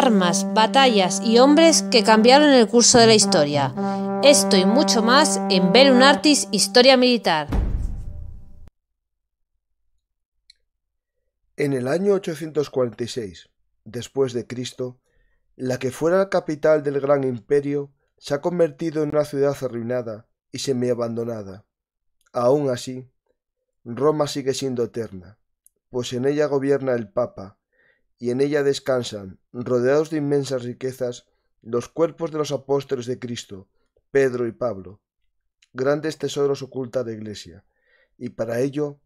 armas, batallas y hombres que cambiaron el curso de la historia. Esto y mucho más en Belunartis Artis Historia Militar. En el año 846 después de Cristo, la que fuera la capital del gran imperio se ha convertido en una ciudad arruinada y semiabandonada. Aún así, Roma sigue siendo eterna, pues en ella gobierna el Papa, y en ella descansan, rodeados de inmensas riquezas, los cuerpos de los apóstoles de Cristo, Pedro y Pablo. Grandes tesoros oculta de Iglesia, y para ello,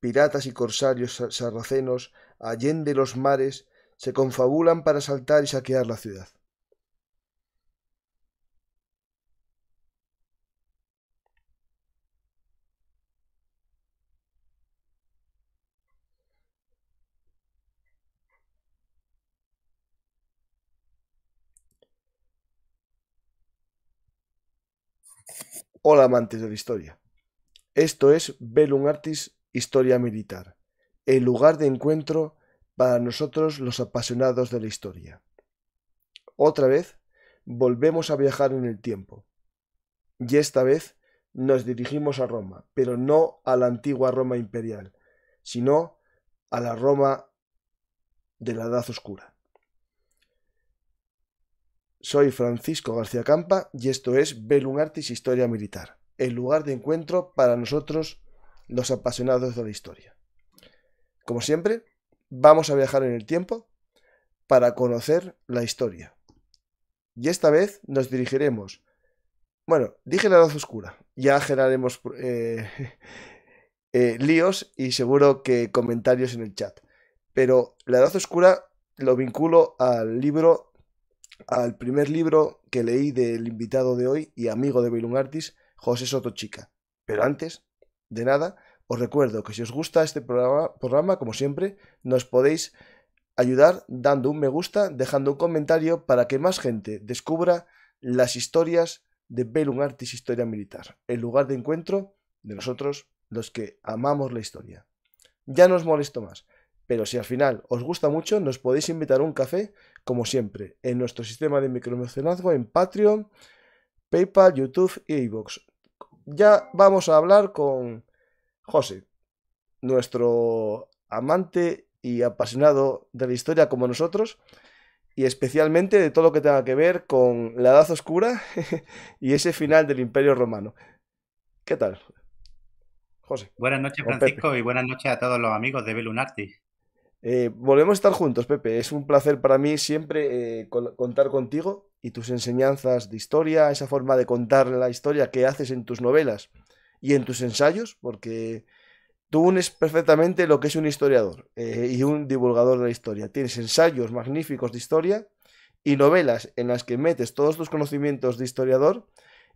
piratas y corsarios sarracenos, allende los mares, se confabulan para asaltar y saquear la ciudad. Hola amantes de la historia. Esto es Velum Artis Historia Militar, el lugar de encuentro para nosotros los apasionados de la historia. Otra vez, volvemos a viajar en el tiempo. Y esta vez nos dirigimos a Roma, pero no a la antigua Roma imperial, sino a la Roma de la Edad Oscura. Soy Francisco García Campa y esto es un Artis Historia Militar, el lugar de encuentro para nosotros los apasionados de la historia. Como siempre, vamos a viajar en el tiempo para conocer la historia. Y esta vez nos dirigiremos, bueno, dije la edad oscura, ya generaremos eh, eh, líos y seguro que comentarios en el chat, pero la edad oscura lo vinculo al libro al primer libro que leí del invitado de hoy y amigo de Bailung Artis, José Soto Chica. Pero antes de nada, os recuerdo que si os gusta este programa, programa, como siempre, nos podéis ayudar dando un me gusta, dejando un comentario para que más gente descubra las historias de Belung Artis Historia Militar, el lugar de encuentro de nosotros los que amamos la historia. Ya no os molesto más, pero si al final os gusta mucho, nos podéis invitar a un café como siempre, en nuestro sistema de micromecenazgo en Patreon, PayPal, YouTube y iVoox. Ya vamos a hablar con José, nuestro amante y apasionado de la historia como nosotros, y especialmente de todo lo que tenga que ver con la Edad Oscura y ese final del Imperio Romano. ¿Qué tal? José. Buenas noches, Francisco, y buenas noches a todos los amigos de Belunarti. Eh, volvemos a estar juntos, Pepe. Es un placer para mí siempre eh, contar contigo y tus enseñanzas de historia, esa forma de contar la historia que haces en tus novelas y en tus ensayos, porque tú unes perfectamente lo que es un historiador eh, y un divulgador de la historia. Tienes ensayos magníficos de historia y novelas en las que metes todos tus conocimientos de historiador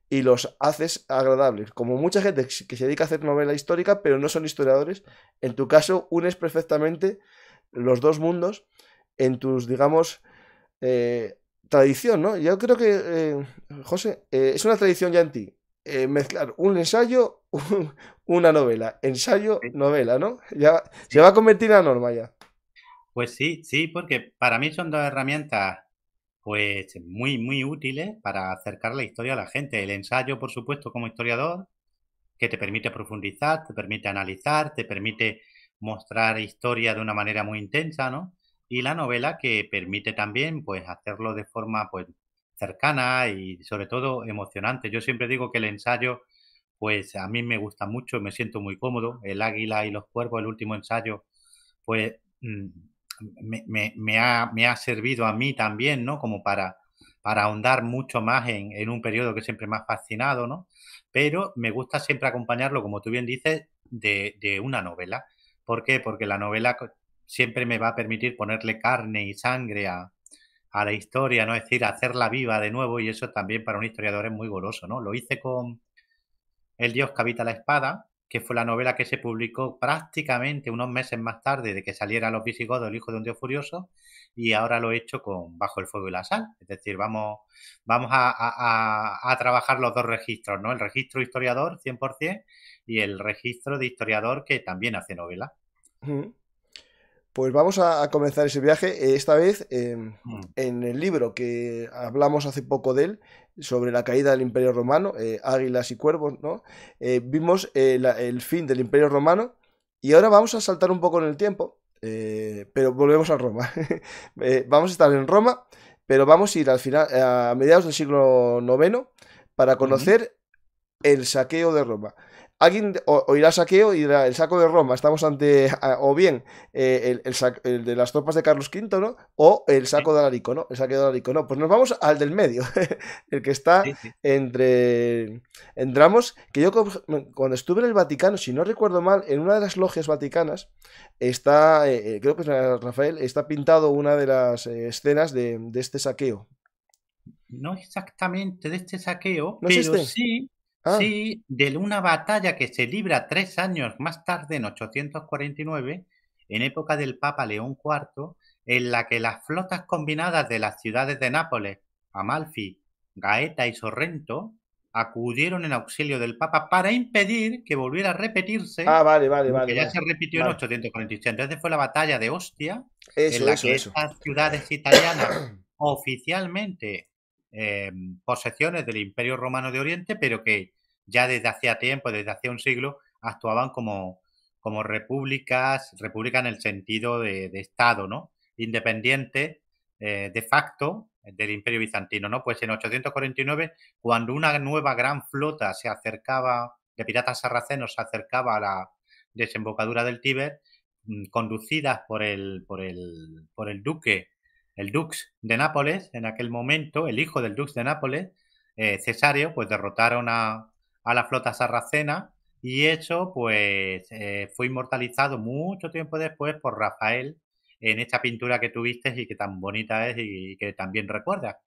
y los haces agradables. Como mucha gente que se dedica a hacer novela histórica, pero no son historiadores, en tu caso unes perfectamente los dos mundos en tus, digamos, eh, tradición, ¿no? Yo creo que, eh, José, eh, es una tradición ya en ti, mezclar un ensayo, una novela, ensayo, novela, ¿no? Ya, Se va a convertir en la norma ya. Pues sí, sí, porque para mí son dos herramientas pues muy, muy útiles para acercar la historia a la gente. El ensayo, por supuesto, como historiador, que te permite profundizar, te permite analizar, te permite mostrar historia de una manera muy intensa, ¿no? Y la novela que permite también, pues, hacerlo de forma, pues, cercana y sobre todo emocionante. Yo siempre digo que el ensayo, pues, a mí me gusta mucho, me siento muy cómodo. El Águila y los Cuervos, el último ensayo, pues, mm, me, ha, me ha servido a mí también, ¿no? Como para para ahondar mucho más en, en, un periodo que siempre me ha fascinado, ¿no? Pero me gusta siempre acompañarlo, como tú bien dices, de, de una novela. ¿Por qué? Porque la novela siempre me va a permitir ponerle carne y sangre a, la historia, ¿no? Es decir, hacerla viva de nuevo y eso también para un historiador es muy goloso, ¿no? Lo hice con El dios que habita la espada, que fue la novela que se publicó prácticamente unos meses más tarde de que saliera Los visigodos, el hijo de un dios furioso, y ahora lo he hecho con Bajo el fuego y la sal. Es decir, vamos, vamos a, trabajar los dos registros, ¿no? El registro historiador, 100%, y el registro de historiador que también hace novela. Pues vamos a comenzar ese viaje, esta vez em, mm. en el libro que hablamos hace poco de él, sobre la caída del Imperio Romano, eh, Águilas y Cuervos, ¿no? Eh, vimos eh, el fin del Imperio Romano y ahora vamos a saltar un poco en el tiempo, pero volvemos a Roma. vamos a estar en Roma, pero vamos a ir al final, a mediados del siglo IX para conocer el saqueo de Roma. Alguien irá saqueo y el saco de Roma, estamos ante, o bien eh, el, de las tropas de Carlos V, ¿no? O el saco de Alarico, ¿no? El saque de Alarico, no. Pues nos vamos al del medio, el que está entre, Entramos... que yo cuando estuve en el Vaticano, si no recuerdo mal, en una de las logias vaticanas, está, eh, eh, creo que es Rafael, está pintado una de las escenas de, este saqueo. No exactamente de este saqueo, pero este? sí Ah. Sí, de una batalla que se libra tres años más tarde, en 849, en época del Papa León IV, en la que las flotas combinadas de las ciudades de Nápoles, Amalfi, Gaeta y Sorrento acudieron en auxilio del Papa para impedir que volviera a repetirse. Ah, vale, vale, vale. Que ya se repitió en 847. Entonces fue la batalla de Ostia, en la que estas ciudades italianas oficialmente eh, posesiones del Imperio Romano de Oriente, pero que ya desde hacía tiempo, desde hacía un siglo, actuaban como, como repúblicas, república en el sentido de, Estado, ¿no? Independiente eh, de facto del Imperio Bizantino, ¿no? Pues en 849, cuando una nueva gran flota se acercaba, de piratas sarracenos se acercaba a la desembocadura del Tíber, mm, conducidas por el, por el, por el duque, el dux de Nápoles, en aquel momento, el hijo del dux de Nápoles, eh, Cesario, pues derrotaron a, a la flota sarracena y eso pues eh, fue inmortalizado mucho tiempo después por Rafael en esta pintura que tuviste y que tan bonita es y que también recuerda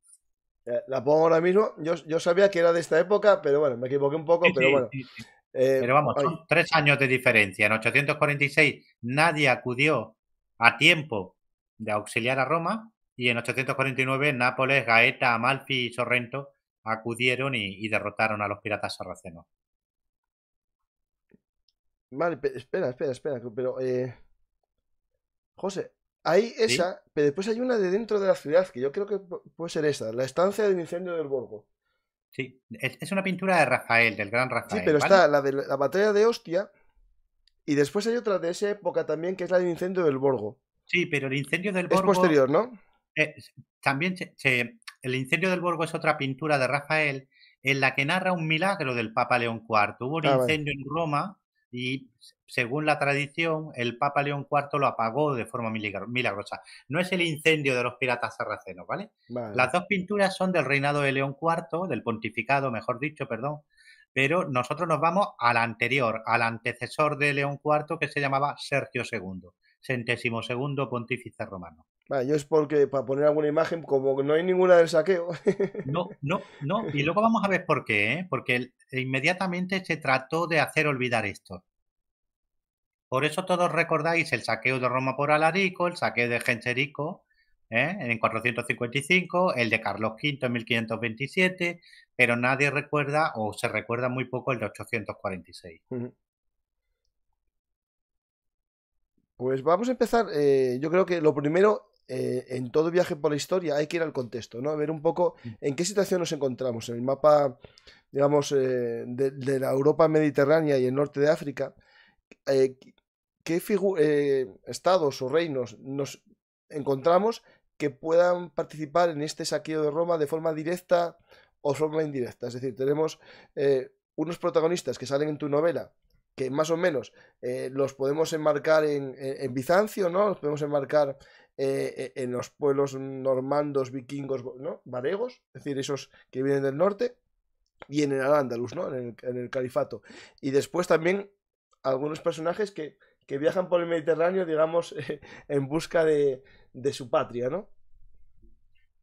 eh, La pongo ahora mismo. Yo, sabía que era de esta época, pero bueno, me equivoqué un poco, pero bueno. Eh, pero vamos, tres años de diferencia. En 846 nadie acudió a tiempo de auxiliar a Roma y en 849 Nápoles, Gaeta, Amalfi y Sorrento acudieron y, derrotaron a los piratas sarracenos. Vale, espera, espera, espera, pero... Eh, José, hay esa, pero después hay una de dentro de la ciudad, que yo creo que puede ser esa, la estancia del incendio del Borgo. Sí, es, una pintura de Rafael, del gran Rafael. Sí, pero está la de la batalla de hostia y después hay otra de esa época también que es la del incendio del Borgo. Sí, pero el incendio del Borgo... Es posterior, ¿no? también se, el incendio del Borgo es otra pintura de Rafael en la que narra un milagro del Papa León IV. Hubo un ah, incendio en Roma y, según la tradición, el Papa León IV lo apagó de forma milagrosa. No es el incendio de los piratas sarracenos, ¿vale? Las dos pinturas son del reinado de León IV, del pontificado, mejor dicho, perdón, pero nosotros nos vamos al anterior, al antecesor de León IV que se llamaba Sergio II, centésimo segundo pontífice romano yo es porque, para poner alguna imagen, como no hay ninguna del saqueo. No, no, no. Y luego vamos a ver por qué, ¿eh? porque inmediatamente se trató de hacer olvidar esto. Por eso todos recordáis el saqueo de Roma por Alarico, el saqueo de Genserico ¿eh? en 455, el de Carlos V en 1527, pero nadie recuerda o se recuerda muy poco el de 846. Pues vamos a empezar. Eh, yo creo que lo primero eh, en todo viaje por la historia hay que ir al contexto, ¿no? A ver un poco mm. en qué situación nos encontramos en el mapa, digamos, eh, de, la Europa mediterránea y el norte de África. Eh, ¿Qué estados o reinos nos encontramos que puedan participar en este saqueo de Roma de forma directa o forma indirecta? Es decir, tenemos unos protagonistas que salen en tu novela que más o menos los podemos enmarcar en, en, Bizancio, ¿no? Los podemos enmarcar eh, en los pueblos normandos, vikingos, ¿no? Varegos, es decir, esos que vienen del norte, y en el Al-Ándalus, ¿no? En el, califato. Y después también algunos personajes que, viajan por el Mediterráneo, digamos, en busca de, su patria, ¿no?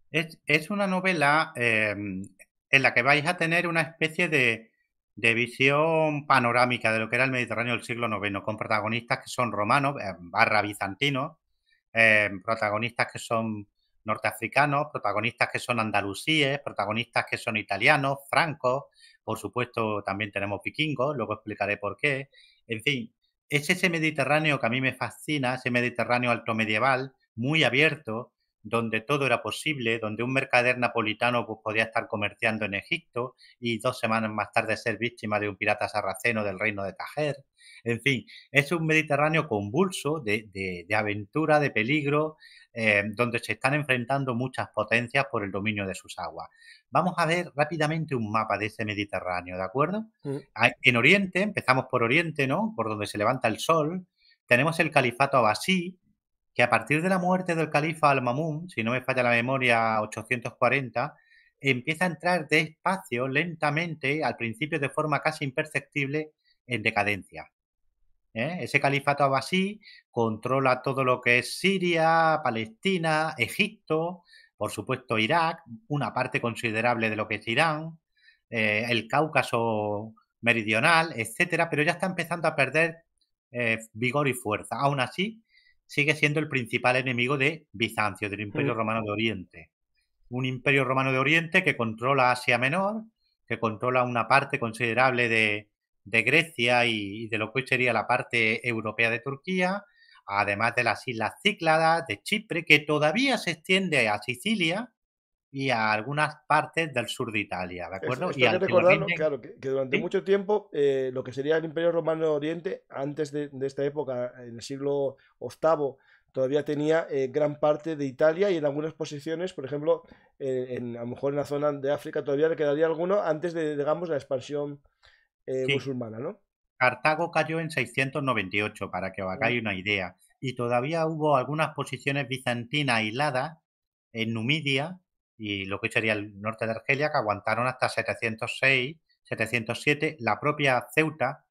Es, una novela em, en la que vais a tener una especie de, de visión panorámica de lo que era el Mediterráneo del siglo IX, con protagonistas que son romanos, eh, barra bizantinos, eh, protagonistas que son norteafricanos, protagonistas que son andalusíes, protagonistas que son italianos, francos, por supuesto también tenemos vikingos, luego explicaré por qué, en fin, es ese Mediterráneo que a mí me fascina, ese Mediterráneo alto medieval, muy abierto, donde todo era posible, donde un mercader napolitano pues, podía estar comerciando en Egipto y dos semanas más tarde ser víctima de un pirata sarraceno del reino de Tajer. En fin, es un Mediterráneo convulso de, aventura, de peligro, eh, donde se están enfrentando muchas potencias por el dominio de sus aguas. Vamos a ver rápidamente un mapa de ese Mediterráneo, ¿de acuerdo? Mm. En Oriente, empezamos por Oriente, ¿no? Por donde se levanta el sol, tenemos el califato abasí, que a partir de la muerte del califa al-Mamun, si no me falla la memoria, 840, empieza a entrar despacio, lentamente, al principio de forma casi imperceptible, en decadencia. ¿eh? Ese califato abasí controla todo lo que es Siria, Palestina, Egipto, por supuesto Irak, una parte considerable de lo que es Irán, eh, el Cáucaso meridional, etcétera, pero ya está empezando a perder eh, vigor y fuerza. Aún así, sigue siendo el principal enemigo de Bizancio, del Imperio mm. Romano de Oriente. Un Imperio Romano de Oriente que controla Asia Menor, que controla una parte considerable de, Grecia y, de lo que sería la parte europea de Turquía, además de las Islas Cícladas, de Chipre, que todavía se extiende a Sicilia, y a algunas partes del sur de Italia, ¿de acuerdo? y hay que recordar, que, durante mucho tiempo eh, lo que sería el Imperio Romano de Oriente, antes de, esta época, en el siglo VIII, todavía tenía eh, gran parte de Italia y en algunas posiciones, por ejemplo, eh, en, a lo mejor en la zona de África todavía le quedaría alguno antes de, digamos, la expansión musulmana, ¿no? Cartago cayó en 698, para que os hagáis una idea, y todavía hubo algunas posiciones bizantinas aisladas en Numidia, y lo que sería el norte de Argelia, que aguantaron hasta 706, 707. La propia Ceuta,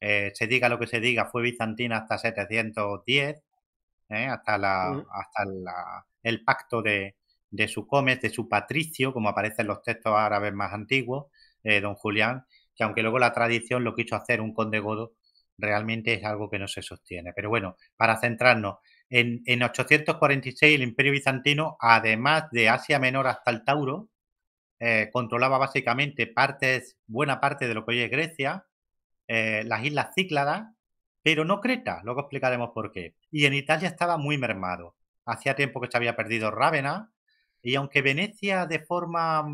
eh, se diga lo que se diga, fue bizantina hasta 710, eh, hasta, la, mm. hasta el pacto de, de su Comes, de su Patricio, como aparece en los textos árabes más antiguos, eh, don Julián, que aunque luego la tradición lo quiso hacer un conde godo, realmente es algo que no se sostiene. Pero bueno, para centrarnos, en, 846 el imperio bizantino, además de Asia Menor hasta el Tauro, eh, controlaba básicamente partes, buena parte de lo que hoy es Grecia, eh, las islas Cícladas, pero no Creta, luego explicaremos por qué. Y en Italia estaba muy mermado. Hacía tiempo que se había perdido Rávena, y aunque Venecia de forma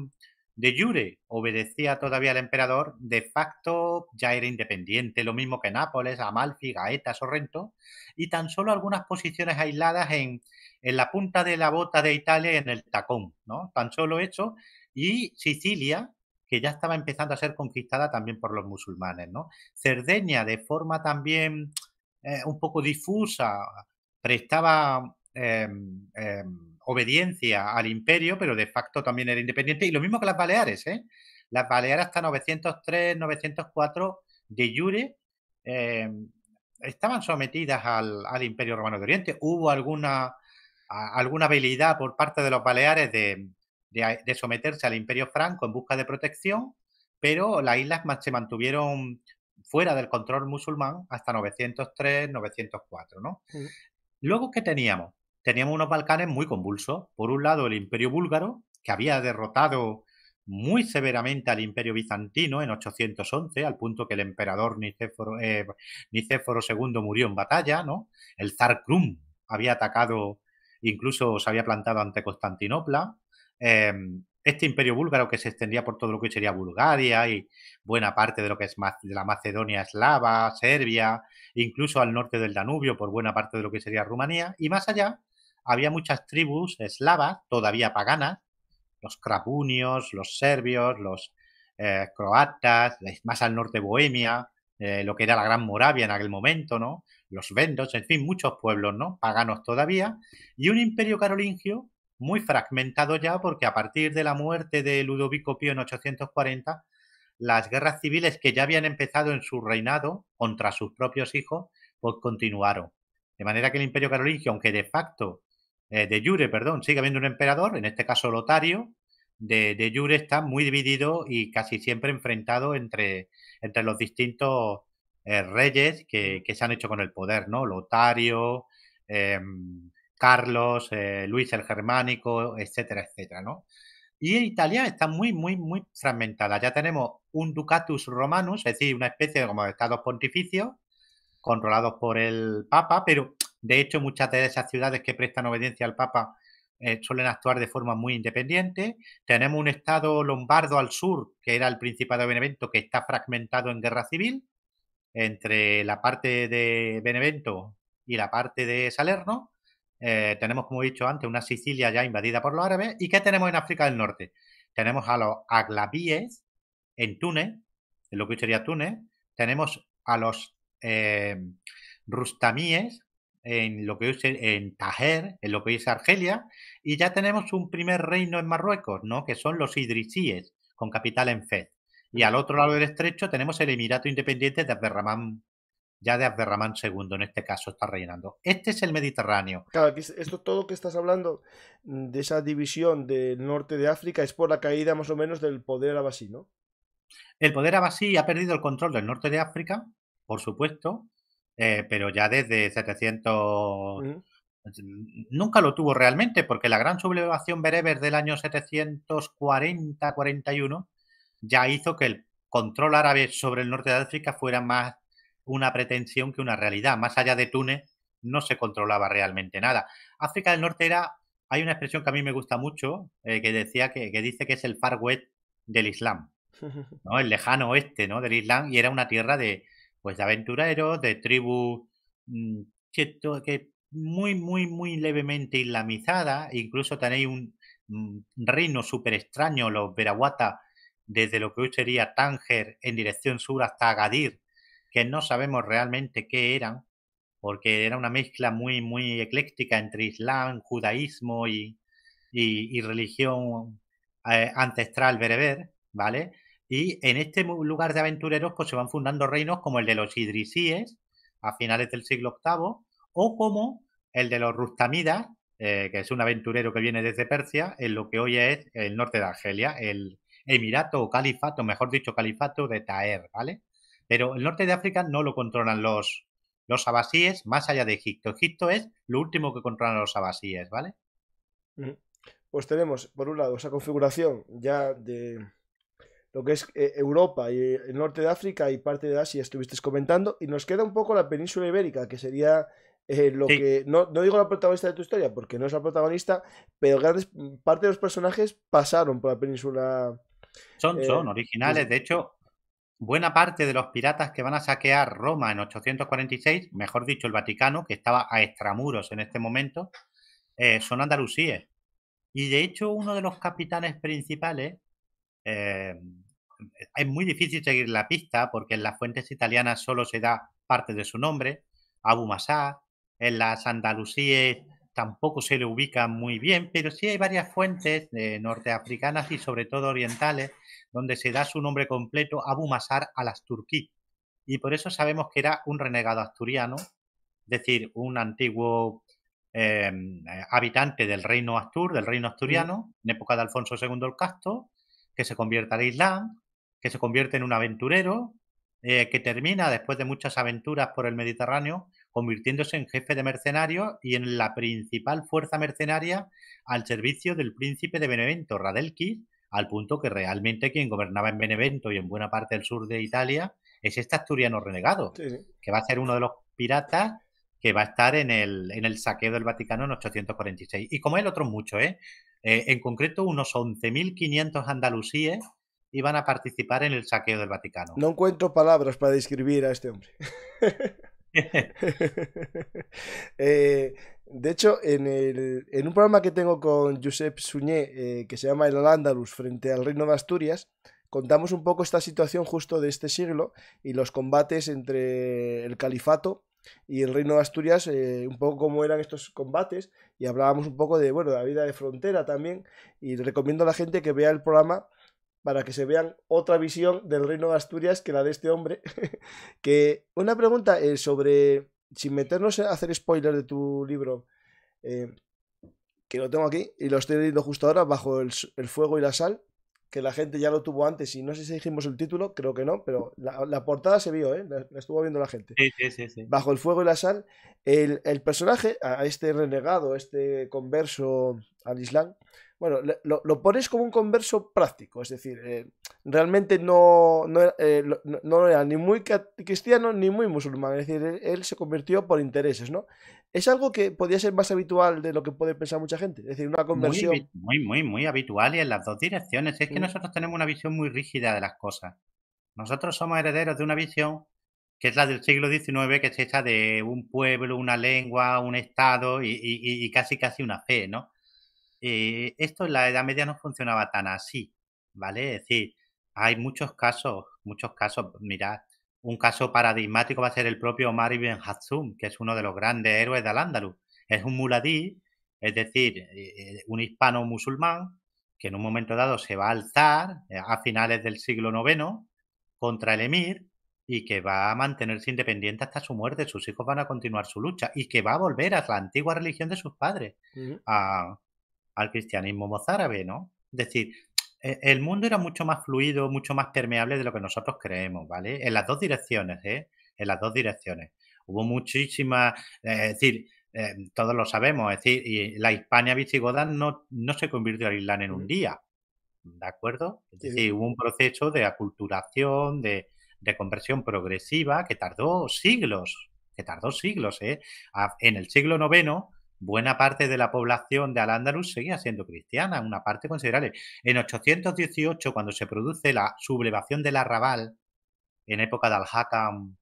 de jure obedecía todavía al emperador, de facto ya era independiente, lo mismo que Nápoles, Amalfi, Gaeta, Sorrento, y tan solo algunas posiciones aisladas en, la punta de la bota de Italia en el tacón, ¿no? Tan solo eso, y Sicilia, que ya estaba empezando a ser conquistada también por los musulmanes, ¿no? Cerdeña, de forma también eh, un poco difusa, prestaba em, em, obediencia al imperio, pero de facto también era independiente. Y lo mismo que las Baleares, ¿eh? Las Baleares hasta 903, 904 de Yure em, estaban sometidas al, imperio romano de Oriente. Hubo alguna, alguna habilidad por parte de los Baleares de, someterse al imperio franco en busca de protección, pero las islas se mantuvieron fuera del control musulmán hasta 903, 904, ¿no? Mm. Luego, ¿qué teníamos? teníamos unos Balcanes muy convulsos. Por un lado, el Imperio Búlgaro, que había derrotado muy severamente al Imperio Bizantino en 811, al punto que el emperador Nicéforo, eh, II murió en batalla, ¿no? El zar Krum había atacado, incluso se había plantado ante Constantinopla. Em, este imperio búlgaro que se extendía por todo lo que sería Bulgaria y buena parte de lo que es de la Macedonia eslava, Serbia, incluso al norte del Danubio por buena parte de lo que sería Rumanía y más allá había muchas tribus eslavas, todavía paganas, los crapunios, los serbios, los eh, croatas, más al norte Bohemia, eh, lo que era la Gran Moravia en aquel momento, ¿no? Los vendos, en fin, muchos pueblos, ¿no? Paganos todavía, y un imperio carolingio muy fragmentado ya, porque a partir de la muerte de Ludovico Pío en 840, las guerras civiles que ya habían empezado en su reinado contra sus propios hijos, pues continuaron. De manera que el imperio carolingio, aunque de facto eh, de Jure, perdón, sigue habiendo un emperador, en este caso Lotario, de, de Jure está muy dividido y casi siempre enfrentado entre, entre los distintos eh, reyes mm. que, se han hecho con el poder, ¿no? Lotario, em, Carlos, eh, Luis el Germánico, etcétera, etcétera, ¿no? Y Italia está muy, muy, muy fragmentada. Ya tenemos un Ducatus Romanus, es decir, una especie de como de estados pontificios controlados por el Papa, pero de hecho, muchas de esas ciudades que prestan obediencia al Papa eh, suelen actuar de forma muy independiente. Tenemos un Estado lombardo al sur, que era el Principado de Benevento, que está fragmentado en guerra civil entre la parte de Benevento y la parte de Salerno. Eh, tenemos, como he dicho antes, una Sicilia ya invadida por los árabes. ¿Y qué tenemos en África del Norte? Tenemos a los aglabíes en Túnez, en lo que sería Túnez. Tenemos a los eh, rustamíes en lo que es en Tajer, en lo que dice es Argelia, y ya tenemos un primer reino en Marruecos, ¿no? Que son los idrisíes, con capital en Fez. Y al otro lado del estrecho tenemos el Emirato Independiente de Abderramán, ya de Abderramán II en este caso está reinando. Este es el Mediterráneo. Claro, esto todo que estás hablando de esa división del norte de África es por la caída más o menos del poder abasí, ¿no? El poder abasí ha perdido el control del norte de África, por supuesto, eh, pero ya desde 700... Nunca lo tuvo realmente, porque la gran sublevación bereber del año 740-41 ya hizo que el control árabe sobre el norte de África fuera más una pretensión que una realidad. Más allá de Túnez no se controlaba realmente nada. África del Norte era, hay una expresión que a mí me gusta mucho, eh, que decía que, que, dice que es el far west del Islam, ¿no? el lejano oeste ¿no? del Islam, y era una tierra de, pues de aventureros, de tribu mm, que muy, muy, muy levemente islamizada. Incluso tenéis un mm, reino súper extraño, los Berawata, desde lo que hoy sería Tánger en dirección sur hasta Agadir, que no sabemos realmente qué eran, porque era una mezcla muy, muy ecléctica entre Islam, judaísmo y, y, religión eh, ancestral bereber, ¿vale? Y en este lugar de aventureros pues, se van fundando reinos como el de los Idrisíes a finales del siglo VIII o como el de los Rustamidas, eh, que es un aventurero que viene desde Persia, en lo que hoy es el norte de Argelia, el Emirato o Califato, mejor dicho, Califato de Taer, ¿vale? Pero el norte de África no lo controlan los, los abasíes más allá de Egipto. Egipto es lo último que controlan los abasíes, ¿vale? Mm. Pues tenemos, por un lado, esa configuración ya de lo que es eh, Europa y el norte de África y parte de Asia estuviste comentando, y nos queda un poco la península ibérica, que sería eh, lo que. No, digo la protagonista de tu historia, porque no es la protagonista, pero grandes parte de los personajes pasaron por la península. Son, eh, son originales, de hecho. Buena parte de los piratas que van a saquear Roma en 846, mejor dicho, el Vaticano, que estaba a extramuros en este momento, son andalusíes. Y de hecho, uno de los capitanes principales eh, es muy difícil seguir la pista porque en las fuentes italianas solo se da parte de su nombre, Abu en las andalusíes tampoco se le ubica muy bien, pero sí hay varias fuentes eh, norteafricanas y sobre todo orientales donde se da su nombre completo Abu Masar al Asturquí. Y por eso sabemos que era un renegado asturiano, es decir, un antiguo eh, habitante del reino Astur, del reino mm. asturiano, en época de Alfonso II el Casto, que se convierta en Islam, que se convierte en un aventurero, eh, que termina después de muchas aventuras por el Mediterráneo convirtiéndose en jefe de mercenarios y en la principal fuerza mercenaria al servicio del príncipe de Benevento, Radelki, al punto que realmente quien gobernaba en Benevento y en buena parte del sur de Italia es este asturiano renegado, que va a ser uno de los piratas que va a estar en el, en el saqueo del Vaticano en 846. Y como el otro mucho, ¿eh? Eh, en concreto, unos 11.500 andalusíes iban a participar en el saqueo del Vaticano. No encuentro palabras para describir a este hombre. Eh, de hecho, en, el, en, un programa que tengo con Josep Suñé, eh, que se llama El Andalus, frente al Reino de Asturias, contamos un poco esta situación justo de este siglo y los combates entre el califato y el reino de Asturias, eh, un poco cómo eran estos combates, y hablábamos un poco de, bueno, de la vida de frontera también, y recomiendo a la gente que vea el programa para que se vean otra visión del reino de Asturias que la de este hombre. que una pregunta es eh, sobre, sin meternos a hacer spoilers de tu libro, eh, que lo tengo aquí y lo estoy leyendo justo ahora, bajo el fuego y la sal, que la gente ya lo tuvo antes y no sé si dijimos el título, creo que no, pero la, portada se vio, ¿eh? la, estuvo viendo la gente. Bajo el fuego y la sal, el, personaje, a este renegado, este converso al Islam, bueno, lo, lo pones como un converso práctico, es decir, eh, realmente eh, no, no, era ni muy cristiano ni muy musulmán, es decir, él se convirtió por intereses, ¿no? es algo que podría ser más habitual de lo que puede pensar mucha gente. Es decir, una conversión. Muy, muy, muy, habitual y en las dos direcciones. Es que mm. nosotros tenemos una visión muy rígida de las cosas. Nosotros somos herederos de una visión que es la del siglo XIX, que es esa de un pueblo, una lengua, un estado y, casi casi una fe, ¿no? Eh, esto en la Edad Media no funcionaba tan así, ¿vale? Es decir, hay muchos casos, muchos casos, mirad, un caso paradigmático va a ser el propio Omar ibn Hazzum, que es uno de los grandes héroes de Al-Ándalus. Es un muladí, es decir, eh, eh, un hispano musulmán que en un momento dado se va a alzar eh, a finales del siglo IX contra el emir y que va a mantenerse independiente hasta su muerte. Sus hijos van a continuar su lucha y que va a volver a la antigua religión de sus padres, al cristianismo mozárabe, ¿no? Es decir, e, el mundo era mucho más fluido, mucho más permeable de lo que nosotros creemos, ¿vale? En las dos direcciones, ¿eh? En las dos direcciones. Hubo muchísima, eh, es decir, eh, todos lo sabemos, es decir, y la Hispania visigoda no, se convirtió en Islán en un día, ¿de acuerdo? Es decir, hubo un proceso de aculturación, de, de conversión progresiva que tardó siglos, que tardó siglos, ¿eh? en el siglo IX buena parte de la población de al seguía siendo cristiana, una parte considerable. En 818, cuando se produce la sublevación del Arrabal, en época de Al-Hakam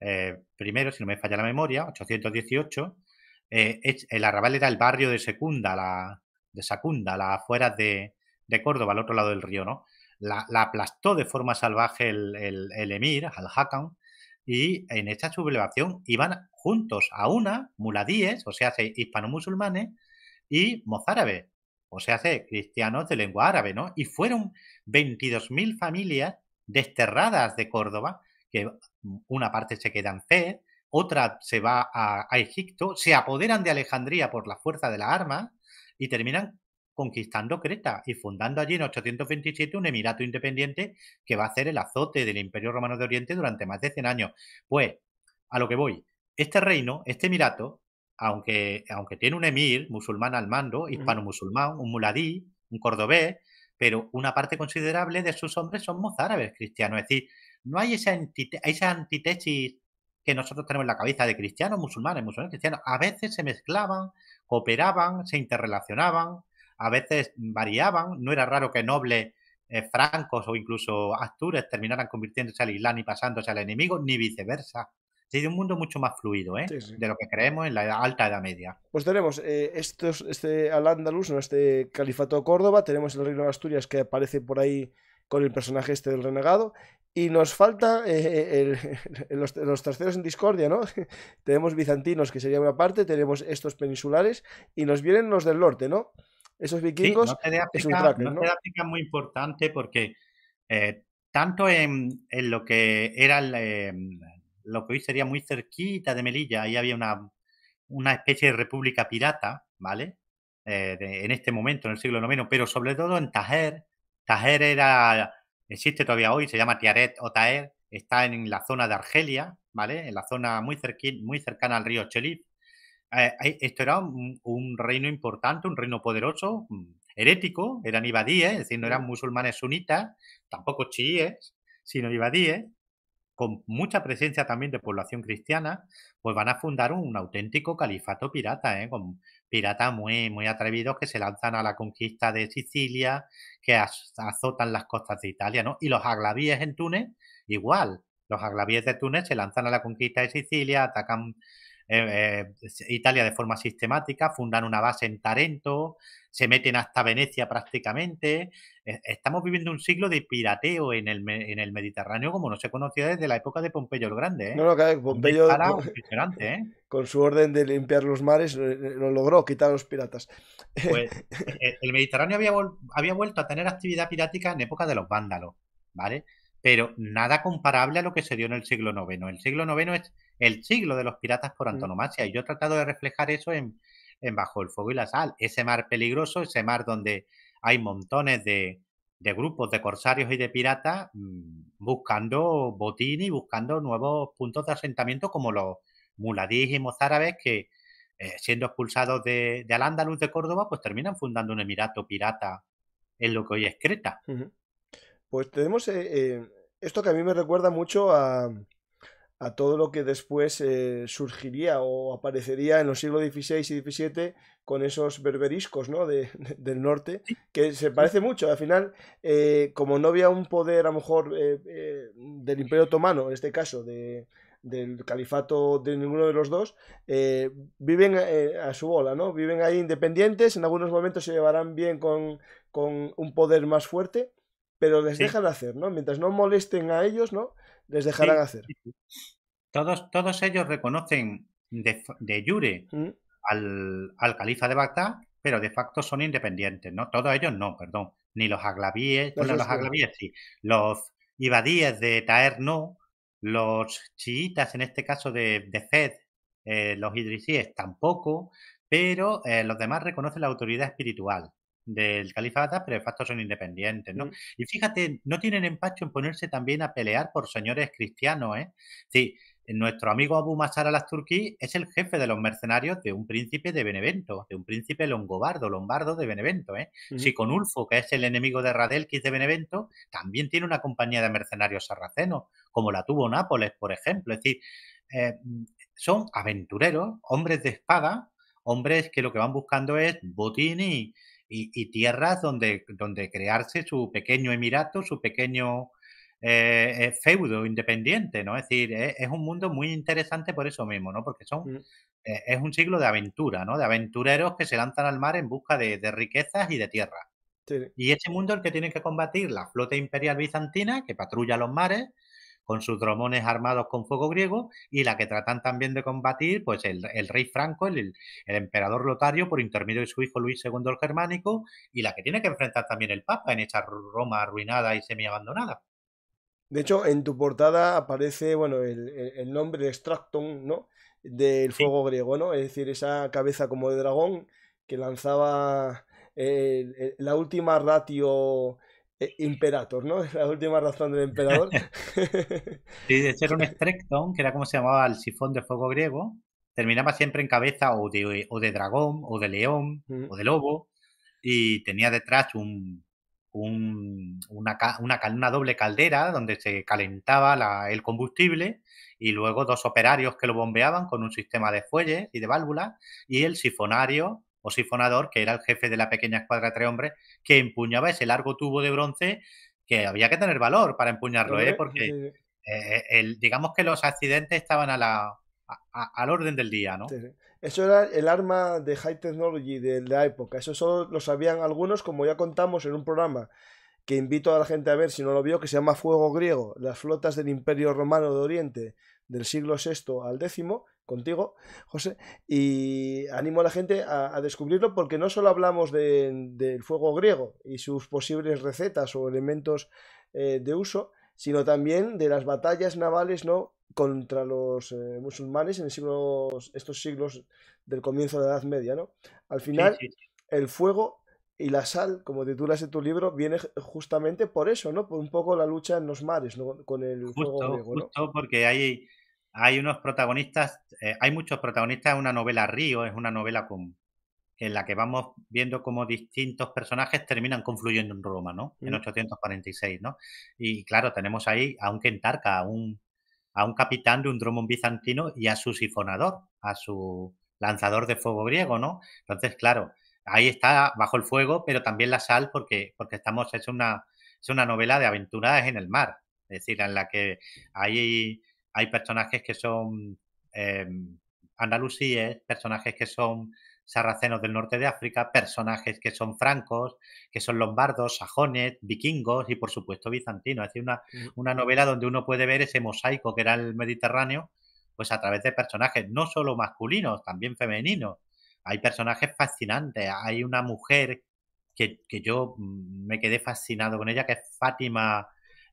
eh, si no me falla la memoria, 818, eh, el Arrabal era el barrio de Secunda, la, de Secunda, la afueras de, Córdoba, al otro lado del río, ¿no? La, aplastó de forma salvaje el, el emir, Al-Hakam, y en esta sublevación iban juntos a una, muladíes, o sea, hispano-musulmanes, y mozárabes, o sea, cristianos de lengua árabe, ¿no? Y fueron 22.000 familias desterradas de Córdoba, que una parte se queda en fe, otra se va a, Egipto, se apoderan de Alejandría por la fuerza de la arma y terminan conquistando Creta y fundando allí en 827 un emirato independiente que va a ser el azote del Imperio Romano de Oriente durante más de 100 años. Pues, a lo que voy, este reino, este emirato, aunque, aunque tiene un emir musulmán al mando, hispano-musulmán, un muladí, un cordobés, pero una parte considerable de sus hombres son mozárabes cristianos. Es decir, no hay esa, esa antitesis que nosotros tenemos en la cabeza de cristianos, musulmanes, musulmanes, cristianos. A veces se mezclaban, cooperaban, se interrelacionaban, a veces variaban, no era raro que nobles eh, francos o incluso astures terminaran convirtiéndose al islán y pasándose al enemigo, ni viceversa. Sí, de un mundo mucho más fluido, ¿eh? De lo que creemos en la alta edad media. Pues tenemos eh, estos, este Al-Ándalus, este califato de Córdoba, tenemos el reino de Asturias que aparece por ahí con el personaje este del renegado, y nos falta los, terceros en discordia, ¿no? tenemos bizantinos, que sería una parte, tenemos estos peninsulares, y nos vienen los del norte, ¿no? Esos vikingos es muy importante porque eh, tanto en, lo que era em, lo que hoy sería muy cerquita de Melilla, ahí había una, una especie de república pirata, ¿vale? Eh, en este momento, en el siglo IX, pero sobre todo en Tajer. Tajer era, existe todavía hoy, se llama Tiaret o Taher, está en la zona de Argelia, ¿vale? En la zona muy, muy cercana al río Chelif. Eh, esto era un, reino importante, un reino poderoso, mm, herético, eran ibadíes, es decir, no eran musulmanes sunitas, tampoco chiíes, sino ibadíes, con mucha presencia también de población cristiana, pues van a fundar un, auténtico califato pirata, ¿eh? con piratas muy, muy atrevidos que se lanzan a la conquista de Sicilia, que azotan las costas de Italia, ¿no? Y los aglavíes en Túnez, igual. Los aglavíes de Túnez se lanzan a la conquista de Sicilia, atacan Em, eh, pues, Italia de forma sistemática, fundan una base en Tarento, se meten hasta Venecia prácticamente. E, estamos viviendo un siglo de pirateo en el, Mediterráneo como no se conocía desde la época de Pompeyo el Grande. ¿eh? No, no, Pompeyo con, ¿eh? con su orden de limpiar los mares lo logró quitar a los piratas. Pues el Mediterráneo había, había vuelto a tener actividad pirática en época de los vándalos, ¿vale? pero nada comparable a lo que se dio en el siglo IX. El siglo IX es el siglo de los piratas por mm. antonomasia, y yo he tratado de reflejar eso en, Bajo el Fuego y la Sal, ese mar peligroso, ese mar donde hay montones de, grupos de corsarios y de piratas mm, buscando botín y buscando nuevos puntos de asentamiento como los muladíes y mozárabes que, eh, siendo expulsados de, de Al-Ándalus de Córdoba, pues terminan fundando un emirato pirata en lo que hoy es Creta. Pues tenemos eh, eh, esto que a mí me recuerda mucho a, todo lo que después eh, surgiría o aparecería en los siglos XVI y XVII con esos berberiscos del norte, que se parece mucho. Al final, como no había un poder, a lo mejor, del Imperio Otomano, en este caso, del califato de ninguno de los dos, viven a su bola, ¿no? Viven ahí independientes, en algunos momentos se llevarán bien con un poder más fuerte pero les dejan hacer, ¿no? Mientras no molesten a ellos, ¿no? Les dejarán hacer. Todos, todos ellos reconocen de, yure mm. al, califa de Bagdad, pero de facto son independientes, ¿no? Todos ellos no, perdón. Ni los aglavíes, los aglavíes Los ibadíes de Taer no, los chiitas en este caso de, de Fed, eh, los idrisíes tampoco, pero eh, los demás reconocen la autoridad espiritual del califato, pero de facto son independientes, mm. Y fíjate, no tienen empacho en ponerse también a pelear por señores cristianos, ¿eh? Sí, nuestro amigo Abu Masar al-Asturki es el jefe de los mercenarios de un príncipe de Benevento, de un príncipe longobardo, lombardo de Benevento, ¿eh? Si con Ulfo, que es el enemigo de Radelkis de Benevento, también tiene una compañía de mercenarios sarracenos, como la tuvo Nápoles, por ejemplo. Es decir, eh, son aventureros, hombres de espada, hombres que lo que van buscando es botín y, y, tierras donde, donde crearse su pequeño emirato, su pequeño eh, eh, feudo independiente, ¿no? Es decir, e, es, un mundo muy interesante por eso mismo, ¿no? Porque son, mm. eh, es un siglo de aventura, ¿no? De aventureros que se lanzan al mar en busca de, riquezas y de tierra. Y ese mundo el que tiene que combatir la flota imperial bizantina que patrulla los mares con sus dromones armados con fuego griego y la que tratan también de combatir pues el, rey Franco, el, emperador Lotario por intermedio de su hijo Luis II el Germánico y la que tiene que enfrentar también el Papa en esta Roma arruinada y semi-abandonada. De hecho, en tu portada aparece, bueno, el, nombre de Extractum, ¿no? Del fuego griego, ¿no? Es decir, esa cabeza como de dragón que lanzaba eh, la última ratio eh, Imperator, ¿no? es La última razón del emperador. sí, de hecho era un Strecton, que era como se llamaba el sifón de fuego griego. Terminaba siempre en cabeza o de, dragón, o de león, mm. o de lobo. Y tenía detrás un, una, una, doble caldera donde se calentaba el combustible y luego dos operarios que lo bombeaban con un sistema de fuelles y de válvulas y el sifonario o sifonador, que era el jefe de la pequeña escuadra tres hombres, que empuñaba ese largo tubo de bronce que había que tener valor para empuñarlo, ¿eh? porque eh, digamos que los accidentes estaban a la, al orden del día, ¿no? Eso era el arma de high technology de la época. Eso solo lo sabían algunos, como ya contamos en un programa que invito a la gente a ver si no lo vio, que se llama Fuego Griego, las flotas del Imperio Romano de Oriente del siglo VI al X, contigo, José, y animo a la gente a, descubrirlo porque no solo hablamos del fuego griego y sus posibles recetas o elementos eh, de uso, sino también de las batallas navales no contra los eh, musulmanes en estos siglos del comienzo de la Edad Media. ¿no? Al final, el fuego y la sal, como titulas en tu libro, viene justamente por eso, ¿no? Por un poco la lucha en los mares, ¿no? Con el fuego griego, ¿no? porque hay hay unos protagonistas, eh, hay muchos protagonistas, en una novela río, es una novela con, en la que vamos viendo cómo distintos personajes terminan confluyendo en Roma, ¿no? En 846, ¿no? Y claro, tenemos ahí a un Kentarca, a un, a un capitán de un dromón bizantino y a su sifonador, a su lanzador de fuego griego, ¿no? Entonces, claro, ahí está bajo el fuego, pero también la sal, porque, porque estamos, es una, es una novela de aventuras en el mar, es decir, en la que hay hay personajes que son eh, andalusíes, personajes que son sarracenos del norte de África, personajes que son francos, que son lombardos, sajones, vikingos y por supuesto bizantinos. Es decir, una, una novela donde uno puede ver ese mosaico que era el Mediterráneo, pues a través de personajes no solo masculinos, también femeninos. Hay personajes fascinantes, hay una mujer que, que yo mm, me quedé fascinado con ella, que es Fátima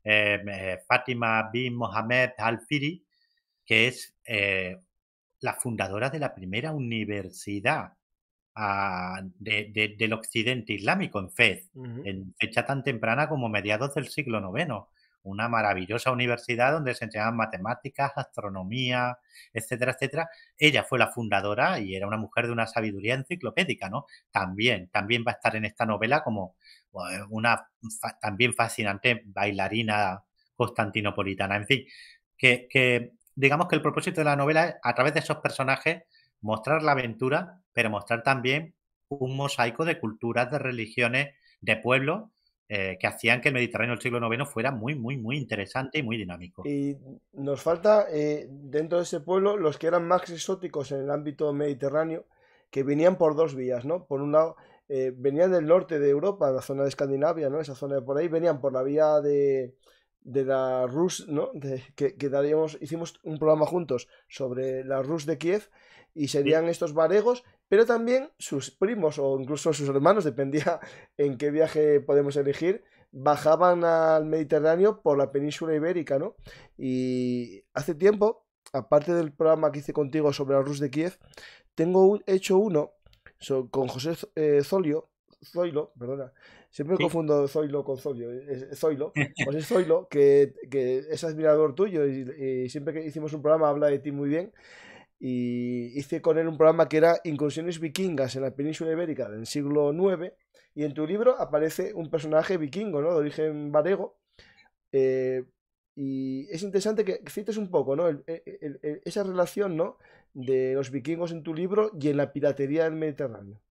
Em, eh, Fátima bin Mohamed Al-Firi, que es eh, la fundadora de la primera universidad ah, del occidente islámico en Fez, en fecha tan temprana como mediados del siglo IX. Una maravillosa universidad donde se enseñaban matemáticas, astronomía, etcétera, etcétera. Ella fue la fundadora y era una mujer de una sabiduría enciclopédica, ¿no? También, también va a estar en esta novela como una también fascinante bailarina constantinopolitana. En fin, que, digamos que el propósito de la novela es, a través de esos personajes, mostrar la aventura, pero mostrar también un mosaico de culturas, de religiones, de pueblos eh, que hacían que el Mediterráneo del siglo IX fuera muy, muy, muy interesante y muy dinámico. Y nos falta, eh, dentro de ese pueblo, los que eran más exóticos en el ámbito mediterráneo, que venían por dos vías, ¿no? Por un lado, eh, venían del norte de Europa, la zona de Escandinavia, ¿no? Esa zona de por ahí, venían por la vía de, la Rus, ¿no? que, que hicimos un programa juntos sobre la Rus de Kiev y serían estos varegos, pero también sus primos o incluso sus hermanos, dependía en qué viaje podemos elegir, bajaban al Mediterráneo por la península ibérica, ¿no? Y hace tiempo, aparte del programa que hice contigo sobre la Rus de Kiev, tengo hecho uno So, con José eh, Zolio, Zoilo, perdona, siempre confundo Zoilo con Zolio, José eh, Zoilo, pues que, es admirador tuyo y, siempre que hicimos un programa habla de ti muy bien y hice con él un programa que era Incursiones vikingas en la península ibérica del siglo IX y en tu libro aparece un personaje vikingo, ¿no? De origen varego. Eh, y es interesante que cites un poco, esa relación, ¿no? de los vikingos en tu libro y en la piratería del Mediterráneo.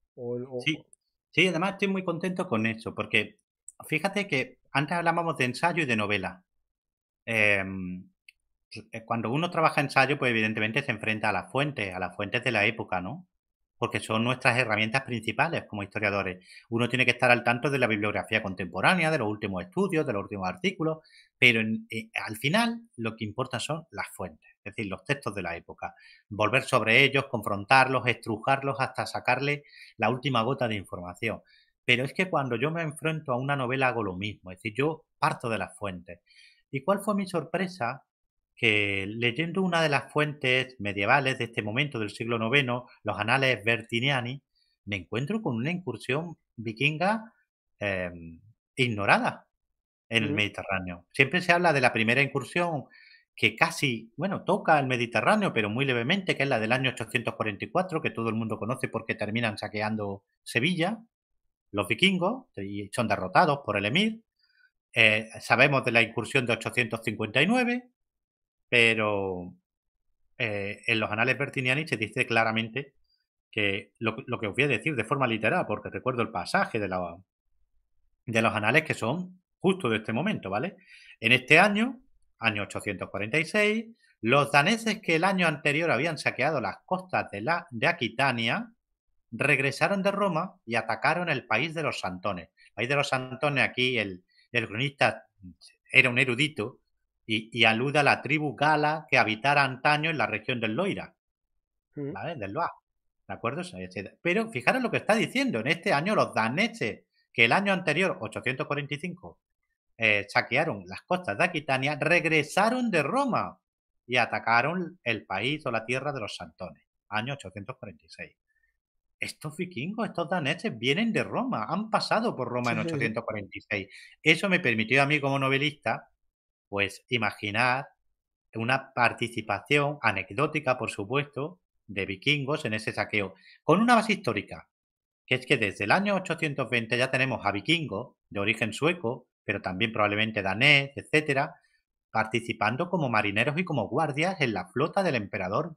Sí. además estoy muy contento con eso, porque fíjate que antes hablábamos de ensayo y de novela. Em, pues, eh, cuando uno trabaja ensayo, pues evidentemente se enfrenta a las fuentes, a las fuentes de la época, ¿no? Porque son nuestras herramientas principales como historiadores. Uno tiene que estar al tanto de la bibliografía contemporánea, de los últimos estudios, de los últimos artículos, pero eh, al final lo que importa son las fuentes es decir, los textos de la época, volver sobre ellos, confrontarlos, estrujarlos hasta sacarle la última gota de información. Pero es que cuando yo me enfrento a una novela hago lo mismo, es decir, yo parto de las fuentes. ¿Y cuál fue mi sorpresa? Que leyendo una de las fuentes medievales de este momento del siglo IX, los anales Bertiniani, me encuentro con una incursión vikinga em, ignorada en el Mediterráneo. Siempre se habla de la primera incursión que casi, bueno, toca el Mediterráneo, pero muy levemente, que es la del año 844, que todo el mundo conoce porque terminan saqueando Sevilla, los vikingos, y son derrotados por el emir. Eh, sabemos de la incursión de 859, pero eh, en los anales bertiniani se dice claramente que lo, que os voy a decir de forma literal, porque recuerdo el pasaje de, la, de los anales que son justo de este momento, ¿vale? En este año año 846, los daneses que el año anterior habían saqueado las costas de, la, de Aquitania regresaron de Roma y atacaron el país de los Santones. El país de los Santones, aquí el, cronista era un erudito y, aluda a la tribu gala que habitara antaño en la región del Loira, mm. Del Loa. ¿De acuerdo? Pero fijaros lo que está diciendo. En este año los daneses, que el año anterior, 845, eh, saquearon las costas de Aquitania, regresaron de Roma y atacaron el país o la tierra de los Santones, año 846. Estos vikingos, estos daneses, vienen de Roma, han pasado por Roma en 846. Eso me permitió a mí como novelista, pues imaginar una participación anecdótica, por supuesto, de vikingos en ese saqueo, con una base histórica, que es que desde el año 820 ya tenemos a vikingos de origen sueco, pero también probablemente danés, etcétera, participando como marineros y como guardias en la flota del emperador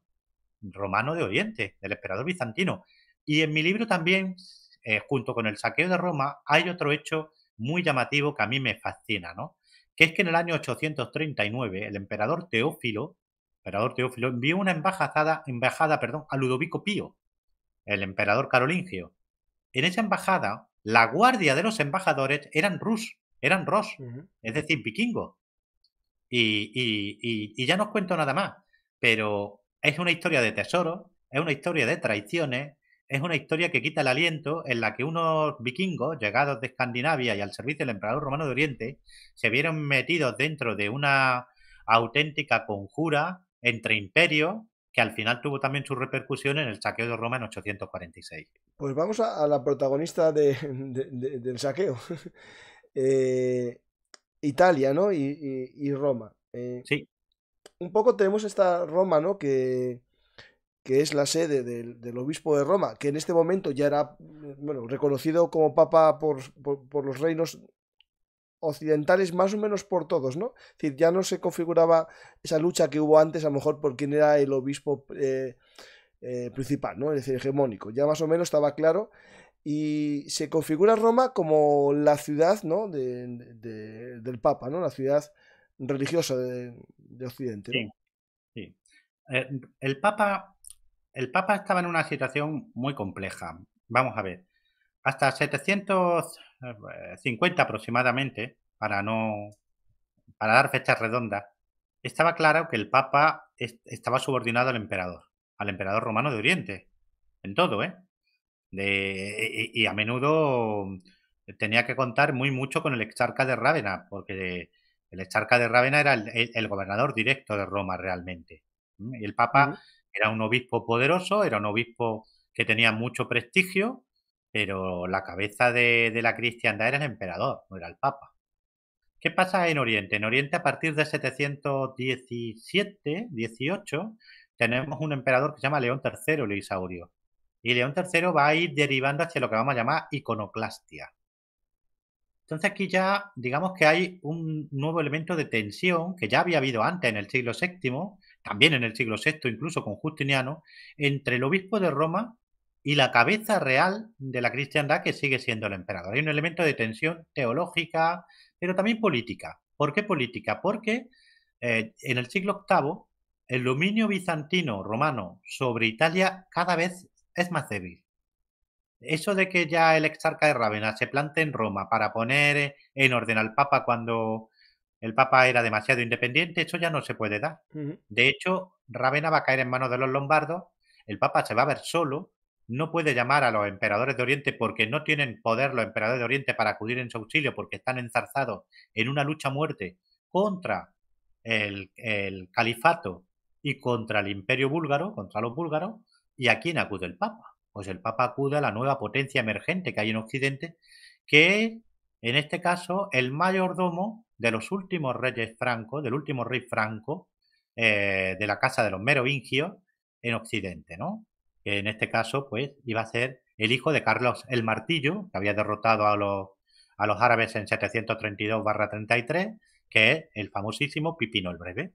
romano de Oriente, del emperador bizantino. Y en mi libro también, eh, junto con el saqueo de Roma, hay otro hecho muy llamativo que a mí me fascina, ¿no? Que es que en el año 839 el emperador Teófilo, emperador Teófilo envió una embajada, embajada perdón, a Ludovico Pío, el emperador carolingio. En esa embajada, la guardia de los embajadores eran rusos eran ross, es decir, vikingos. Y, ya no os cuento nada más, pero es una historia de tesoro, es una historia de traiciones, es una historia que quita el aliento, en la que unos vikingos llegados de Escandinavia y al servicio del emperador romano de Oriente se vieron metidos dentro de una auténtica conjura entre imperios que al final tuvo también su repercusión en el saqueo de Roma en 846. Pues vamos a, la protagonista del saqueo. Eh, Italia, ¿no? Y, Roma. Eh. sí. Un poco tenemos esta Roma, ¿no? Que, que es la sede del, obispo de Roma, que en este momento ya era bueno, reconocido como papa por, por, los reinos occidentales, más o menos por todos, ¿no? Es decir, ya no se configuraba esa lucha que hubo antes, a lo mejor por quién era el obispo eh, principal, ¿no? Es decir, hegemónico. Ya más o menos estaba claro y se configura Roma como la ciudad ¿no? de, del Papa, ¿no? la ciudad religiosa de, Occidente. Sí, eh, el, Papa, el Papa estaba en una situación muy compleja. Vamos a ver, hasta 750 aproximadamente, para no para dar fechas redondas, estaba claro que el Papa estaba subordinado al emperador, al emperador romano de Oriente, en todo, ¿eh? De, y, a menudo mm, tenía que contar muy mucho con el exarca de Rávena, porque el exarca de Rávena era el, gobernador directo de Roma realmente. el Papa era un obispo poderoso, era un obispo que tenía mucho prestigio, pero la cabeza de, de, la cristiandad era el emperador, no era el papa. ¿Qué pasa en Oriente? En Oriente a partir de 717, 18, tenemos un emperador que se llama León III, el Isaurio. Y León III va a ir derivando hacia lo que vamos a llamar iconoclastia. Entonces aquí ya digamos que hay un nuevo elemento de tensión que ya había habido antes en el siglo VII, también en el siglo VI incluso con Justiniano, entre el obispo de Roma y la cabeza real de la cristiandad que sigue siendo el emperador. Hay un elemento de tensión teológica, pero también política. ¿Por qué política? Porque eh, en el siglo VIII el dominio bizantino romano sobre Italia cada vez es más débil. Eso de que ya el exarca de Rávena se plante en Roma para poner eh, en orden al Papa cuando el Papa era demasiado independiente, eso ya no se puede dar. De hecho, Rávena va a caer en manos de los lombardos, el Papa se va a ver solo, no puede llamar a los emperadores de Oriente porque no tienen poder los emperadores de Oriente para acudir en su auxilio porque están enzarzados en una lucha muerte contra el califato y contra el imperio búlgaro, contra los búlgaros, ¿Y a quién acude el Papa? Pues el Papa acude a la nueva potencia emergente que hay en Occidente, que es, en este caso, el mayordomo de los últimos reyes francos, del último rey franco, eh, de la casa de los merovingios en Occidente, ¿no? Que en este caso, pues, iba a ser el hijo de Carlos el Martillo, que había derrotado a los, a los árabes en 732-33, que es el famosísimo Pipino el Breve,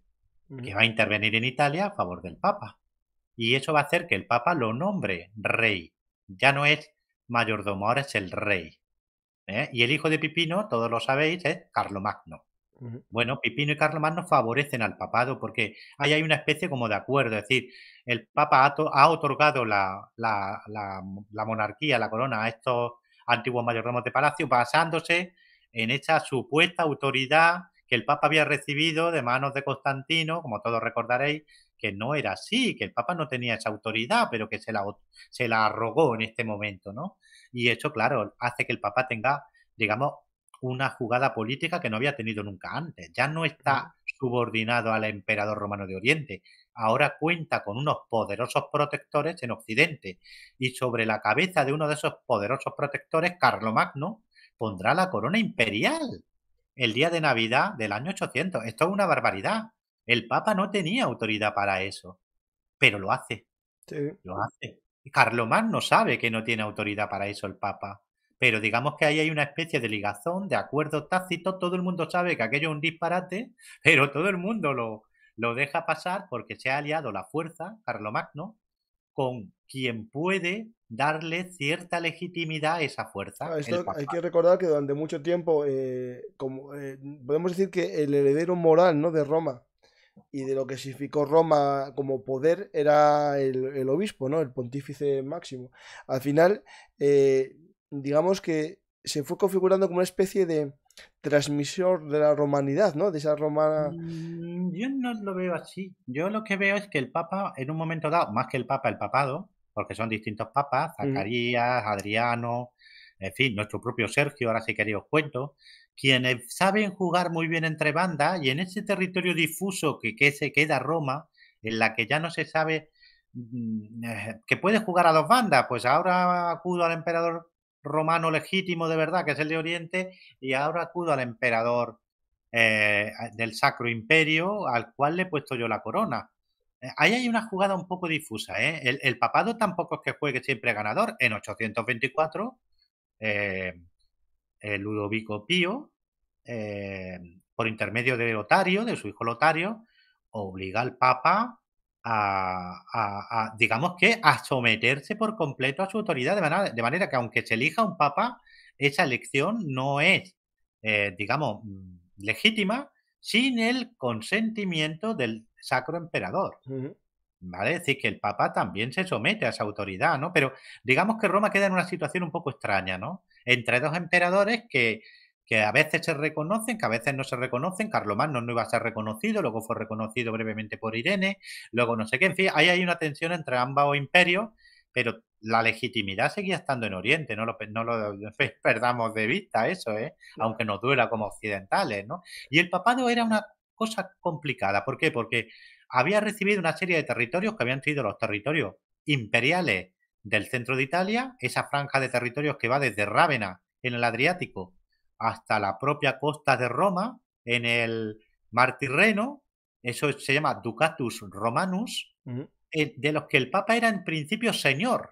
que va a intervenir en Italia a favor del Papa y eso va a hacer que el Papa lo nombre rey. Ya no es mayordomo, ahora es el rey. ¿eh? Y el hijo de Pipino, todos lo sabéis, es Carlomagno. Bueno, Pipino y Carlomagno favorecen al papado porque ahí hay una especie como de acuerdo, es decir, el papa ha, otorgado la, la, la, monarquía, la corona a estos antiguos mayordomos de palacio basándose en esa supuesta autoridad que el papa había recibido de manos de Constantino, como todos recordaréis, que no era así, que el Papa no tenía esa autoridad, pero que se la, se la arrogó en este momento, ¿no? Y eso, claro, hace que el Papa tenga, digamos, una jugada política que no había tenido nunca antes. Ya no está subordinado al emperador romano de Oriente. Ahora cuenta con unos poderosos protectores en Occidente. Y sobre la cabeza de uno de esos poderosos protectores, Carlomagno, pondrá la corona imperial el día de Navidad del año 800. Esto es una barbaridad. El Papa no tenía autoridad para eso, pero lo hace. Lo hace. Carlomagno sabe que no tiene autoridad para eso el Papa, pero digamos que ahí hay una especie de ligazón, de acuerdo tácito, todo el mundo sabe que aquello es un disparate, pero todo el mundo lo, lo deja pasar porque se ha aliado la fuerza, Carlomagno, con quien puede darle cierta legitimidad a esa fuerza. Ah, hay que recordar que durante mucho tiempo, eh, eh, podemos decir que el heredero moral ¿no? de Roma y de lo que significó Roma como poder era el, obispo, ¿no? El pontífice máximo. Al final, eh, digamos que se fue configurando como una especie de transmisor de la romanidad, ¿no? De esa romana... Mm, yo no lo veo así. Yo lo que veo es que el Papa, en un momento dado, más que el Papa, el papado, porque son distintos papas, mm. Zacarías, Adriano, en fin, nuestro propio Sergio, ahora sí que os cuento, quienes saben jugar muy bien entre bandas y en ese territorio difuso que, que se queda Roma, en la que ya no se sabe mm, eh, que puede jugar a dos bandas, pues ahora acudo al emperador romano legítimo de verdad, que es el de Oriente, y ahora acudo al emperador eh, del Sacro Imperio, al cual le he puesto yo la corona. Eh, ahí hay una jugada un poco difusa. ¿eh? El, papado tampoco es que juegue siempre ganador. En 824 eh, el Ludovico Pío, eh, por intermedio de Lotario, de su hijo Lotario, obliga al Papa a, a, digamos que, a someterse por completo a su autoridad, de manera, de manera que aunque se elija un Papa, esa elección no es, eh, digamos, mm, legítima sin el consentimiento del sacro emperador. ¿Vale? Es decir, que el Papa también se somete a esa autoridad, ¿no? Pero digamos que Roma queda en una situación un poco extraña, ¿no? entre dos emperadores que, que a veces se reconocen, que a veces no se reconocen. Carlomagno no iba a ser reconocido, luego fue reconocido brevemente por Irene, luego no sé qué. En fin, ahí hay una tensión entre ambos imperios, pero la legitimidad seguía estando en Oriente, no lo, perdamos de vista eso, ¿eh? aunque nos duela como occidentales. ¿no? Y el papado era una cosa complicada. ¿Por qué? Porque había recibido una serie de territorios que habían sido los territorios imperiales del centro de Italia, esa franja de territorios que va desde Rávena, en el Adriático, hasta la propia costa de Roma, en el mar Tirreno, eso se llama Ducatus Romanus, eh, de los que el Papa era en principio señor,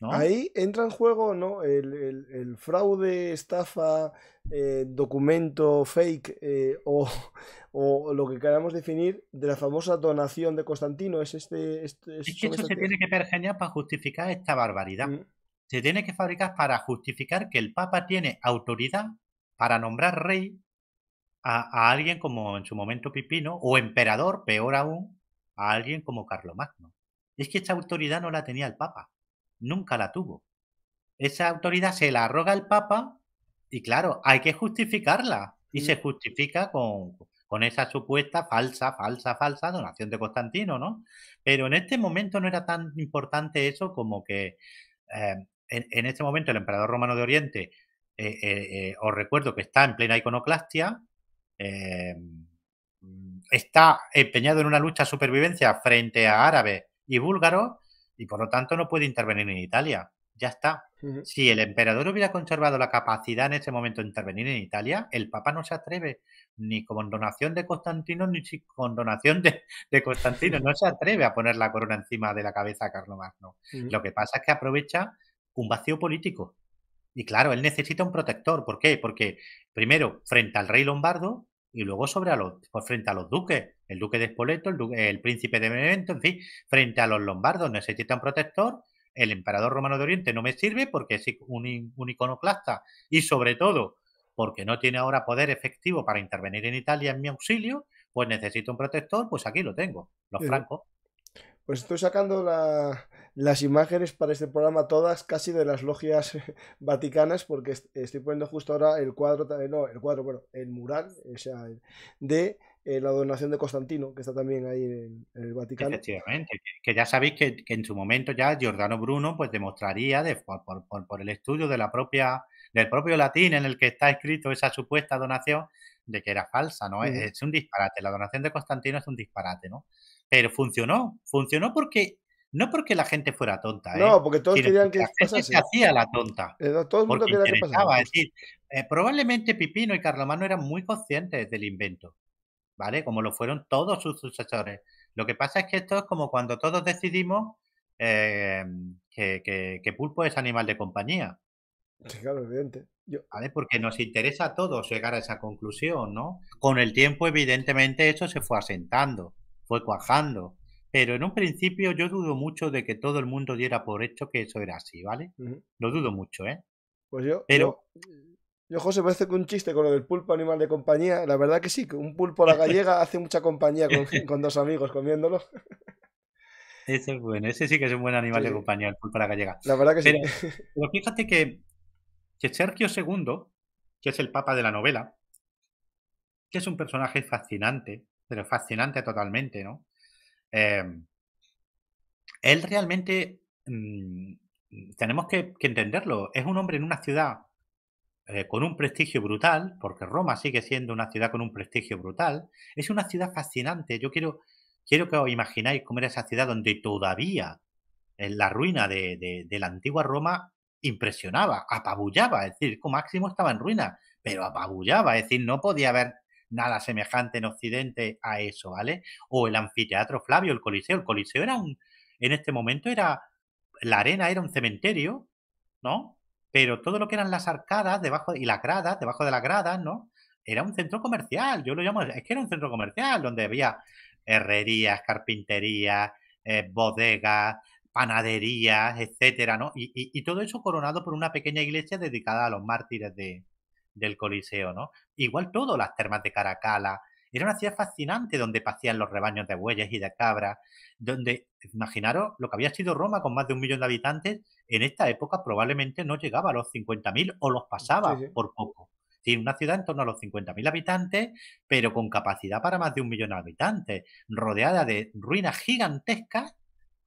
Ahí entra en juego ¿no? el, fraude, estafa, eh, documento fake eh, o, lo que queramos definir de la famosa donación de Constantino. Es, este, que esto se tiene que pergeñar para justificar esta barbaridad. Mm. Se tiene que fabricar para justificar que el Papa tiene autoridad para nombrar rey a, alguien como en su momento Pipino o emperador, peor aún, a alguien como Carlomagno. Es que esta autoridad no la tenía el Papa nunca la tuvo. Esa autoridad se la arroga el Papa y claro, hay que justificarla. Y se mm. justifica con, esa supuesta falsa, falsa, falsa donación de Constantino, ¿no? Pero en este momento no era tan importante eso como que eh, en, este momento el emperador romano de Oriente, eh, eh, os recuerdo que está en plena iconoclastia, está empeñado en una lucha de supervivencia frente a árabes y búlgaros, y por lo tanto no puede intervenir en Italia. Ya está. Si el emperador hubiera conservado la capacidad en ese momento de intervenir en Italia, el Papa no se atreve ni con donación de Constantino ni con donación de, Constantino. No se atreve a poner la corona encima de la cabeza a Carlos Magno. Lo que pasa es que aprovecha un vacío político. Y claro, él necesita un protector. ¿Por qué? Porque primero frente al rey lombardo y luego sobre a los, pues, frente a los duques el duque de Spoleto, el, el príncipe de Benevento, en fin, frente a los lombardos necesita un protector, el emperador romano de Oriente no me sirve porque es un, iconoclasta y sobre todo porque no tiene ahora poder efectivo para intervenir en Italia en mi auxilio, pues necesito un protector, pues aquí lo tengo, los francos. Pues estoy sacando las imágenes para este programa todas casi de las logias vaticanas porque estoy poniendo justo ahora el cuadro, eh, no, el cuadro, bueno, el mural, o sea, de eh, la donación de Constantino, que está también ahí en, el Vaticano. Efectivamente, que, ya sabéis que, en su momento ya Giordano Bruno pues demostraría de, por, el estudio de la propia, del propio latín en el que está escrito esa supuesta donación de que era falsa, ¿no? Es, un disparate, la donación de Constantino es un disparate, ¿no? Pero funcionó, funcionó porque no porque la gente fuera tonta. No, ¿eh? porque todos querían que la pasase. se hacía la tonta. Eh, todo el mundo quería que Es decir, probablemente Pipino y Carlomano eran muy conscientes del invento. ¿vale? Como lo fueron todos sus sucesores. Lo que pasa es que esto es como cuando todos decidimos eh, que, Pulpo es animal de compañía. Sí, claro, evidente. ¿Vale? Porque nos interesa a todos llegar a esa conclusión, ¿no? Con el tiempo, evidentemente, eso se fue asentando, fue cuajando. Pero en un principio yo dudo mucho de que todo el mundo diera por hecho que eso era así, ¿vale? Lo dudo mucho, ¿eh? Pues yo yo, José, parece que un chiste con lo del pulpo animal de compañía. La verdad que sí, que un pulpo a la gallega hace mucha compañía con, dos amigos comiéndolo. Ese es bueno, ese sí que es un buen animal de compañía, el pulpo a la gallega. La verdad que sí. Pero fíjate que, que Sergio II, que es el papa de la novela, que es un personaje fascinante, pero fascinante totalmente, ¿no? Em, él realmente, mm, tenemos que entenderlo, es un hombre en una ciudad eh, con un prestigio brutal, porque Roma sigue siendo una ciudad con un prestigio brutal, es una ciudad fascinante. Yo quiero, quiero que os imagináis cómo era esa ciudad donde todavía en la ruina de, de la antigua Roma impresionaba, apabullaba, es decir, como máximo estaba en ruina, pero apabullaba, es decir, no podía haber nada semejante en Occidente a eso, ¿vale? O el anfiteatro Flavio, el Coliseo, el Coliseo era un, en este momento era, la arena era un cementerio, ¿no? Pero todo lo que eran las arcadas debajo y las gradas, debajo de las gradas, ¿no? Era un centro comercial, yo lo llamo, es que era un centro comercial donde había herrerías, carpinterías, eh, bodegas, panaderías, etcétera, ¿no? Y, y, todo eso coronado por una pequeña iglesia dedicada a los mártires de, del Coliseo, ¿no? Igual todo, las termas de Caracala, era una ciudad fascinante donde pasean los rebaños de bueyes y de cabras, donde, imaginaros, lo que había sido Roma con más de un millón de habitantes, en esta época probablemente no llegaba a los 50.000 o los pasaba por poco. Tiene una ciudad en torno a los 50.000 habitantes, pero con capacidad para más de un millón de habitantes, rodeada de ruinas gigantescas,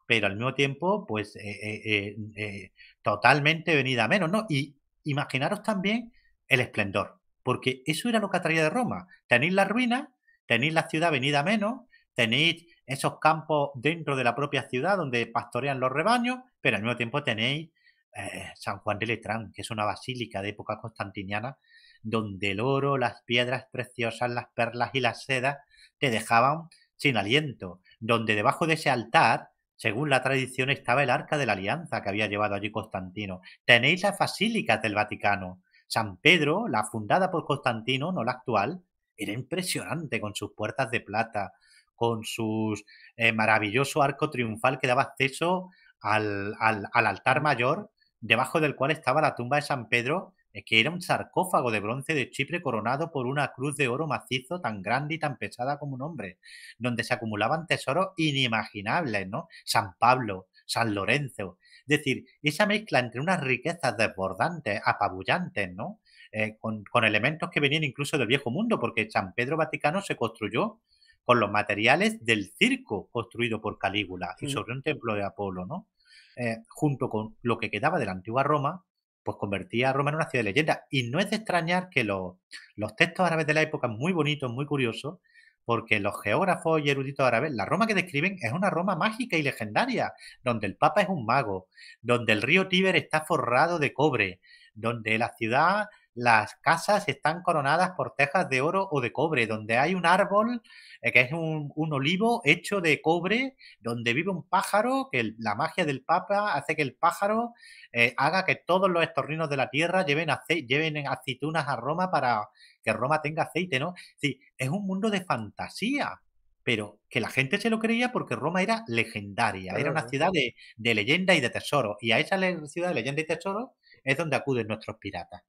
pero al mismo tiempo, pues, eh, eh, eh, totalmente venida a menos, ¿no? Y imaginaros también el esplendor porque eso era lo que atraía de Roma. Tenéis las ruinas, tenéis la ciudad venida menos, tenéis esos campos dentro de la propia ciudad donde pastorean los rebaños, pero al mismo tiempo tenéis eh, San Juan de Letrán, que es una basílica de época constantiniana, donde el oro, las piedras preciosas, las perlas y las sedas te dejaban sin aliento, donde debajo de ese altar, según la tradición, estaba el arca de la alianza que había llevado allí Constantino. Tenéis las basílicas del Vaticano, San Pedro, la fundada por Constantino, no la actual, era impresionante con sus puertas de plata, con su eh, maravilloso arco triunfal que daba acceso al, altar mayor, debajo del cual estaba la tumba de San Pedro, que era un sarcófago de bronce de Chipre coronado por una cruz de oro macizo tan grande y tan pesada como un hombre, donde se acumulaban tesoros inimaginables, ¿no? San Pablo, San Lorenzo. Es decir, esa mezcla entre unas riquezas desbordantes, apabullantes, ¿no? Eh, con, elementos que venían incluso del viejo mundo, porque San Pedro Vaticano se construyó con los materiales del circo construido por Calígula y sobre un templo de Apolo, ¿no? Eh, junto con lo que quedaba de la antigua Roma, pues convertía a Roma en una ciudad de leyenda. Y no es de extrañar que los, los textos árabes de la época, muy bonitos, muy curiosos, porque los geógrafos y eruditos árabes, la Roma que describen es una Roma mágica y legendaria, donde el Papa es un mago, donde el río Tíber está forrado de cobre, donde la ciudad, las casas están coronadas por tejas de oro o de cobre, donde hay un árbol eh, que es un, olivo hecho de cobre, donde vive un pájaro, que la magia del Papa hace que el pájaro eh, haga que todos los estorninos de la tierra lleven, lleven aceitunas a Roma para que Roma tenga aceite, ¿no? Sí, es un mundo de fantasía, pero que la gente se lo creía porque Roma era legendaria, era una ciudad de, leyenda y de tesoro, y a esa ciudad de leyenda y tesoro es donde acuden nuestros piratas.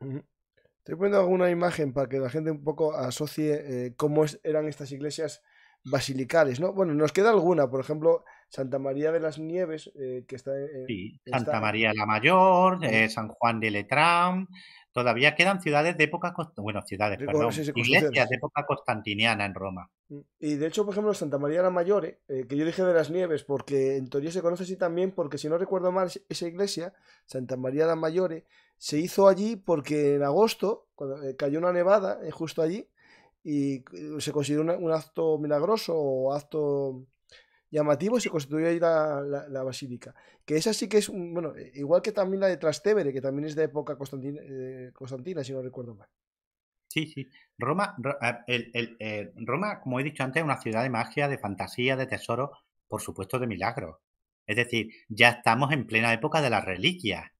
Estoy poniendo alguna imagen para que la gente un poco asocie eh, cómo eran estas iglesias basilicales, ¿no? Bueno, nos queda alguna, por ejemplo, Santa María de las Nieves, eh, que está... en... Eh, sí, Santa María la Mayor, San Juan de Letrán, todavía quedan ciudades de época, bueno, ciudades, eh, iglesias de época constantiniana en Roma. Mm, y de hecho, por ejemplo, Santa María la Mayore, eh, eh, que yo dije de las Nieves, porque en teoría se conoce así también, porque si no recuerdo mal, esa iglesia, Santa María la Mayore, se hizo allí porque en agosto cuando, cayó una nevada justo allí y se consideró un acto milagroso o acto llamativo se constituye ahí la, basílica. Que esa sí que es, un, bueno, eh, igual que también la de Trastevere, que también es de época eh, Constantina, si no recuerdo mal. Sí, sí. Roma, eh, Roma, como he dicho antes, es una ciudad de magia, de fantasía, de tesoro, por supuesto de milagros. Es decir, ya estamos en plena época de las reliquias.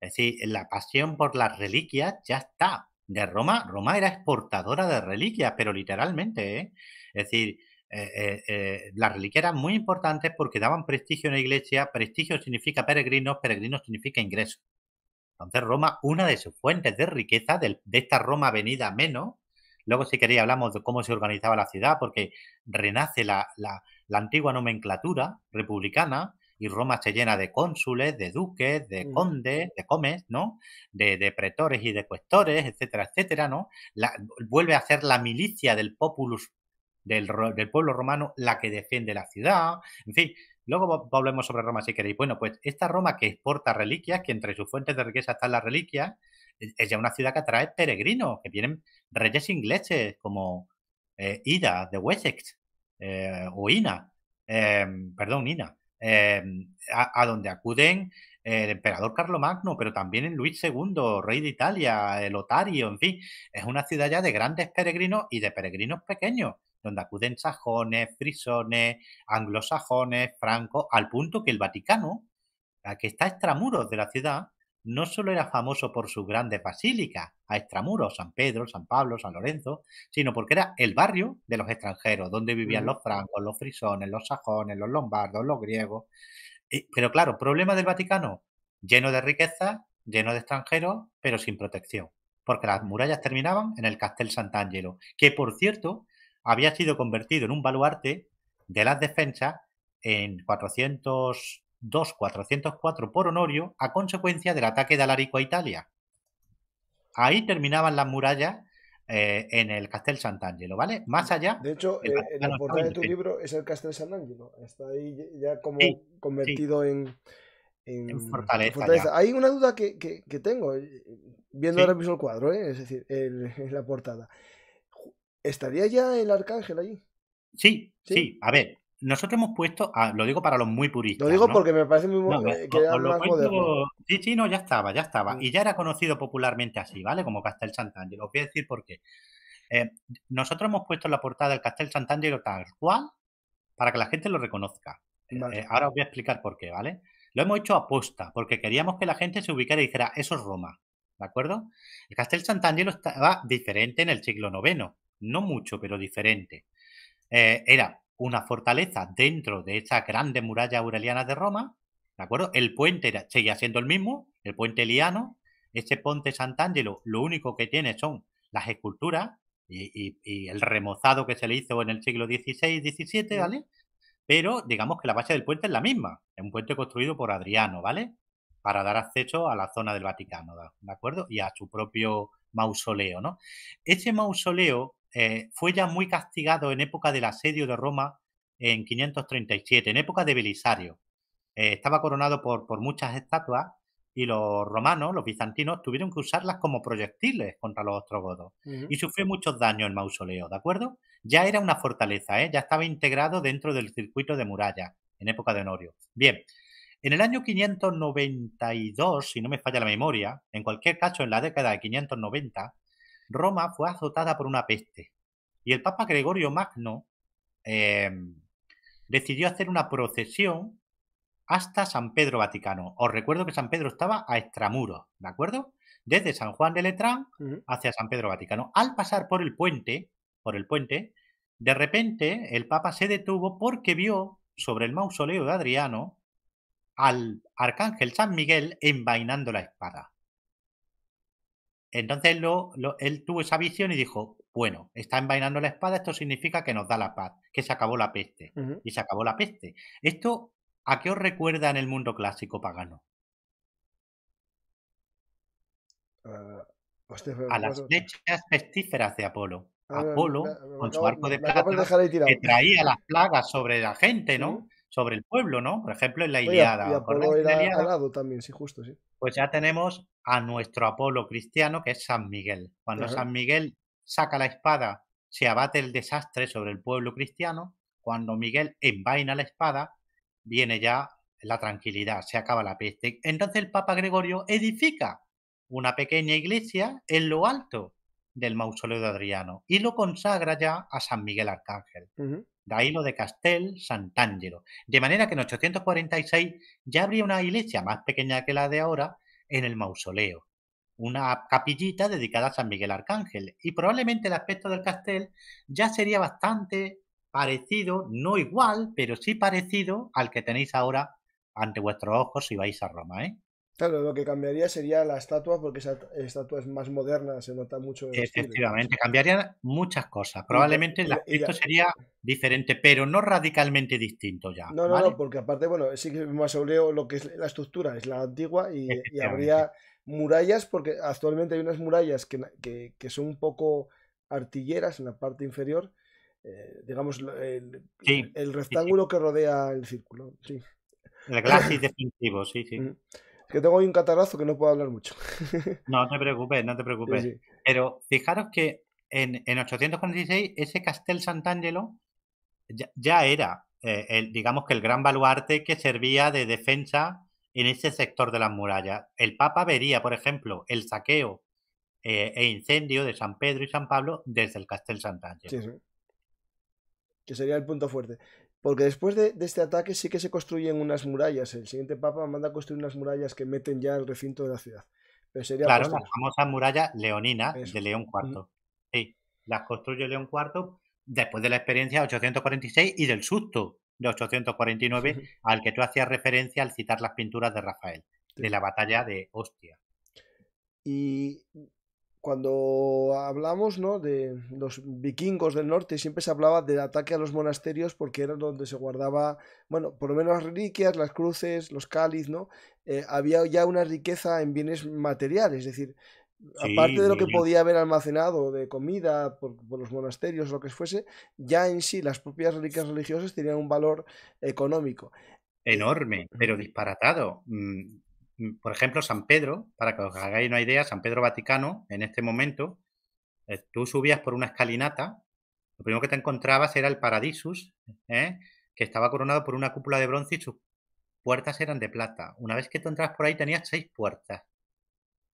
Es decir, la pasión por las reliquias ya está. De Roma, Roma era exportadora de reliquias, pero literalmente, ¿eh? Es decir, eh, eh, eh, las reliquias eran muy importantes porque daban prestigio en la iglesia. Prestigio significa peregrinos, peregrinos significa ingreso. Entonces Roma, una de sus fuentes de riqueza, de, esta Roma venida menos, luego si queréis hablamos de cómo se organizaba la ciudad, porque renace la, antigua nomenclatura republicana y Roma se llena de cónsules, de duques, de mm. condes, de comes, ¿no? De, pretores y de cuestores, etcétera, etcétera, ¿no? vuelve a ser la milicia del populus del, pueblo romano la que defiende la ciudad. En fin, luego volvemos sobre Roma si queréis. Bueno, pues esta Roma que exporta reliquias, que entre sus fuentes de riqueza están las reliquias, es ya una ciudad que atrae peregrinos, que vienen reyes ingleses como eh, Ida de Wessex eh, o Ina, em, perdón, Ina, em, a, donde acuden eh, el emperador Carlomagno, pero también en Luis II, rey de Italia, el Otario, en fin, es una ciudad ya de grandes peregrinos y de peregrinos pequeños donde acuden sajones, frisones, anglosajones, francos, al punto que el Vaticano, que está a extramuros de la ciudad, no solo era famoso por sus grandes basílicas, a extramuros, San Pedro, San Pablo, San Lorenzo, sino porque era el barrio de los extranjeros, donde vivían los francos, los frisones, los sajones, los lombardos, los griegos. Pero claro, problema del Vaticano, lleno de riqueza, lleno de extranjeros, pero sin protección, porque las murallas terminaban en el Castel Sant'Angelo, que por cierto había sido convertido en un baluarte de las defensas en 402-404 por Honorio a consecuencia del ataque de Alarico a Italia. Ahí terminaban las murallas eh, en el Castel Sant'Angelo, ¿vale? Más mm. allá. De hecho, eh, en la portada de tu libro es el Castel Sant'Angelo. Está ahí ya como convertido en. fortaleza. Hay una duda que, que, tengo, eh, viendo ahora mismo el cuadro, es decir, en la portada. ¿Estaría ya el arcángel allí? Sí, sí, A ver, nosotros hemos puesto, lo digo para los muy puristas. Lo digo porque me parece muy bueno eh, que Sí, sí, no, ya estaba, ya estaba. Mm. Y ya era conocido popularmente así, ¿vale? Como Castel Sant'Angelo. Os voy a decir por qué. Eh, nosotros hemos puesto la portada del Castel Sant'Angelo tal cual para que la gente lo reconozca. Eh, ahora os voy a explicar por qué, ¿vale? Lo hemos hecho aposta, porque queríamos que la gente se ubicara y dijera, eso es Roma, ¿de acuerdo? El Castel Sant'Angelo estaba diferente en el siglo IX no mucho, pero diferente. Eh, era una fortaleza dentro de esa grandes muralla aureliana de Roma, ¿de acuerdo? El puente seguía siendo el mismo, el puente liano, este puente Sant'Angelo, lo único que tiene son las esculturas y, el remozado que se le hizo en el siglo XVI, XVII, ¿vale? Pero digamos que la base del puente es la misma, es un puente construido por Adriano, ¿vale? Para dar acceso a la zona del Vaticano, ¿de acuerdo? Y a su propio mausoleo, ¿no? Ese mausoleo eh, fue ya muy castigado en época del asedio de Roma en 537, en época de Belisario. Eh, estaba coronado por, por muchas estatuas y los romanos, los bizantinos, tuvieron que usarlas como proyectiles contra los ostrogodos y sufrió muchos daños el mausoleo, ¿de acuerdo? Ya era una fortaleza, ¿eh? ya estaba integrado dentro del circuito de muralla en época de Honorio. Bien, en el año 592, si no me falla la memoria, en cualquier caso en la década de 590, Roma fue azotada por una peste y el Papa Gregorio Magno em, decidió hacer una procesión hasta San Pedro Vaticano. Os recuerdo que San Pedro estaba a extramuros, ¿de acuerdo? Desde San Juan de Letrán hacia San Pedro Vaticano. Al pasar por el puente, por el puente, de repente el Papa se detuvo porque vio sobre el mausoleo de Adriano al arcángel San Miguel envainando la espada. Entonces él tuvo esa visión y dijo, bueno, está envainando la espada, esto significa que nos da la paz, que se acabó la peste. Y se acabó la peste. ¿Esto a qué os recuerda en el mundo clásico pagano? Ah, pues a las flechas pestíferas de Apolo. Ah, Apolo, con su arco de plata, que traía las plagas sobre la gente, ¿no? sobre el pueblo, ¿no? Por ejemplo, en la Iliada. Apolo era la también, sí, justo, sí. Pues ya tenemos a nuestro Apolo cristiano, que es San Miguel. Cuando San Miguel saca la espada, se abate el desastre sobre el pueblo cristiano. Cuando Miguel envaina la espada, viene ya la tranquilidad, se acaba la peste. Entonces el Papa Gregorio edifica una pequeña iglesia en lo alto del mausoleo de Adriano y lo consagra ya a San Miguel Arcángel ahí lo de Castel, Sant'Angelo. De manera que en 846 ya habría una iglesia más pequeña que la de ahora en el mausoleo, una capillita dedicada a San Miguel Arcángel, y probablemente el aspecto del castel ya sería bastante parecido, no igual, pero sí parecido al que tenéis ahora ante vuestros ojos si vais a Roma. ¿eh? Claro, lo que cambiaría sería la estatua, porque esa estatua es más moderna, se nota mucho. Efectivamente, cambiarían muchas cosas. Probablemente esto sería diferente, pero no radicalmente distinto ya. No, no, no, porque aparte, bueno, sí que más lo que es la estructura, es la antigua y, habría murallas, porque actualmente hay unas murallas que, son un poco artilleras en la parte inferior, eh, digamos, el, rectángulo que rodea el círculo. Sí. El glacis definitivo, sí, sí. Mm que tengo hoy un catarazo que no puedo hablar mucho. no te preocupes, no te preocupes. Pero fijaros que en, en 846 ese Castel Sant'Angelo ya, era, eh, el, digamos que el gran baluarte que servía de defensa en ese sector de las murallas. El Papa vería, por ejemplo, el saqueo eh, e incendio de San Pedro y San Pablo desde el Castel Sant'Angelo. Sí, que sería el punto fuerte. Porque después de, este ataque sí que se construyen unas murallas. El siguiente papa manda a construir unas murallas que meten ya el recinto de la ciudad. Pero sería claro, la famosa muralla leonina de León IV. Sí, las construye León IV después de la experiencia de 846 y del susto de 849 al que tú hacías referencia al citar las pinturas de Rafael, de la batalla de Ostia. Y cuando hablamos de los vikingos del norte, siempre se hablaba del ataque a los monasterios porque era donde se guardaba, bueno, por lo menos las reliquias, las cruces, los cáliz, ¿no? Eh, había ya una riqueza en bienes materiales, es decir, aparte de lo que podía haber almacenado de comida por, los monasterios, lo que fuese, ya en sí las propias reliquias religiosas tenían un valor económico. Eh, Enorme, pero disparatado. Mm, Mm, por ejemplo, San Pedro, para que os hagáis una idea, San Pedro Vaticano, en este momento, eh, tú subías por una escalinata, lo primero que te encontrabas era el Paradisus, ¿eh? que estaba coronado por una cúpula de bronce y sus puertas eran de plata. Una vez que tú entrabas por ahí tenías seis puertas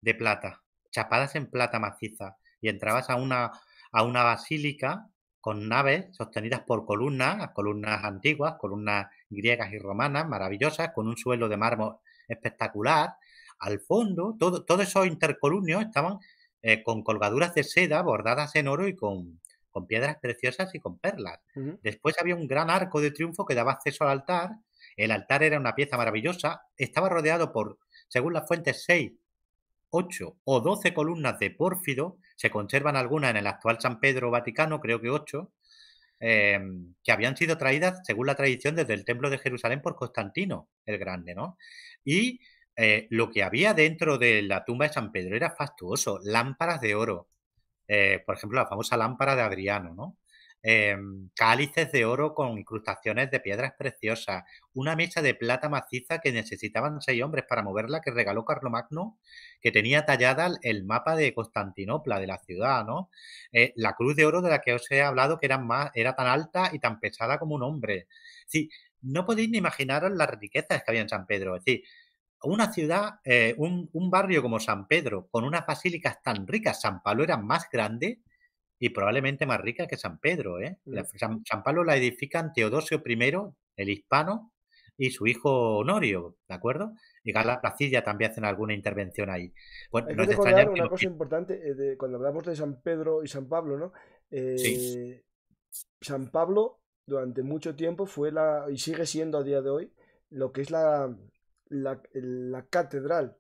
de plata, chapadas en plata maciza, y entrabas a una, a una basílica con naves sostenidas por columnas, columnas antiguas, columnas griegas y romanas, maravillosas, con un suelo de mármol espectacular, al fondo, todo, todos esos intercolumnios estaban eh, con colgaduras de seda bordadas en oro y con, con piedras preciosas y con perlas. Después había un gran arco de triunfo que daba acceso al altar. El altar era una pieza maravillosa, estaba rodeado por, según las fuentes, seis, ocho o doce columnas de pórfido, se conservan algunas en el actual San Pedro Vaticano, creo que ocho, Em, que habían sido traídas, según la tradición, desde el templo de Jerusalén por Constantino el Grande, ¿no? Y eh, lo que había dentro de la tumba de San Pedro era fastuoso, lámparas de oro, eh, por ejemplo, la famosa lámpara de Adriano, ¿no? Em, cálices de oro con incrustaciones de piedras preciosas, una mesa de plata maciza que necesitaban seis hombres para moverla que regaló Carlomagno, que tenía tallada el mapa de Constantinopla, de la ciudad, ¿no? Eh, la cruz de oro de la que os he hablado, que era, más, era tan alta y tan pesada como un hombre. Sí, no podéis ni imaginaros las riquezas que había en San Pedro. Es decir, una ciudad, eh, un, un, barrio como San Pedro, con unas basílicas tan ricas, San Pablo era más grande, y probablemente más rica que San Pedro. ¿eh? San, Pablo la edifican Teodosio I, el hispano, y su hijo Honorio, ¿de acuerdo? Y Gala Placidia también hacen alguna intervención ahí. Bueno, no que una cosa importante, eh, cuando hablamos de San Pedro y San Pablo, ¿no? Eh, San Pablo durante mucho tiempo fue la, y sigue siendo a día de hoy, lo que es la, la catedral,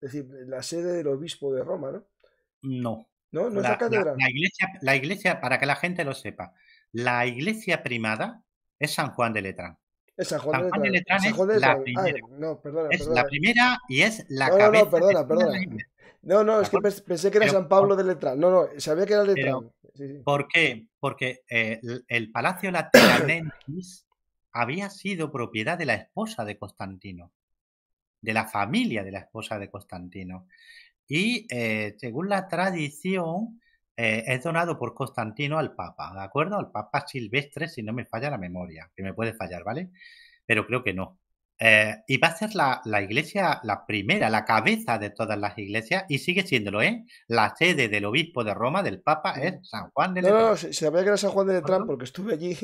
es decir, la sede del obispo de Roma, ¿no? No, no, la, La, iglesia, para que la gente lo sepa, la iglesia primada es San Juan de Letrán. San Juan, de Letrán. la primera. no, perdona, es la primera y es la no, No, perdona, perdona. No, no, es que pensé que era San Pablo de Letrán. No, no, sabía que era Letrán. ¿Por qué? Porque eh, el, Palacio Lateranensis había sido propiedad de la esposa de Constantino, de la familia de la esposa de Constantino y eh, según la tradición eh, es donado por Constantino al Papa, ¿de acuerdo? Al Papa Silvestre, si no me falla la memoria, que me puede fallar, ¿vale? Pero creo que no. Eh, y va a ser la, iglesia, la primera, la cabeza de todas las iglesias, y sigue siéndolo, ¿eh? La sede del obispo de Roma, del Papa, es mm. San Juan de Letrán. No, no, no sabía que era San Juan de Letrán porque estuve allí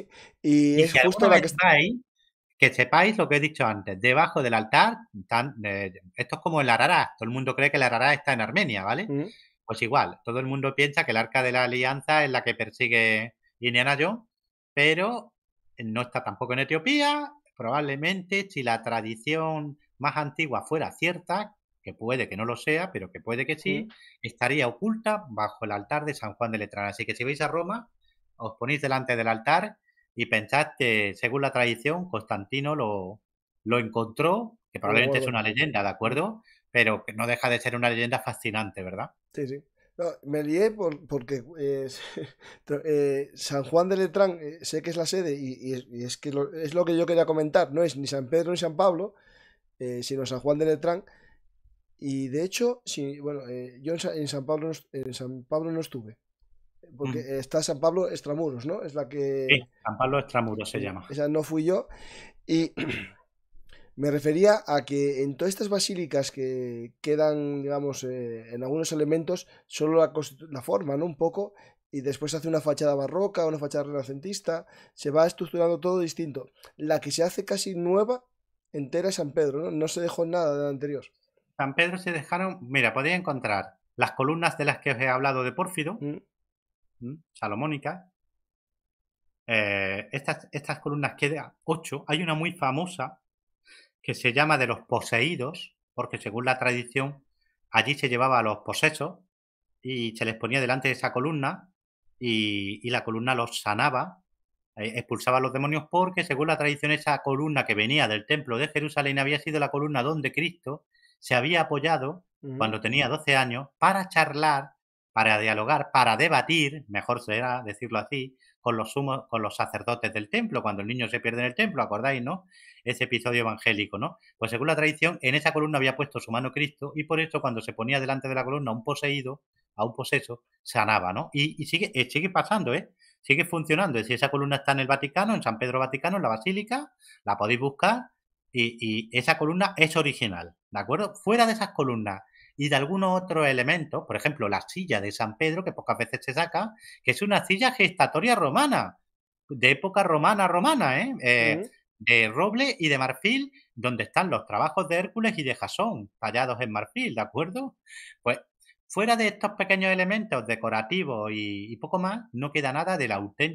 y, es justo la que está ahí que sepáis lo que he dicho antes, debajo del altar, eh, esto es como el Arará, todo el mundo cree que el Arará está en Armenia, ¿vale? Mm. Pues igual, todo el mundo piensa que el arca de la alianza es la que persigue Indiana Jones, pero no está tampoco en Etiopía, probablemente si la tradición más antigua fuera cierta, que puede que no lo sea, pero que puede que sí, mm. estaría oculta bajo el altar de San Juan de Letrán. Así que si vais a Roma, os ponéis delante del altar y pensad que, según la tradición, Constantino lo, lo encontró, que probablemente es una leyenda, ¿de acuerdo? Pero que no deja de ser una leyenda fascinante, ¿verdad? Sí, sí. me lié porque eh, eh, San Juan de Letrán eh, sé que es la sede y, es que lo, es lo que yo quería comentar, no es ni San Pedro ni San Pablo, sino San Juan de Letrán. Y de hecho, sí, bueno, yo en, San Pablo, en San Pablo no estuve, porque mm. está San Pablo Extramuros, ¿no? Es la que... Sí, San Pablo Extramuros se llama. Esa no fui yo. Y me refería a que en todas estas basílicas que quedan, digamos, eh, en algunos elementos, solo la, la forma, ¿no? Un poco, y después hace una fachada barroca, una fachada renacentista, se va estructurando todo distinto. La que se hace casi nueva, entera es San Pedro, ¿no? No se dejó nada de la anterior. San Pedro se dejaron, mira, podéis encontrar las columnas de las que os he hablado de Pórfido, mm salomónica. Eh, estas, estas columnas quedan ah, ocho. Hay una muy famosa que se llama de los poseídos, porque según la tradición allí se llevaba a los posesos y se les ponía delante de esa columna y, la columna los sanaba, eh, expulsaba a los demonios porque según la tradición esa columna que venía del templo de Jerusalén había sido la columna donde Cristo se había apoyado cuando tenía 12 años para charlar para dialogar, para debatir, mejor será decirlo así, con los, sumos, con los sacerdotes del templo, cuando el niño se pierde en el templo, ¿acordáis, no? Ese episodio evangélico, ¿no? Pues según la tradición, en esa columna había puesto su mano Cristo y por eso cuando se ponía delante de la columna un poseído, a un poseso, sanaba, ¿no? Y, sigue, eh, sigue pasando, ¿eh? Sigue funcionando. Es decir, esa columna está en el Vaticano, en San Pedro Vaticano, en la Basílica, la podéis buscar y esa columna es original, ¿de acuerdo? Fuera de esas columnas y de algunos otros elementos, por ejemplo, la silla de San Pedro, que pocas veces se saca, que es una silla gestatoria romana, de época romana romana, ¿eh? eh mm. de roble y de marfil, donde están los trabajos de Hércules y de Jasón, tallados en marfil, ¿de acuerdo? Pues fuera de estos pequeños elementos decorativos y, poco más, no queda nada del,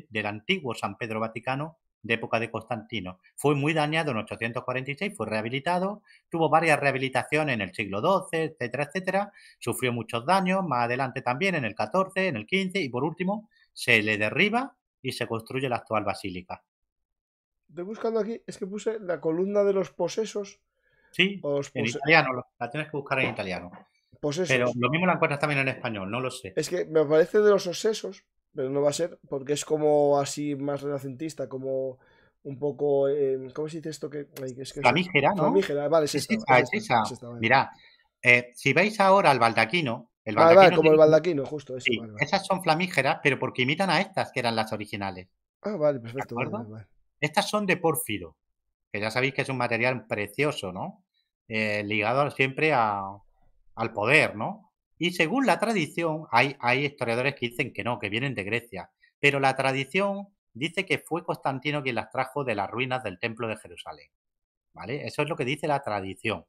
del antiguo San Pedro Vaticano de época de Constantino. Fue muy dañado en 846, fue rehabilitado, tuvo varias rehabilitaciones en el siglo XII, etcétera, etcétera, sufrió muchos daños, más adelante también en el XIV, en el XV y por último se le derriba y se construye la actual basílica. Estoy buscando aquí, es que puse la columna de los posesos. Sí, en italiano, la tienes que buscar en italiano. Pero lo mismo la encuentras también en español, no lo sé. Es que me parece de los obsesos, pero no va a ser, porque es como así más renacentista, como un poco. Em, ¿Cómo se dice esto? flamígera, ¿no? Flamígera, vale, ah, es, eh, si veis ahora el baldaquino. El vale, baldaquino como el baldaquino, justo. Esas son flamígeras, pero porque imitan a estas que eran las originales. Ah, vale, perfecto. Estas son de pórfiro, que ya sabéis que es un material precioso, ¿no? Eh, ligado siempre al poder, ¿no? Y según la tradición, hay, hay historiadores que dicen que no, que vienen de Grecia, pero la tradición dice que fue Constantino quien las trajo de las ruinas del Templo de Jerusalén. ¿Vale? Eso es lo que dice la tradición.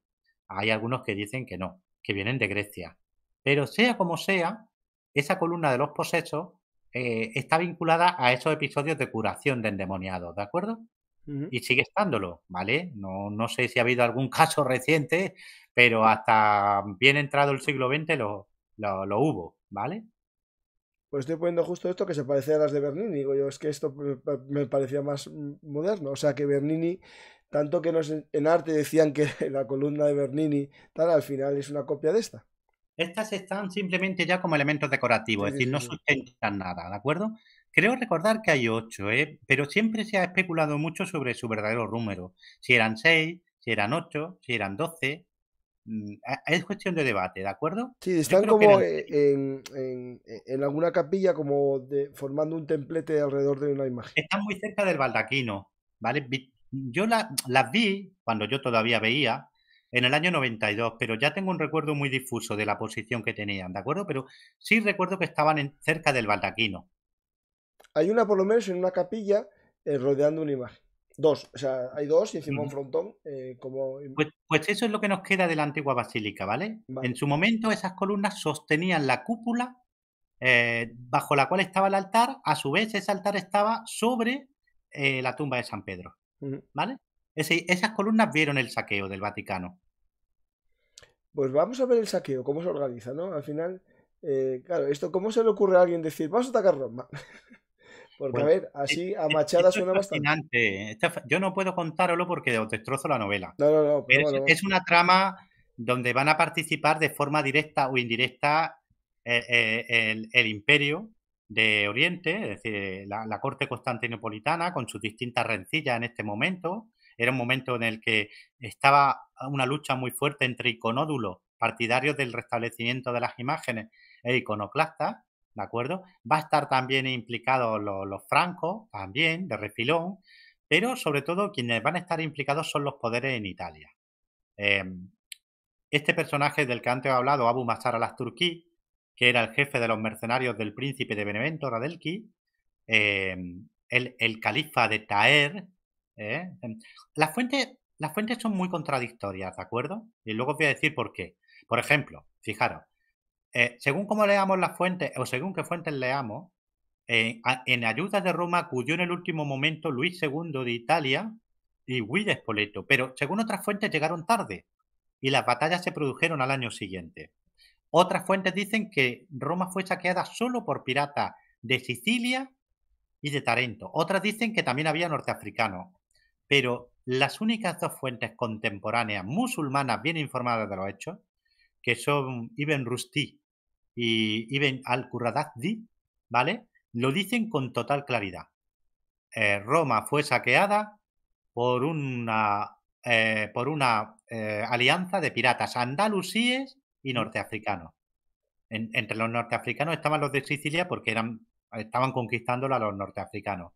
Hay algunos que dicen que no, que vienen de Grecia. Pero sea como sea, esa columna de los posesos eh, está vinculada a esos episodios de curación de endemoniados, ¿de acuerdo? y sigue estándolo, ¿vale? No, no sé si ha habido algún caso reciente, pero hasta bien entrado el siglo XX lo, lo, lo hubo, ¿vale? Pues estoy poniendo justo esto que se parece a las de Bernini. Digo yo, es que esto me parecía más moderno. O sea que Bernini, tanto que en arte decían que la columna de Bernini, tal, al final es una copia de esta. Estas están simplemente ya como elementos decorativos, es decir, no sustentan nada, ¿de acuerdo? Creo recordar que hay ocho, ¿eh? pero siempre se ha especulado mucho sobre su verdadero número. Si eran seis, si eran ocho, si eran doce. Mm, es cuestión de debate, ¿de acuerdo? Sí, están como e, e, en, alguna capilla, como de, formando un templete alrededor de una imagen. Están muy cerca del baldaquino, ¿vale? Yo las vi cuando yo todavía veía, en el año 92, pero ya tengo un recuerdo muy difuso de la posición que tenían, ¿de acuerdo? Pero sí recuerdo que estaban en, cerca del baldaquino. Hay una por lo menos en una capilla eh, rodeando una imagen. Dos, o sea, hay dos y encima un frontón. Eh, como... Pues, pues, eso es lo que nos queda de la antigua basílica, ¿vale? En su momento esas columnas sostenían la cúpula eh, bajo la cual estaba el altar, a su vez ese altar estaba sobre la tumba de San Pedro, ¿vale? esas columnas vieron el saqueo del Vaticano. Pues vamos a ver el saqueo, cómo se organiza, ¿no? Al final, claro, esto, ¿cómo se le ocurre a alguien decir, vamos a atacar Roma? Porque, a ver, e-, así a e-, machada suena bastante. Eh, yo no puedo contarlo porque os destrozo la novela. No, no, no. Pero es una trama donde van a participar de forma directa o indirecta eh, eh, el, imperio de Oriente, es decir, la, la, corte constantinopolitana con sus distintas rencillas en este momento. Era un momento en el que estaba una lucha muy fuerte entre iconódulos, partidarios del restablecimiento de las imágenes e iconoclastas, ¿de acuerdo? Va a estar también implicados los, francos, también, de refilón, pero sobre todo quienes van a estar implicados son los poderes en Italia. Em, este personaje del que antes he hablado, Abu Masar al-Asturquí, que era el jefe de los mercenarios del príncipe de Benevento, Radelki, em, el, califa de Taer. ¿eh? Em, las, fuentes, las fuentes son muy contradictorias, ¿de acuerdo? Y luego os voy a decir por qué. Por ejemplo, fijaros, eh, según cómo leamos las fuentes o según qué fuentes leamos, eh, en ayuda de Roma acudió en el último momento Luis II de Italia y Huides de pero según otras fuentes llegaron tarde y las batallas se produjeron al año siguiente. Otras fuentes dicen que Roma fue saqueada solo por piratas de Sicilia y de Tarento. Otras dicen que también había norteafricanos. Pero las únicas dos fuentes contemporáneas musulmanas bien informadas de los hechos, que son Ibn Rusti y Ibn al-Qurradazzi, ¿vale? Lo dicen con total claridad. Eh, Roma fue saqueada por una, eh, por una eh, alianza de piratas andalusíes y norteafricanos. entre los norteafricanos estaban los de Sicilia porque eran, estaban conquistándola los norteafricanos.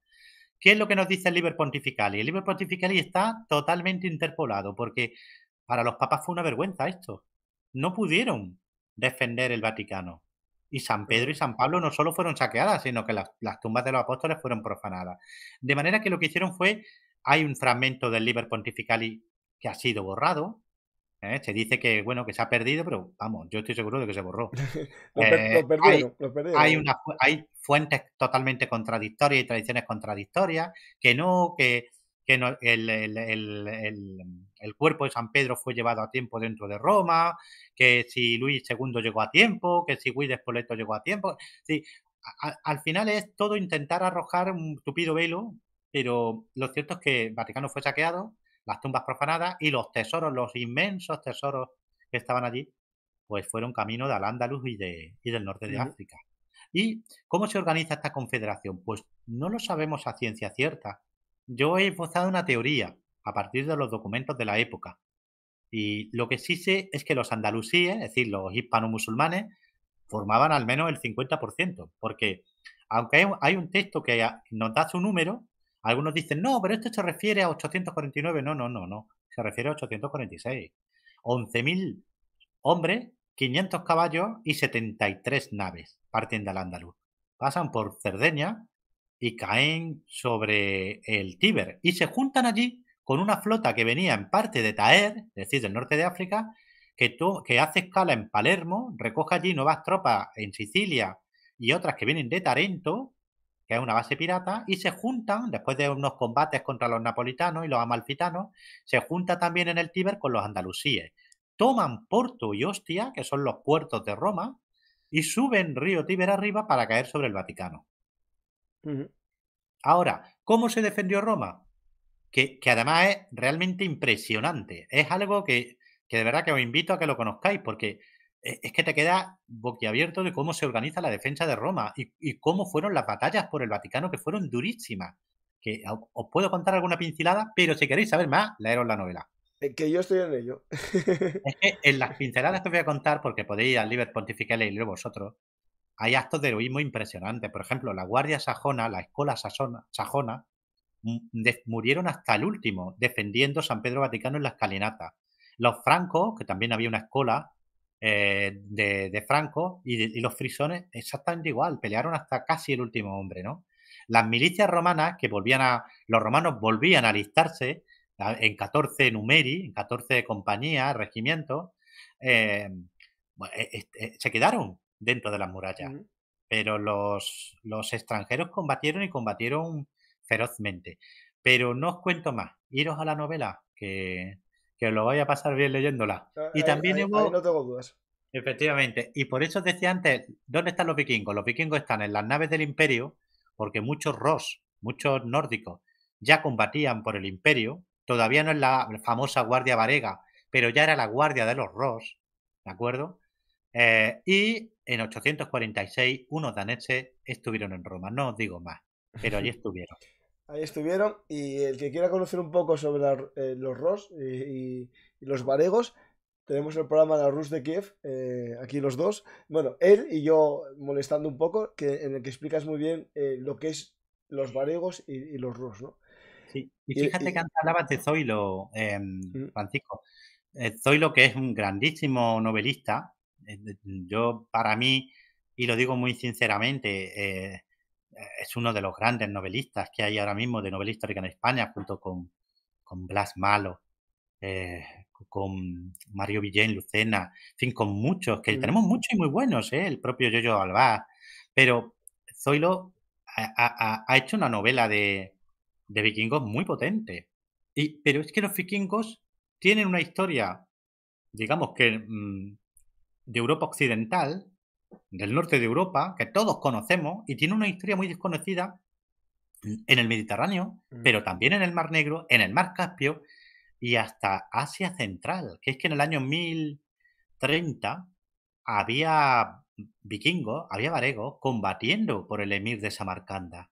¿Qué es lo que nos dice el Liber Pontificali? El Liber Pontificali está totalmente interpolado porque para los papas fue una vergüenza esto. No pudieron defender el Vaticano. Y San Pedro y San Pablo no solo fueron saqueadas, sino que las, tumbas de los apóstoles fueron profanadas. De manera que lo que hicieron fue, hay un fragmento del Liber Pontificali que ha sido borrado, ¿eh? Se dice que, bueno, que se ha perdido, pero vamos, yo estoy seguro de que se borró. hay, hay, fuentes totalmente contradictorias y tradiciones contradictorias, que no, que que no, el, cuerpo de San Pedro fue llevado a tiempo dentro de Roma, que si Luis II llegó a tiempo, que si guido de llegó a tiempo. al final es todo intentar arrojar un tupido velo, pero lo cierto es que Vaticano fue saqueado, las tumbas profanadas y los tesoros, los inmensos tesoros que estaban allí, pues fueron camino de Al-Ándalus y, de, y del norte de África. ¿Y cómo se organiza esta confederación? Pues no lo sabemos a ciencia cierta. Yo he forzado una teoría a partir de los documentos de la época. Y lo que sí sé es que los andalusíes, es decir, los hispano-musulmanes, formaban al menos el 50%, porque aunque hay un texto que nos da su número, algunos dicen, no, pero esto se refiere a 849, no, no, no, no, se refiere a 846. 11.000 hombres, 500 caballos y 73 naves parten del Andaluz. Pasan por Cerdeña, y caen sobre el Tíber y se juntan allí con una flota que venía en parte de Taer, es decir, del norte de África, que, que hace escala en Palermo, recoge allí nuevas tropas en Sicilia y otras que vienen de Tarento, que es una base pirata, y se juntan, después de unos combates contra los napolitanos y los amalfitanos, se junta también en el Tíber con los andalusíes. Toman Porto y Ostia, que son los puertos de Roma, y suben río Tíber arriba para caer sobre el Vaticano. Ahora, ¿cómo se defendió Roma? Que, que, además es realmente impresionante. Es algo que, de verdad que os invito a que lo conozcáis, porque e, es que te queda boquiabierto de cómo se organiza la defensa de Roma y, y cómo fueron las batallas por el Vaticano, que fueron durísimas. Que os puedo contar alguna pincelada, pero si queréis saber más, leeros la novela. Que yo estoy en ello. es que en las pinceladas que os voy a contar, porque podéis ir al Liber Pontificale y leer vosotros, hay actos de heroísmo impresionantes. Por ejemplo, la Guardia Sajona, la Escola Sajona, mm, murieron hasta el último defendiendo San Pedro Vaticano en la escalinata. Los francos, que también había una escuela eh, de, francos, y, los frisones exactamente igual, pelearon hasta casi el último hombre, ¿no? Las milicias romanas que volvían a. Los romanos volvían a alistarse en 14 numeri, en 14 compañías, regimientos, eh, e, e, e, se quedaron dentro de las murallas. Pero los, los extranjeros combatieron y combatieron ferozmente. Pero no os cuento más. Iros a la novela, que, os lo vaya a pasar bien leyéndola. Ah, y también no tengo dudas. Efectivamente. Y por eso os decía antes, ¿dónde están los vikingos? Los vikingos están en las naves del imperio, porque muchos ross, muchos nórdicos, ya combatían por el imperio. Todavía no es la famosa Guardia Varega, pero ya era la Guardia de los ross... ¿de acuerdo? Eh, y en 846 unos daneses estuvieron en Roma, no os digo más, pero allí estuvieron. Ahí estuvieron y el que quiera conocer un poco sobre eh, los ross y, los varegos, tenemos el programa La Rus de Kiev, eh, aquí los dos, bueno, él y yo molestando un poco, que, en el que explicas muy bien lo que es los varegos y, los ross ¿no? Sí. Y fíjate que antes hablabas de Zoilo, em, mm. Francisco. Zoilo, que es un grandísimo novelista, eh, yo, para mí, y lo digo muy sinceramente, eh, es uno de los grandes novelistas que hay ahora mismo de novela histórica en España, junto con, Blas Malo, eh, con Mario Villén, Lucena, en fin, con muchos, que mm. tenemos muchos y muy buenos, el propio Yoyo Alba pero Zoilo ha, hecho una novela de, vikingos muy potente. Y, pero es que los vikingos tienen una historia, digamos que mm, de Europa Occidental, del norte de Europa, que todos conocemos y tiene una historia muy desconocida en el Mediterráneo, mm. pero también en el Mar Negro, en el Mar Caspio y hasta Asia Central, que es que en el año 1030 había vikingos, había varegos combatiendo por el emir de Samarcanda.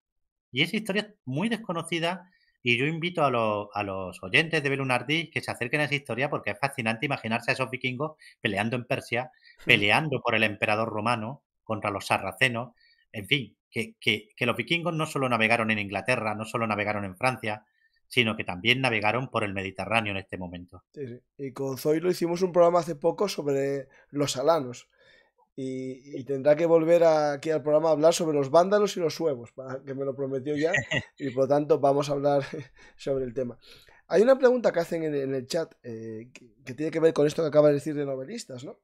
Y esa historia es muy desconocida y yo invito a, los oyentes de Belunardí que se acerquen a esa historia porque es fascinante imaginarse a esos vikingos peleando en Persia, peleando por el emperador romano contra los sarracenos. En fin, que, los vikingos no solo navegaron en Inglaterra, no solo navegaron en Francia, sino que también navegaron por el Mediterráneo en este momento. Y con Zoilo hicimos un programa hace poco sobre los alanos, y, tendrá que volver aquí al programa a hablar sobre los vándalos y los suevos, que me lo prometió ya, y por lo tanto vamos a hablar sobre el tema. Hay una pregunta que hacen en, el chat eh, que, tiene que ver con esto que acaba de decir de novelistas, ¿no?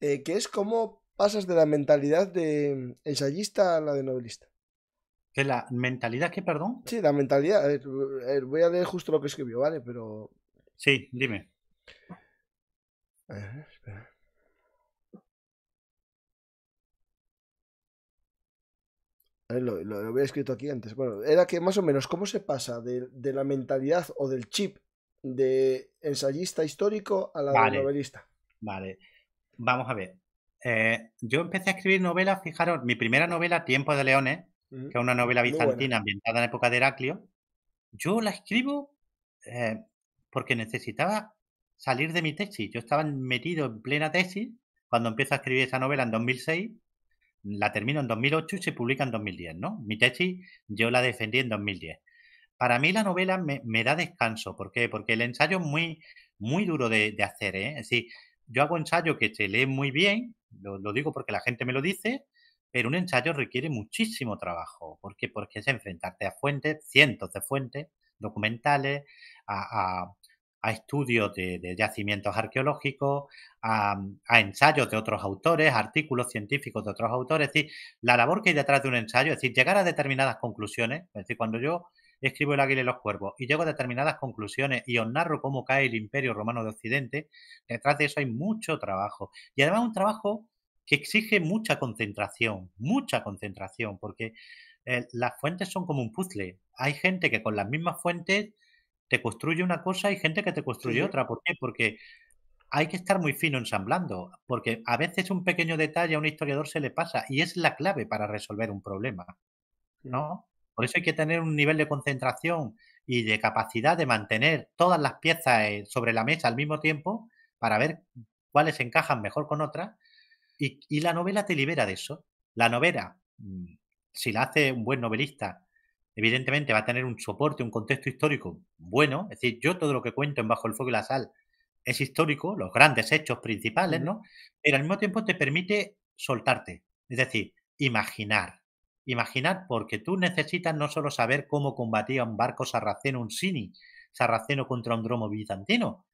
Eh, que es cómo pasas de la mentalidad de mm, ensayista a la de novelista. ¿Que la mentalidad qué, perdón? Sí, la mentalidad. voy a leer justo lo que escribió, ¿vale? Pero. Sí, dime. A ver, espera. lo, había escrito aquí antes. Bueno, era que más o menos cómo se pasa de, la mentalidad o del chip de ensayista histórico a la novelista. Vale, vamos a ver. Eh, yo empecé a escribir novelas, fijaros, mi primera novela, Tiempo de Leones, que es una novela bizantina ambientada en la época de Heraclio, yo la escribo eh, porque necesitaba salir de mi tesis. Yo estaba metido en plena tesis cuando empiezo a escribir esa novela en 2006 la termino en 2008 y se publica en 2010, ¿no? Mi tesis yo la defendí en 2010. Para mí la novela me, da descanso, ¿por qué? Porque el ensayo es muy, muy duro de, hacer, ¿eh? Es decir, yo hago ensayo que se lee muy bien, lo, digo porque la gente me lo dice, pero un ensayo requiere muchísimo trabajo, ¿por qué? Porque es enfrentarte a fuentes, cientos de fuentes documentales, a a estudios de, yacimientos arqueológicos, a, ensayos de otros autores, artículos científicos de otros autores. Es decir, la labor que hay detrás de un ensayo, es decir, llegar a determinadas conclusiones. Es decir, cuando yo escribo El Águila y los Cuervos y llego a determinadas conclusiones y os narro cómo cae el Imperio Romano de Occidente, detrás de eso hay mucho trabajo. Y además un trabajo que exige mucha concentración, mucha concentración, porque eh, las fuentes son como un puzzle. Hay gente que con las mismas fuentes te construye una cosa y gente que te construye otra. ¿Por qué? Porque hay que estar muy fino ensamblando, porque a veces un pequeño detalle a un historiador se le pasa y es la clave para resolver un problema. ¿no? Por eso hay que tener un nivel de concentración y de capacidad de mantener todas las piezas eh, sobre la mesa al mismo tiempo para ver cuáles encajan mejor con otras. y la novela te libera de eso. La novela, mm, si la hace un buen novelista, evidentemente va a tener un soporte, un contexto histórico bueno. Es decir, yo todo lo que cuento en Bajo el Fuego y la Sal es histórico, los grandes hechos principales, ¿no? Pero al mismo tiempo te permite soltarte, es decir, imaginar. Imaginar porque tú necesitas no solo saber cómo combatía un barco sarraceno, un sini, sarraceno contra un dromo bizantino,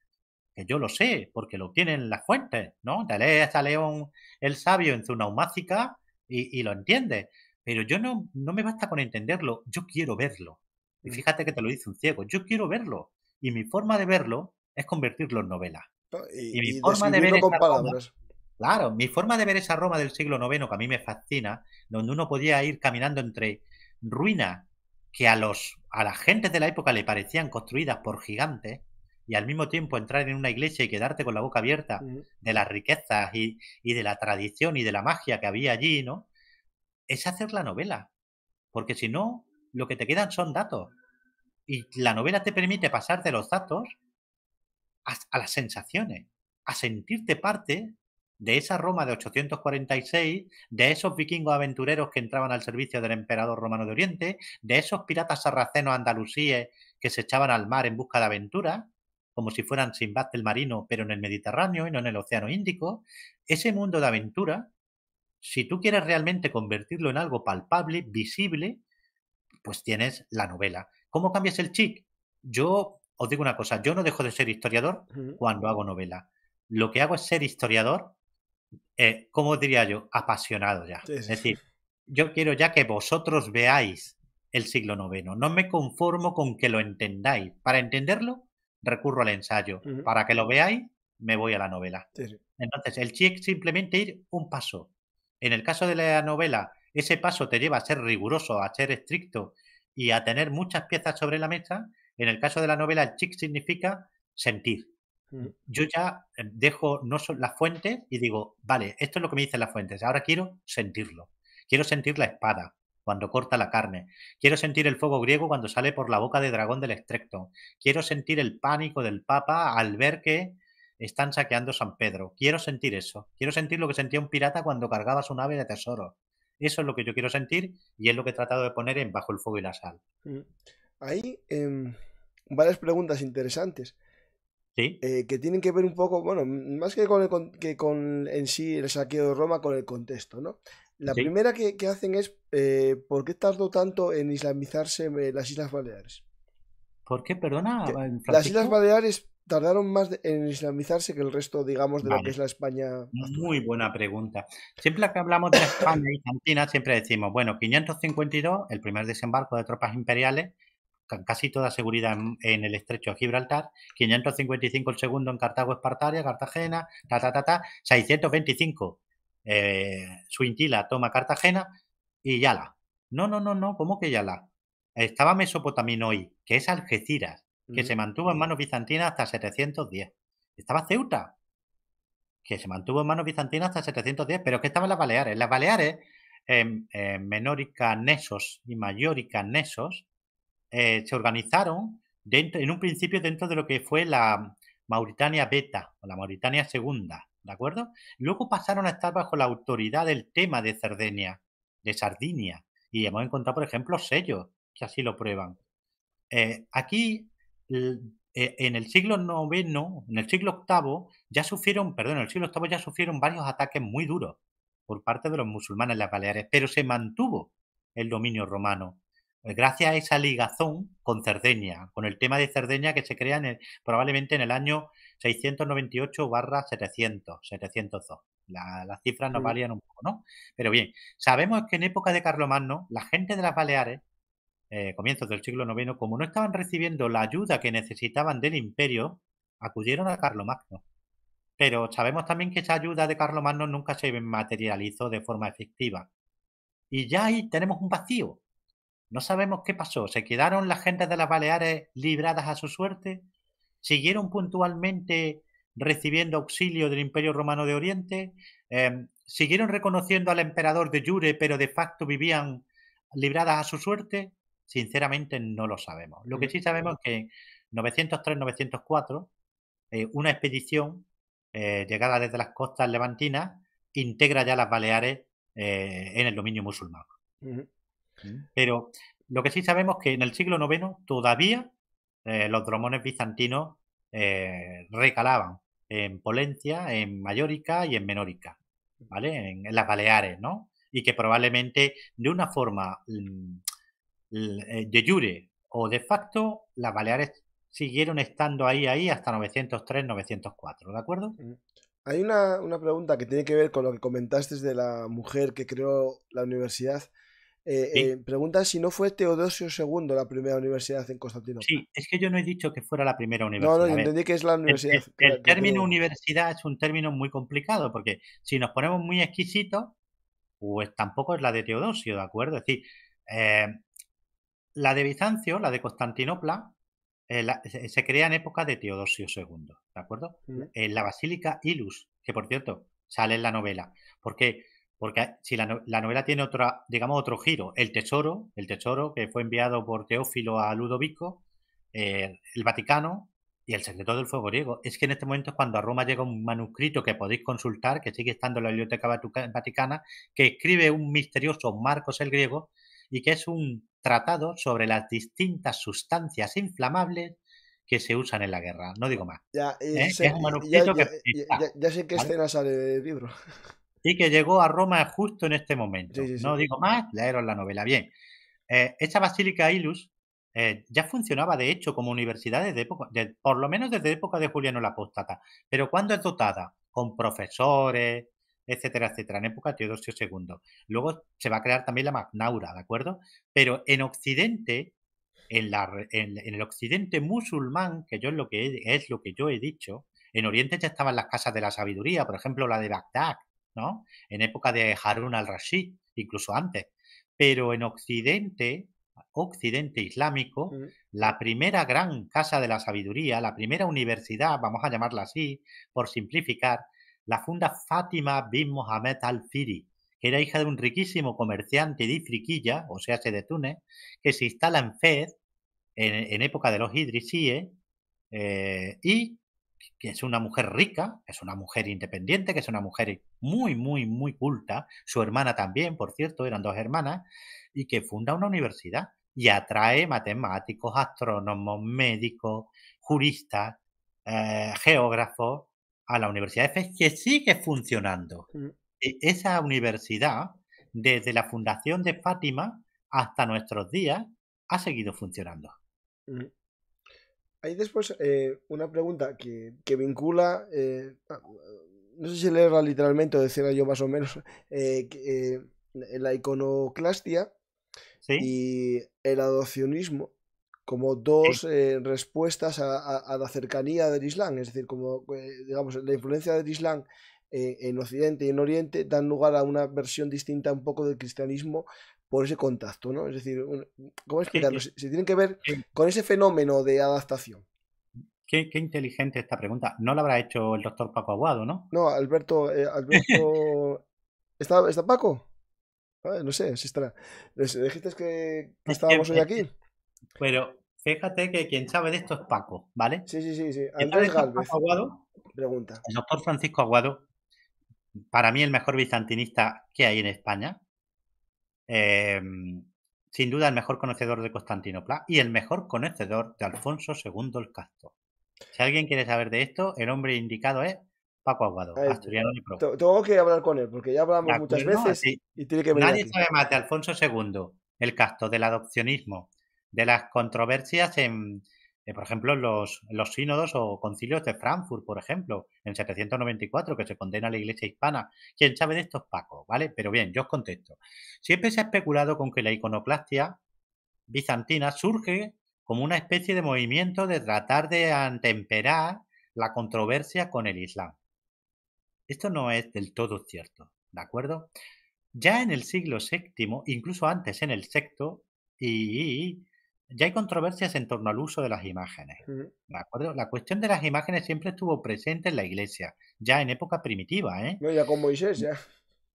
que yo lo sé, porque lo tienen las fuentes, ¿no? Te lees a León el Sabio en su naumática y, y lo entiendes. Pero yo no, no me basta con entenderlo, yo quiero verlo. Y mm. fíjate que te lo dice un ciego, yo quiero verlo. Y mi forma de verlo es convertirlo en novela. Ah, y, mi forma de verlo. claro, mi forma de ver esa Roma del siglo IX que a mí me fascina, donde uno podía ir caminando entre ruinas que a los a las gentes de la época le parecían construidas por gigantes y al mismo tiempo entrar en una iglesia y quedarte con la boca abierta mm. de las riquezas y, y, de la tradición y de la magia que había allí, ¿no? es hacer la novela. Porque si no, lo que te quedan son datos. Y la novela te permite pasar de los datos a, las sensaciones, a sentirte parte de esa Roma de 846, de esos vikingos aventureros que entraban al servicio del emperador romano de Oriente, de esos piratas sarracenos andalusíes que se echaban al mar en busca de aventura, como si fueran Sinbad el marino, pero en el Mediterráneo y no en el Océano Índico, ese mundo de aventura si tú quieres realmente convertirlo en algo palpable, visible, pues tienes la novela. ¿Cómo cambias el chic? Yo os digo una cosa, yo no dejo de ser historiador cuando hago novela. Lo que hago es ser historiador, eh, ¿cómo diría yo? Apasionado ya. Es decir, yo quiero ya que vosotros veáis el siglo IX. No me conformo con que lo entendáis. Para entenderlo, recurro al ensayo. Para que lo veáis, me voy a la novela. Entonces, el chic simplemente ir un paso en el caso de la novela, ese paso te lleva a ser riguroso, a ser estricto y a tener muchas piezas sobre la mesa. En el caso de la novela, el chic significa sentir. Mm. Yo ya eh, dejo no las fuentes y digo, vale, esto es lo que me dicen las fuentes, ahora quiero sentirlo. Quiero sentir la espada cuando corta la carne. Quiero sentir el fuego griego cuando sale por la boca de dragón del estrecto. Quiero sentir el pánico del papa al ver que están saqueando San Pedro. Quiero sentir eso. Quiero sentir lo que sentía un pirata cuando cargaba su nave de tesoro. Eso es lo que yo quiero sentir y es lo que he tratado de poner en Bajo el Fuego y la Sal. Mm. Hay em, varias preguntas interesantes. ¿Sí? Eh, que tienen que ver un poco, bueno, más que con, el, que en sí el saqueo de Roma, con el contexto, ¿no? La primera que, hacen es, eh, ¿por qué tardó tanto en islamizarse eh, las Islas Baleares? ¿Por qué, perdona? Las Islas Baleares tardaron más en islamizarse que el resto, digamos, de lo que es la España. Muy buena pregunta. Siempre que hablamos de España y Argentina, siempre decimos, bueno, 552, el primer desembarco de tropas imperiales, casi toda seguridad en, el estrecho de Gibraltar, 555 el segundo en Cartago, Espartaria, Cartagena, ta, ta, ta, ta, 625 Suintila eh, toma Cartagena y Yala. No, no, no, no, ¿cómo que ya la? Estaba Mesopotamia hoy, que es Algeciras que se mantuvo en manos bizantinas hasta 710. Estaba Ceuta, que se mantuvo en manos bizantinas hasta 710, pero ¿qué estaban las Baleares. Las Baleares, eh, y Mayórica Nesos, se organizaron dentro, en un principio dentro de lo que fue la Mauritania Beta o la Mauritania Segunda, ¿de acuerdo? Luego pasaron a estar bajo la autoridad del tema de Cerdeña, de Sardinia, y hemos encontrado, por ejemplo, sellos que así lo prueban. Eh, aquí eh, eh, en el siglo IX, en el siglo VIII, ya sufrieron, perdón, en el siglo VIII ya sufrieron varios ataques muy duros por parte de los musulmanes en las Baleares, pero se mantuvo el dominio romano eh, gracias a esa ligazón con Cerdeña, con el tema de Cerdeña que se crea en el, probablemente en el año 698 barra 700, 702. La, las cifras nos varían un poco, ¿no? Pero bien, sabemos que en época de Carlomagno, la gente de las Baleares eh, comienzos del siglo IX, como no estaban recibiendo la ayuda que necesitaban del imperio, acudieron a Carlomagno. Pero sabemos también que esa ayuda de Carlomagno nunca se materializó de forma efectiva. Y ya ahí tenemos un vacío. No sabemos qué pasó. ¿Se quedaron las gentes de las Baleares libradas a su suerte? ¿Siguieron puntualmente recibiendo auxilio del Imperio Romano de Oriente? Em, ¿Siguieron reconociendo al emperador de jure, pero de facto vivían libradas a su suerte? Sinceramente no lo sabemos. Lo que sí sabemos es que en 903-904, eh, una expedición eh, llegada desde las costas levantinas integra ya las Baleares eh, en el dominio musulmán. ¿Mm? Pero lo que sí sabemos es que en el siglo IX todavía los dromones bizantinos recalaban en Polencia, en Mayórica y en Menórica, ¿vale? En, las Baleares, ¿no? Y que probablemente de una forma mm, eh, de jure o de facto, las Baleares siguieron estando ahí, ahí hasta 903, 904, ¿de acuerdo? Mm. Hay una, pregunta que tiene que ver con lo que comentaste de la mujer que creó la universidad. Eh, eh, pregunta si no fue Teodosio II la primera universidad en Constantino Sí, es que yo no he dicho que fuera la primera universidad. No, no, entendí que es la universidad. El, término universidad es un término muy complicado porque si nos ponemos muy exquisitos, pues tampoco es la de Teodosio, ¿de acuerdo? Es decir, la de Bizancio, la de Constantinopla, eh, se, crea en época de Teodosio II, ¿de acuerdo? Mm. En eh, la Basílica Ilus, que por cierto sale en la novela, porque porque si la, novela tiene otra, digamos, otro giro, el tesoro, el tesoro que fue enviado por Teófilo a Ludovico, eh, el Vaticano y el secreto del fuego griego. Es que en este momento es cuando a Roma llega un manuscrito que podéis consultar, que sigue estando en la Biblioteca Vaticana, que escribe un misterioso Marcos el Griego y que es un, tratado sobre las distintas sustancias inflamables que se usan en la guerra. No digo más. Ya, sé, libro. Y que llegó a Roma justo en este momento. no digo más, leeros la novela. Bien. Eh, esta basílica Ilus eh, ya funcionaba de hecho como universidad desde época, por lo menos desde época de Juliano la Apóstata. Pero cuando es dotada con profesores, etcétera, etcétera, en época de Teodosio II. Luego se va a crear también la Magnaura, ¿de acuerdo? Pero en Occidente, en, la, el Occidente musulmán, que yo es lo que, es lo que yo he dicho, en Oriente ya estaban las casas de la sabiduría, por ejemplo, la de Bagdad, ¿no? En época de Harun al-Rashid, incluso antes. Pero en Occidente, Occidente Islámico, mm. la primera gran casa de la sabiduría, la primera universidad, vamos a llamarla así, por simplificar, la funda Fátima bin Mohamed al-Firi, que era hija de un riquísimo comerciante de Ifriquilla, o sea, de Túnez, que se instala en Fez en, época de los Idrisíes eh, y que es una mujer rica, es una mujer independiente, que es una mujer muy, muy, muy culta, su hermana también, por cierto, eran dos hermanas, y que funda una universidad y atrae matemáticos, astrónomos, médicos, juristas, eh, geógrafos, a la Universidad de que sigue funcionando. Mm. E, esa universidad, desde la fundación de Fátima hasta nuestros días, ha seguido funcionando. Mm. Hay después eh, una pregunta que, vincula, eh, no sé si leerla literalmente o decirla yo más o menos, eh, la iconoclastia y el adopcionismo como dos eh, respuestas a, la cercanía del Islam, es decir, como eh, digamos la influencia del Islam en Occidente y en Oriente dan lugar a una versión distinta un poco del cristianismo por ese contacto, ¿no? Es decir, ¿cómo explicarlo? Se, tienen que ver con ese fenómeno de adaptación. Qué, inteligente esta pregunta. No la habrá hecho el doctor Paco Aguado, ¿no? No, Alberto, eh, Alberto... ¿Está, ¿Está Paco? no sé si estará. ¿Dijiste que, estábamos hoy aquí? Pero fíjate que quien sabe de esto es Paco, ¿vale? Sí, sí, sí. sí. Andrés Galvez. Aguado? Pregunta. El doctor Francisco Aguado, para mí el mejor bizantinista que hay en España. Em, sin duda el mejor conocedor de Constantinopla y el mejor conocedor de Alfonso II el Casto. Si alguien quiere saber de esto, el hombre indicado es Paco Aguado, pro. Tengo que hablar con él, porque ya hablamos muchas veces Nadie sabe más de Alfonso II, el casto, del adopcionismo, de las controversias en, eh, por ejemplo, los, los sínodos o concilios de Frankfurt, por ejemplo, en 794, que se condena la Iglesia hispana. ¿Quién sabe de estos pacos? ¿Vale? Pero bien, yo os contesto. Siempre se ha especulado con que la iconoplastia bizantina surge como una especie de movimiento de tratar de antemperar la controversia con el Islam. Esto no es del todo cierto, ¿de acuerdo? Ya en el siglo VII, incluso antes en el VI, y ya hay controversias en torno al uso de las imágenes. ¿De acuerdo? La cuestión de las imágenes siempre estuvo presente en la iglesia, ya en época primitiva. ¿eh? ya con Moisés, mm. ya.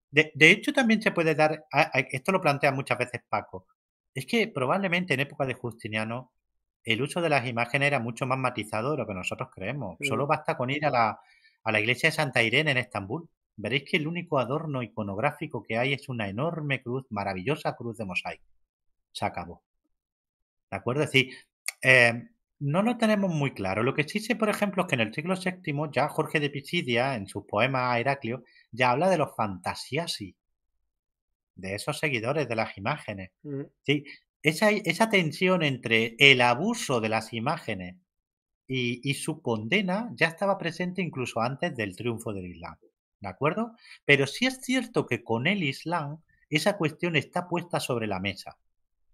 De, hecho, también se puede dar, esto lo plantea muchas veces Paco, es que probablemente en época de Justiniano el uso de las imágenes era mucho más matizado de lo que nosotros creemos. Mm. Solo basta con ir a la, a la iglesia de Santa Irene en Estambul. Veréis que el único adorno iconográfico que hay es una enorme cruz, maravillosa cruz de mosaico. Se acabó. ¿De acuerdo? Es eh, decir, no lo tenemos muy claro. Lo que sí sé, por ejemplo, es que en el siglo VII ya Jorge de Pisidia, en su poema a Heraclio, ya habla de los fantasiasi, de esos seguidores de las imágenes. Mm. ¿Sí? esa, tensión entre el abuso de las imágenes y, y, su condena ya estaba presente incluso antes del triunfo del Islam. ¿De acuerdo? Pero sí es cierto que con el Islam esa cuestión está puesta sobre la mesa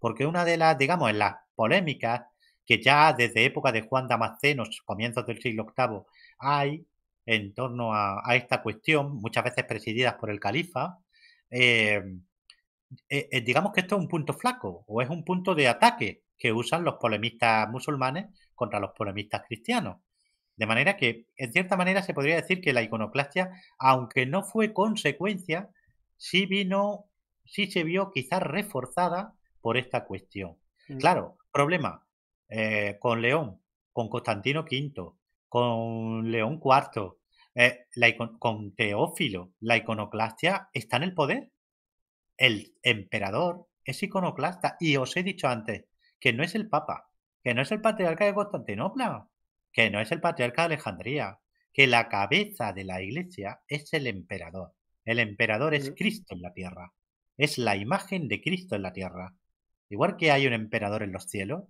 porque una de las, digamos, en las polémicas que ya desde época de Juan Damasceno, comienzos del siglo VIII, hay en torno a, esta cuestión, muchas veces presididas por el califa, eh, eh, eh, digamos que esto es un punto flaco o es un punto de ataque que usan los polemistas musulmanes contra los polemistas cristianos. De manera que, en cierta manera, se podría decir que la iconoclastia, aunque no fue consecuencia, sí vino, sí se vio quizás reforzada por esta cuestión. Mm. Claro, problema eh, con León, con Constantino V, con León eh, IV, con Teófilo, la iconoclastia está en el poder. El emperador es iconoclasta y os he dicho antes que no es el Papa, que no es el patriarca de Constantinopla, que no es el patriarca de Alejandría, que la cabeza de la iglesia es el emperador. El emperador es mm. Cristo en la tierra, es la imagen de Cristo en la tierra. Igual que hay un emperador en los cielos,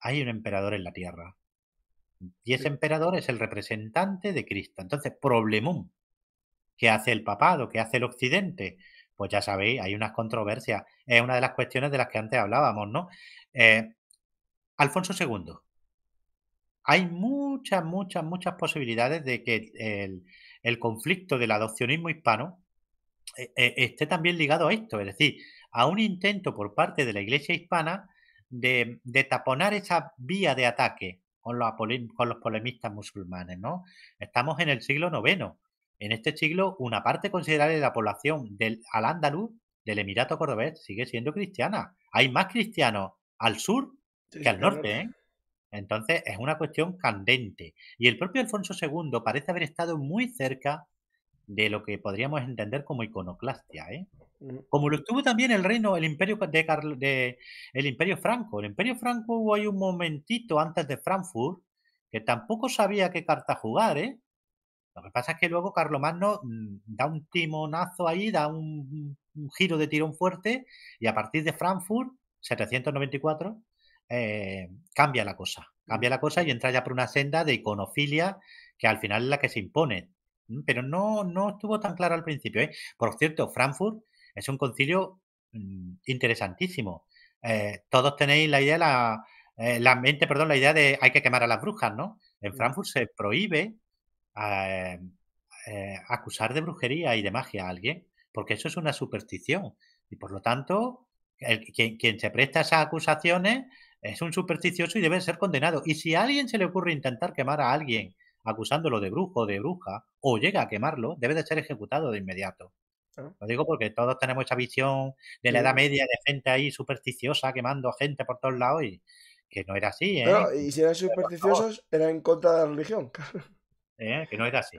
hay un emperador en la tierra. Y ese emperador es el representante de Cristo. Entonces, problemum. ¿Qué hace el papado? ¿Qué hace el occidente? Pues ya sabéis, hay unas controversias. Es una de las cuestiones de las que antes hablábamos, ¿no? Eh, Alfonso II. Hay muchas, muchas, muchas posibilidades de que el, conflicto del adopcionismo hispano eh, eh, esté también ligado a esto. Es decir, a un intento por parte de la Iglesia hispana de, taponar esa vía de ataque con los, polemistas musulmanes. ¿no? Estamos en el siglo IX. En este siglo, una parte considerable de la población del, al andaluz, del Emirato Cordobés, sigue siendo cristiana. Hay más cristianos al sur que al norte. ¿eh? Entonces, es una cuestión candente. Y el propio Alfonso II parece haber estado muy cerca de lo que podríamos entender como iconoclastia, ¿eh? Como lo estuvo también el reino, el imperio de, de el imperio franco. El imperio franco hubo ahí un momentito antes de Frankfurt que tampoco sabía qué carta jugar, ¿eh? Lo que pasa es que luego Carlomagno mm, da un timonazo ahí, da un, giro de tirón fuerte y a partir de Frankfurt, 794, eh, cambia la cosa. Cambia la cosa y entra ya por una senda de iconofilia que al final es la que se impone Mm, pero no, no estuvo tan claro al principio. ¿eh? Por cierto, Frankfurt es un concilio mm, interesantísimo. Eh, todos tenéis la idea, eh, la, mente, perdón, la idea de hay que quemar a las brujas, ¿no? En mm. Frankfurt se prohíbe acusar de brujería y de magia a alguien, porque eso es una superstición. Y por lo tanto, quien, se presta a esas acusaciones es un supersticioso y debe ser condenado. Y si a alguien se le ocurre intentar quemar a alguien acusándolo de brujo, o de bruja, o llega a quemarlo, debe de ser ejecutado de inmediato. Ah. Lo digo porque todos tenemos esa visión de la Edad Media de gente ahí supersticiosa quemando gente por todos lados y que no era así. ¿eh? y si eran supersticiosos, eran era en contra de la religión. ¿Eh? Que no era así.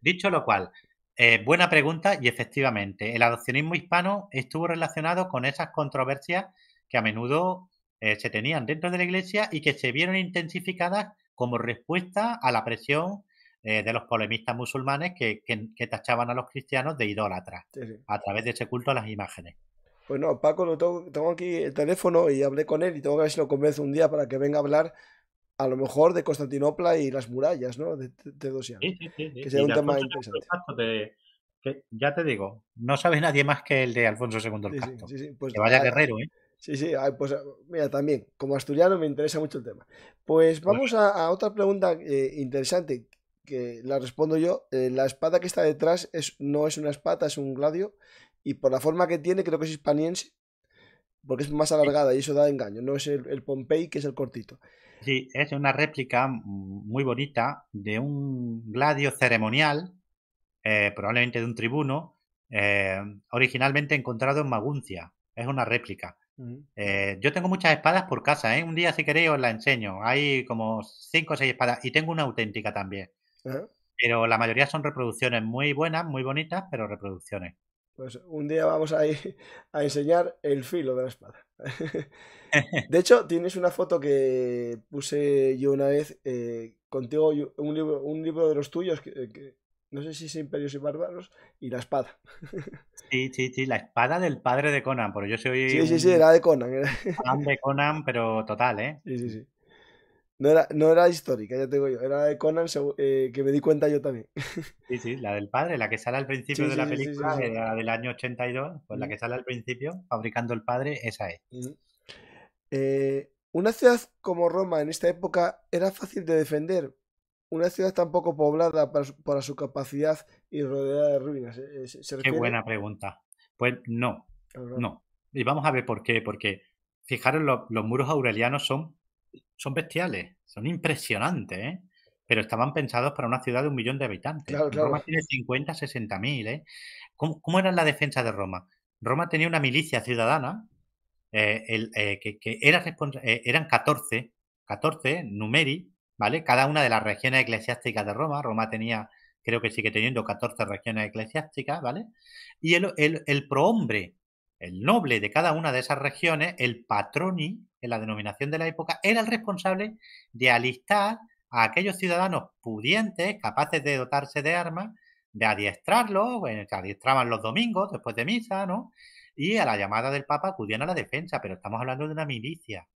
dicho lo cual, eh, buena pregunta y efectivamente, el adopcionismo hispano estuvo relacionado con esas controversias que a menudo se tenían dentro de la iglesia y que se vieron intensificadas como respuesta a la presión eh, de los polemistas musulmanes que, que, tachaban a los cristianos de idólatras a través de ese culto a las imágenes. Bueno, pues Paco, lo tengo, aquí el teléfono y hablé con él y tengo que ver si lo convence un día para que venga a hablar a lo mejor de Constantinopla y las murallas, ¿no? De, de que sea un tema interesante. ya te digo, no sabe nadie más que el de Alfonso II el Casto. que vaya guerrero, ¿eh? Sí, sí, pues mira, también, como asturiano me interesa mucho el tema. Pues vamos a, otra pregunta eh, interesante que la respondo yo. Eh, la espada que está detrás es, no es una espada, es un gladio. Y por la forma que tiene, creo que es hispaniense, porque es más alargada y eso da engaño. No es el, Pompey, que es el cortito. Sí, es una réplica muy bonita de un gladio ceremonial, eh, probablemente de un tribuno, originalmente encontrado en Maguncia. Es una réplica eh, yo tengo muchas espadas por casa, ¿eh? Un día, si queréis, os la enseño. Hay como 5 o 6 espadas y tengo una auténtica también. Eh. Pero la mayoría son reproducciones muy buenas, muy bonitas, pero reproducciones. Pues un día vamos a, ir a enseñar el filo de la espada. De hecho, tienes una foto que puse yo una vez eh, contigo, un libro, de los tuyos que, no sé si es Imperios y Bárbaros, y la espada. Sí, sí, sí, la espada del padre de Conan, pero yo soy... Sí, sí, sí, era de Conan. Era... de Conan, pero total, ¿eh? Sí, sí, sí. No era, no era histórica, ya tengo yo, era de Conan eh, que me di cuenta yo también. Sí, sí, la del padre, la que sale al principio de la película, la del año 82, pues la que sale al principio, fabricando el padre, esa es. Eh, una ciudad como Roma en esta época era fácil de defender, una ciudad tan poco poblada para, su capacidad y rodeada de ruinas. ¿eh? Eh, qué buena pregunta. Pues no, ah, no. Y vamos a ver por qué, porque fijaros, los, muros aurelianos son, son bestiales, son impresionantes, ¿eh? pero estaban pensados para una ciudad de un millón de habitantes. Roma tiene 50, 60 mil. ¿Cómo, era la defensa de Roma? Roma tenía una milicia ciudadana que, eran 14, 14 numeri ¿vale? Cada una de las regiones eclesiásticas de Roma, Roma tenía, creo que sigue teniendo 14 regiones eclesiásticas, ¿vale? Y el, el, el prohombre, el noble de cada una de esas regiones, el patroni, en la denominación de la época, era el responsable de alistar a aquellos ciudadanos pudientes, capaces de dotarse de armas, de adiestrarlos, que adiestraban los domingos después de misa, ¿no? Y a la llamada del Papa acudían a la defensa, pero estamos hablando de una milicia,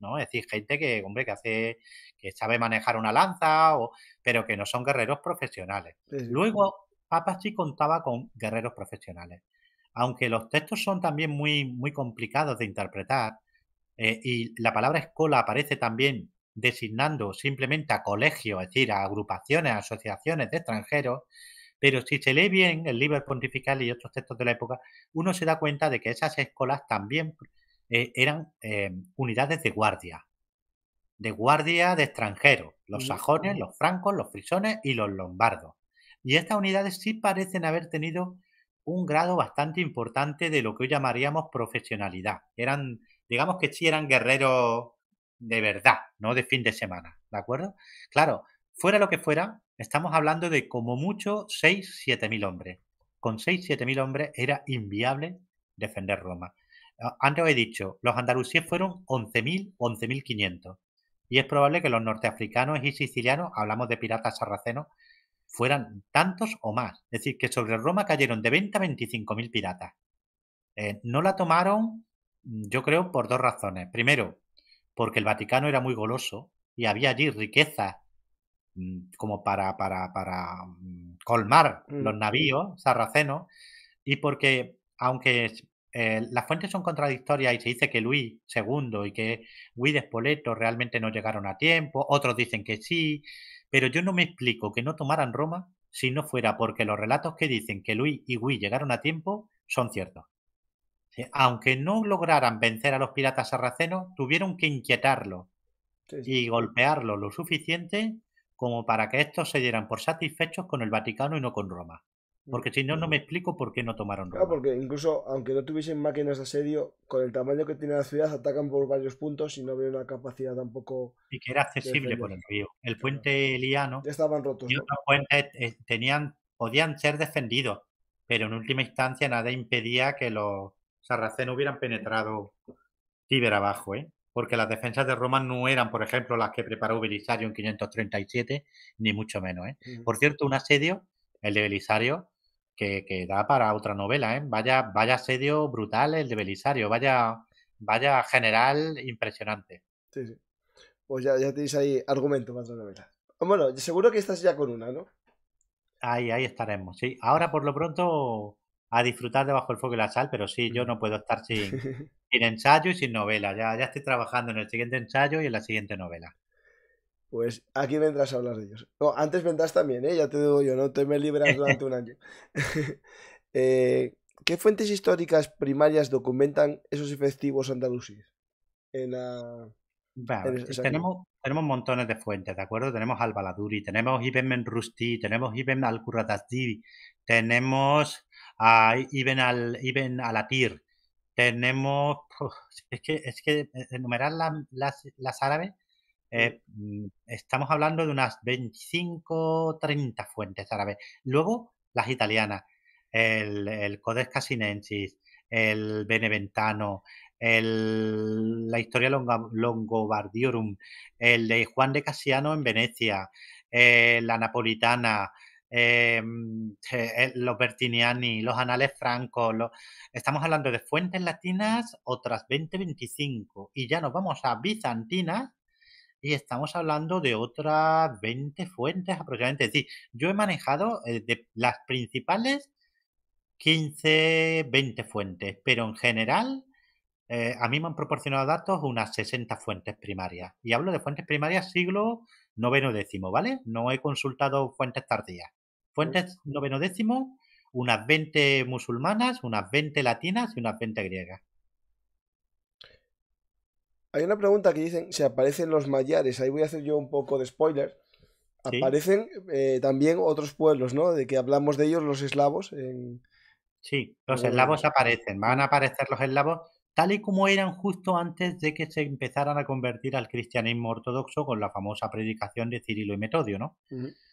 ¿no? Es decir, gente que, hombre, que hace, que sabe manejar una lanza, pero que no son guerreros profesionales. Luego, Luego, sí contaba con guerreros profesionales. Aunque los textos son también muy, muy complicados de interpretar, eh, y la palabra escuela aparece también designando simplemente a colegios, es decir, a agrupaciones, asociaciones de extranjeros, pero si se lee bien el libro Pontifical y otros textos de la época, uno se da cuenta de que esas escuelas también eh, eran eh, unidades de guardia. De guardia de extranjeros, los sajones, los francos, los frisones y los lombardos. Y estas unidades sí parecen haber tenido un grado bastante importante de lo que hoy llamaríamos profesionalidad. Eran, digamos que sí eran guerreros de verdad, no de fin de semana, ¿de acuerdo? Claro, fuera lo que fuera, estamos hablando de como mucho 6-7 mil hombres. Con 6-7 mil hombres era inviable defender Roma. Ah, antes os he dicho, los andalusíes fueron 11.000, 11.500. Y es probable que los norteafricanos y sicilianos, hablamos de piratas sarracenos, fueran tantos o más. Es decir, que sobre Roma cayeron de 20 a 25.000 piratas. Eh, no la tomaron, mm, yo creo, por dos razones. Primero, porque el Vaticano era muy goloso y había allí riqueza mm, como para, para, para mm, colmar los navíos sarracenos y porque aunque eh, las fuentes son contradictorias y se dice que Luis II y que Luis de realmente no llegaron a tiempo, otros dicen que sí, pero yo no me explico que no tomaran Roma si no fuera porque los relatos que dicen que Luis y Gui llegaron a tiempo son ciertos. Aunque no lograran vencer a los piratas sarracenos, tuvieron que inquietarlo y golpearlo lo suficiente como para que estos se dieran por satisfechos con el Vaticano y no con Roma. Porque si no, no me explico por qué no tomaron Roma. porque incluso aunque no tuviesen máquinas de asedio, con el tamaño que tiene la ciudad, atacan por varios puntos y no había una capacidad tampoco. Y que era accesible por el río. El puente liano. Estaban rotos. Y otros puentes eh, tenían, podían ser defendidos, pero en última instancia nada impedía que los sarracenos hubieran penetrado ciberabajo, abajo, ¿eh? Porque las defensas de Roma no eran, por ejemplo, las que preparó Belisario en 537, ni mucho menos. ¿eh? Por cierto, un asedio, el de Belisario, que, da para otra novela, ¿eh? Vaya, vaya asedio brutal el de Belisario, vaya, vaya general impresionante. Sí, Pues ya, ya tenéis ahí argumento para otra novela. Bueno, seguro que estás ya con una, ¿no? Ahí, ahí estaremos, sí. Ahora por lo pronto a disfrutar de Bajo el Fuego la Sal, pero sí, yo no puedo estar sin, sin ensayo y sin novela. Ya, ya estoy trabajando en el siguiente ensayo y en la siguiente novela. Pues aquí vendrás a hablar de ellos. antes vendrás también, ¿eh? ya te digo yo, no te me libras durante un año. Eh, ¿Qué fuentes históricas primarias documentan esos efectivos andalusíes? tenemos, tenemos montones de fuentes, ¿de acuerdo? Tenemos Al-Baladuri, tenemos Ibn Menrusti, tenemos Ibn al Kuratazdi, tenemos a Ibn al Ibn Alatir, tenemos. es que, eh, enumerar las árabes eh, mm, estamos hablando de unas 25, 30 fuentes árabes. Luego, las italianas, el, el Codex Casinensis, el Beneventano, el, la historia Longobardiorum, el de Juan de Casiano en Venecia, eh, la napolitana, eh, mm, los Bertiniani, los anales francos. Estamos hablando de fuentes latinas, otras 20-25, y ya nos vamos a bizantinas, y estamos hablando de otras 20 fuentes aproximadamente. Es decir, yo he manejado eh, de las principales 15, 20 fuentes, pero en general eh, a mí me han proporcionado datos unas 60 fuentes primarias. Y hablo de fuentes primarias siglo noveno décimo, ¿vale? No he consultado fuentes tardías. Fuentes noveno unas 20 musulmanas, unas 20 latinas y unas 20 griegas. Hay una pregunta que dicen si aparecen los mayares. Ahí voy a hacer yo un poco de spoiler. Aparecen eh, también otros pueblos, ¿no? De que hablamos de ellos, los eslavos. Sí, los eslavos aparecen. Van a aparecer los eslavos tal y como eran justo antes de que se empezaran a convertir al cristianismo ortodoxo con la famosa predicación de Cirilo y Metodio, ¿no?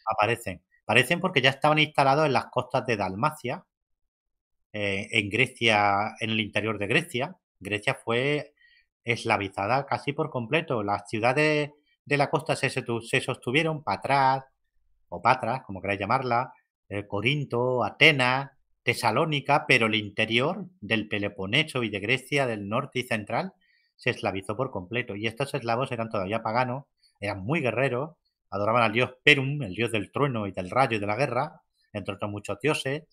Aparecen. Aparecen porque ya estaban instalados en las costas de Dalmacia, eh, en Grecia, en el interior de Grecia. Grecia fue eslavizada casi por completo. Las ciudades de la costa se, se sostuvieron, Patras, o Patras, como queráis llamarla, eh, Corinto, Atenas, Tesalónica, pero el interior del Peloponeso y de Grecia del norte y central se eslavizó por completo. Y estos eslavos eran todavía paganos, eran muy guerreros, adoraban al dios Perum, el dios del trueno y del rayo y de la guerra, entre otros muchos dioses,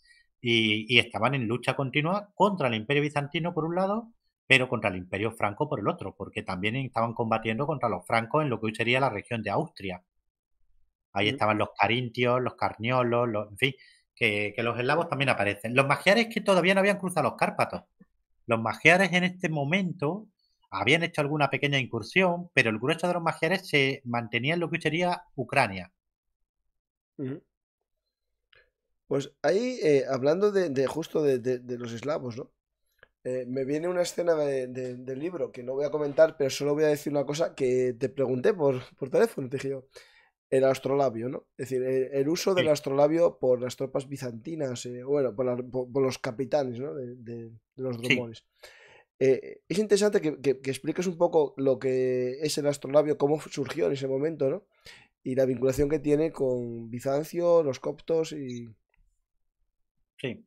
y estaban en lucha continua contra el imperio bizantino por un lado pero contra el Imperio Franco por el otro, porque también estaban combatiendo contra los francos en lo que hoy sería la región de Austria. Ahí mm. estaban los carintios, los carniolos, los, en fin, que, los eslavos también aparecen. Los magiares que todavía no habían cruzado los Cárpatos. Los magiares en este momento habían hecho alguna pequeña incursión, pero el grueso de los magiares se mantenía en lo que hoy sería Ucrania. Mm. Pues ahí, eh, hablando de, justo de los eslavos, ¿no? Eh, me viene una escena de, del libro que no voy a comentar, pero solo voy a decir una cosa que te pregunté por, teléfono, te dije yo. El astrolabio, ¿no? Es decir, el, uso del astrolabio por las tropas bizantinas, eh, bueno, por, los capitanes, ¿no? De, los dromones. Eh, es interesante que, expliques un poco lo que es el astrolabio, cómo surgió en ese momento, ¿no? Y la vinculación que tiene con Bizancio, los coptos y. Sí.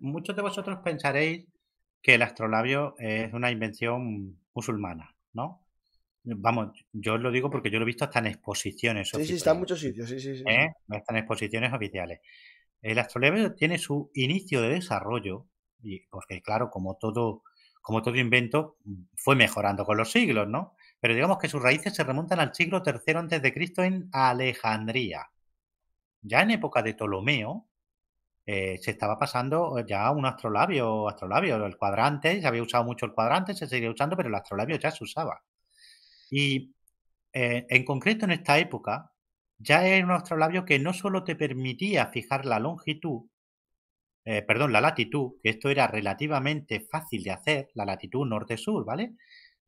muchos de vosotros pensaréis que el astrolabio es una invención musulmana, ¿no? Vamos, yo lo digo porque yo lo he visto hasta en exposiciones. Sí, oficiales. sí, está en muchos sitios, sí, sí, sí. ¿eh? en exposiciones oficiales. El astrolabio tiene su inicio de desarrollo, y, porque claro, como todo, como todo invento, fue mejorando con los siglos, ¿no? Pero digamos que sus raíces se remontan al siglo III a.C. en Alejandría. Ya en época de Ptolomeo, eh, se estaba pasando ya un astrolabio, astrolabio, el cuadrante, se había usado mucho el cuadrante, se seguía usando, pero el astrolabio ya se usaba. Y eh, en concreto en esta época, ya era un astrolabio que no solo te permitía fijar la longitud, eh, perdón, la latitud, que esto era relativamente fácil de hacer, la latitud norte-sur, ¿vale?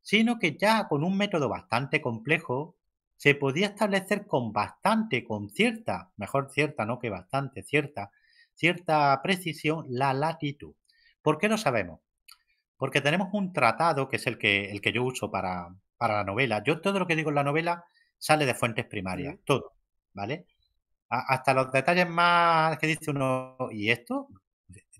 Sino que ya con un método bastante complejo se podía establecer con bastante, con cierta, mejor cierta, no que bastante, cierta cierta precisión la latitud. ¿Por qué lo sabemos? Porque tenemos un tratado, que es el que, el que yo uso para, la novela. Yo todo lo que digo en la novela sale de fuentes primarias, todo, ¿vale? hasta los detalles más que dice uno, ¿y esto?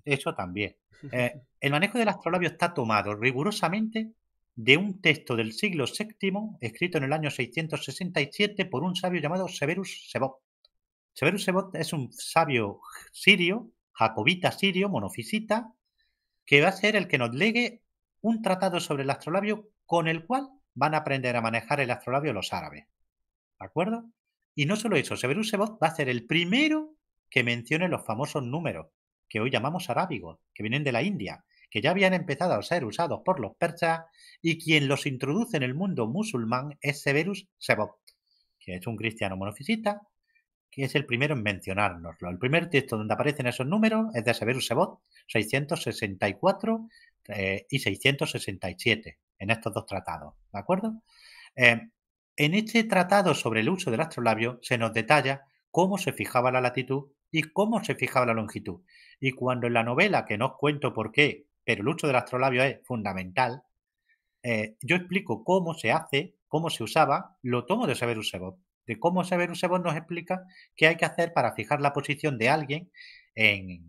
Eso también. Eh, el manejo del astrolabio está tomado rigurosamente de un texto del siglo VII, escrito en el año 667 por un sabio llamado Severus Sebó. Severus Sebot es un sabio sirio, jacobita sirio, monofisita, que va a ser el que nos legue un tratado sobre el astrolabio con el cual van a aprender a manejar el astrolabio los árabes. ¿De acuerdo? Y no solo eso, Severus Sebot va a ser el primero que mencione los famosos números, que hoy llamamos arábigos, que vienen de la India, que ya habían empezado a ser usados por los persas, y quien los introduce en el mundo musulmán es Severus Sebot, que es un cristiano monofisita, que es el primero en mencionárnoslo. El primer texto donde aparecen esos números es de Severus Sebot, 664 y 667, eh, en estos dos tratados, ¿de acuerdo? Eh, en este tratado sobre el uso del astrolabio se nos detalla cómo se fijaba la latitud y cómo se fijaba la longitud. Y cuando en la novela, que no os cuento por qué, pero el uso del astrolabio es fundamental, eh, yo explico cómo se hace, cómo se usaba, lo tomo de Severus Sebot de cómo saber un sebo nos explica qué hay que hacer para fijar la posición de alguien eh,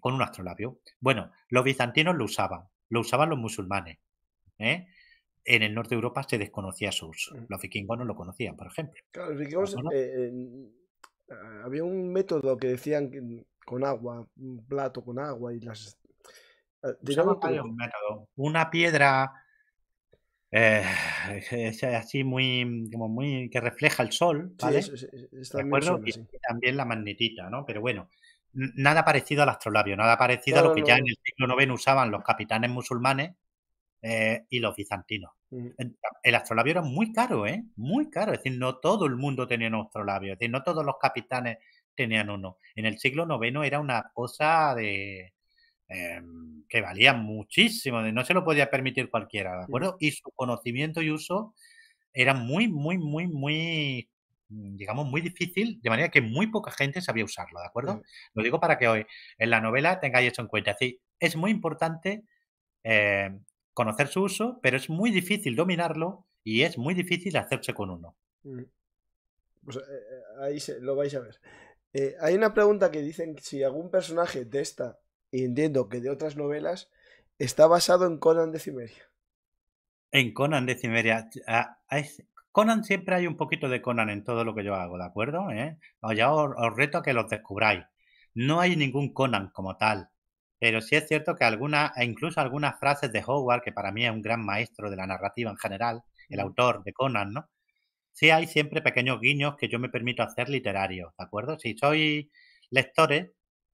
con un astrolabio. Bueno, los bizantinos lo usaban, lo usaban los musulmanes. ¿eh? En el norte de Europa se desconocía su uso. Mm. Los vikingos no lo conocían, por ejemplo. Claro, vikingos eh, mm, había un método que decían con agua, un plato con agua y las... un método. Una piedra eh, es así muy, como muy, que refleja el sol, ¿vale? y también la magnetita, ¿no? Pero bueno, nada parecido al astrolabio, nada parecido a lo que ya en el siglo IX usaban los capitanes musulmanes eh, y los bizantinos. Mm. el, el astrolabio era muy caro, ¿eh? Muy caro, es decir, no todo el mundo tenía un astrolabio, es decir, no todos los capitanes tenían uno. En el siglo IX era una cosa de, Em, que valía muchísimo, no se lo podía permitir cualquiera, ¿de acuerdo? Y su conocimiento y uso era muy, muy, muy, muy, mm, digamos, muy difícil, de manera que muy poca gente sabía usarlo, ¿de acuerdo? Lo digo para que hoy en la novela tengáis eso en cuenta. Es, es muy importante eh, conocer su uso, pero es muy difícil dominarlo y es muy difícil hacerse con uno. Mm. Pues, eh, eh, ahí lo vais a ver. hay una pregunta que dicen si algún personaje de esta y entiendo que de otras novelas, está basado en Conan de Cimeria. En Conan de Cimeria. Conan siempre hay un poquito de Conan en todo lo que yo hago, ¿de acuerdo? ¿Eh? Ya os, reto a que los descubráis. No hay ningún Conan como tal, pero sí es cierto que algunas, e incluso algunas frases de Howard, que para mí es un gran maestro de la narrativa en general, el mm. autor de Conan, ¿no? Sí hay siempre pequeños guiños que yo me permito hacer literarios, ¿de acuerdo? Si soy lectores,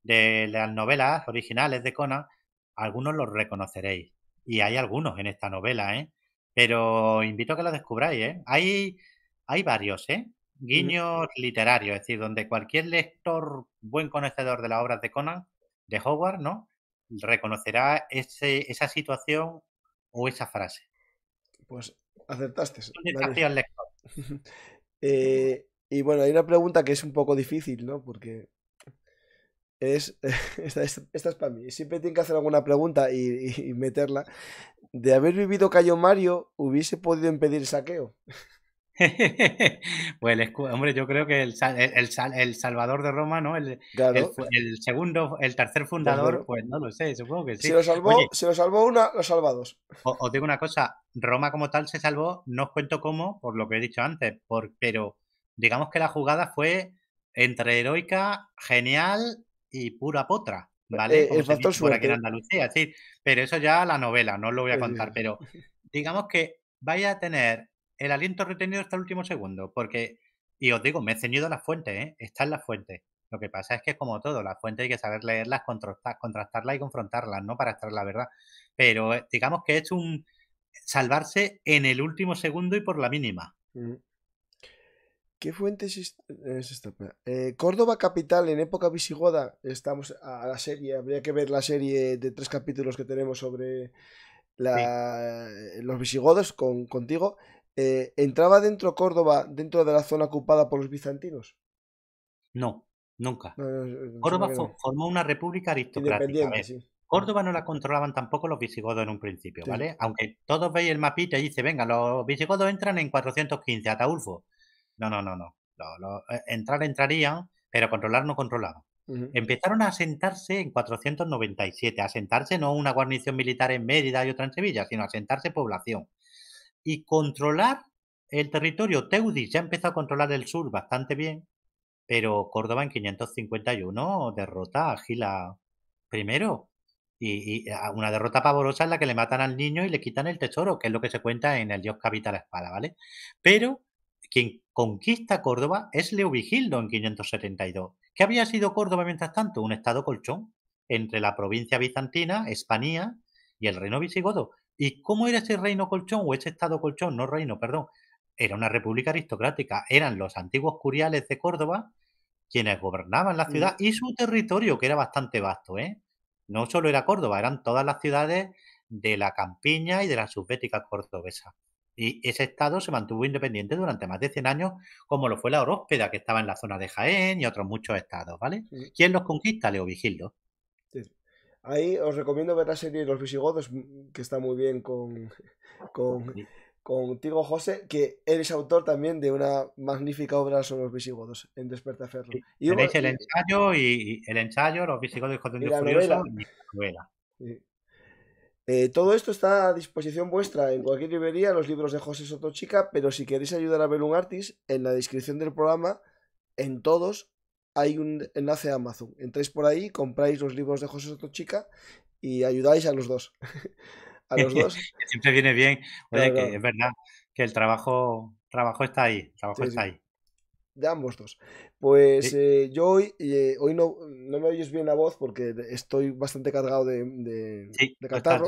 de las novelas originales de Conan, algunos los reconoceréis. Y hay algunos en esta novela, ¿eh? Pero invito a que lo descubráis, ¿eh? Hay, hay varios, ¿eh? Guiños literarios, es decir, donde cualquier lector buen conocedor de las obras de Conan, de Howard, ¿no? Reconocerá ese, esa situación o esa frase. Pues acertaste. lector. Eh, y bueno, hay una pregunta que es un poco difícil, ¿no? Porque es, esta, es para mí, siempre tienen que hacer alguna pregunta y, meterla. De haber vivido Cayo Mario, hubiese podido impedir pues el saqueo. pues hombre, yo creo que el, el, el, Salvador de Roma, ¿no? El, el segundo, el tercer fundador, pues no lo sé, supongo que sí. Se lo salvó, una, los salvados. Os, digo una cosa, Roma como tal se salvó, no os cuento cómo, por lo que he dicho antes, pero digamos que la jugada fue entre heroica, genial y pura potra, ¿vale? es eh, el factor por en Andalucía, sí. Pero eso ya la novela, no os lo voy a contar, pero digamos que vaya a tener el aliento retenido hasta el último segundo, porque, y os digo, me he ceñido la fuente, ¿eh? Está en la fuente. Lo que pasa es que, es como todo, la fuente hay que saber leerlas, contrastarlas y confrontarlas, ¿no? Para estar la verdad. Pero eh, digamos que es un salvarse en el último segundo y por la mínima. Mm. ¿Qué fuentes es esta? Eh, Córdoba capital en época visigoda. Estamos a la serie, habría que ver la serie de tres capítulos que tenemos sobre eh, los visigodos contigo. Eh, ¿Entraba dentro Córdoba, dentro de la zona ocupada por los bizantinos? No, nunca. Córdoba formó una república aristocrática. Córdoba no la controlaban tampoco los visigodos en un principio, ¿vale? Aunque todos veis el mapita y dice, venga, los visigodos entran en 415, Ataulfo. No, no, no, no. Eh, entrar entrarían, pero controlar no controlaban. Empezaron a asentarse en 497, a asentarse no una guarnición militar en Mérida y otra en Sevilla, sino a asentarse población. Y controlar el territorio, Teudis ya empezó a controlar el sur bastante bien, pero Córdoba en 551 derrota a Gila primero. Y, ah, una derrota pavorosa en la que le matan al niño y le quitan el tesoro, que es lo que se cuenta en el Dios que habita la espada, ¿vale? Pero quien conquista Córdoba es Vigildo en 572. ¿Qué había sido Córdoba mientras tanto? Un estado colchón entre la provincia bizantina, España y el reino visigodo. ¿Y cómo era ese reino colchón o ese estado colchón, no reino, perdón? Era una república aristocrática, eran los antiguos curiales de Córdoba quienes gobernaban la ciudad y su territorio, que era bastante vasto, ¿eh? No solo era Córdoba, eran todas las ciudades de la campiña y de la subbética cordobesa. Y ese estado se mantuvo independiente durante más de 100 años, como lo fue la Horóspeda, que estaba en la zona de Jaén y otros muchos estados, ¿vale? Mm. ¿Quién los conquista? Leo Vigildo. Ahí os recomiendo ver la serie Los Visigodos, mm, que está muy bien con, contigo, José, que eres autor también de una magnífica obra sobre los visigodos en Despertaferro. Y, el ensayo y, el ensayo, los visigodos y eh, todo esto está a disposición vuestra en cualquier librería, los libros de José Soto Chica, pero si queréis ayudar a un Artis, en la descripción del programa, en todos, hay un enlace a Amazon. Entráis por ahí, compráis los libros de José Soto Chica y ayudáis a los dos. a los dos. Siempre viene bien. que es verdad que el trabajo, trabajo está ahí, el trabajo está ahí de ambos dos. Pues eh, yo hoy, eh, hoy no, no, me oyes bien la voz porque estoy bastante cargado de, de, catarro.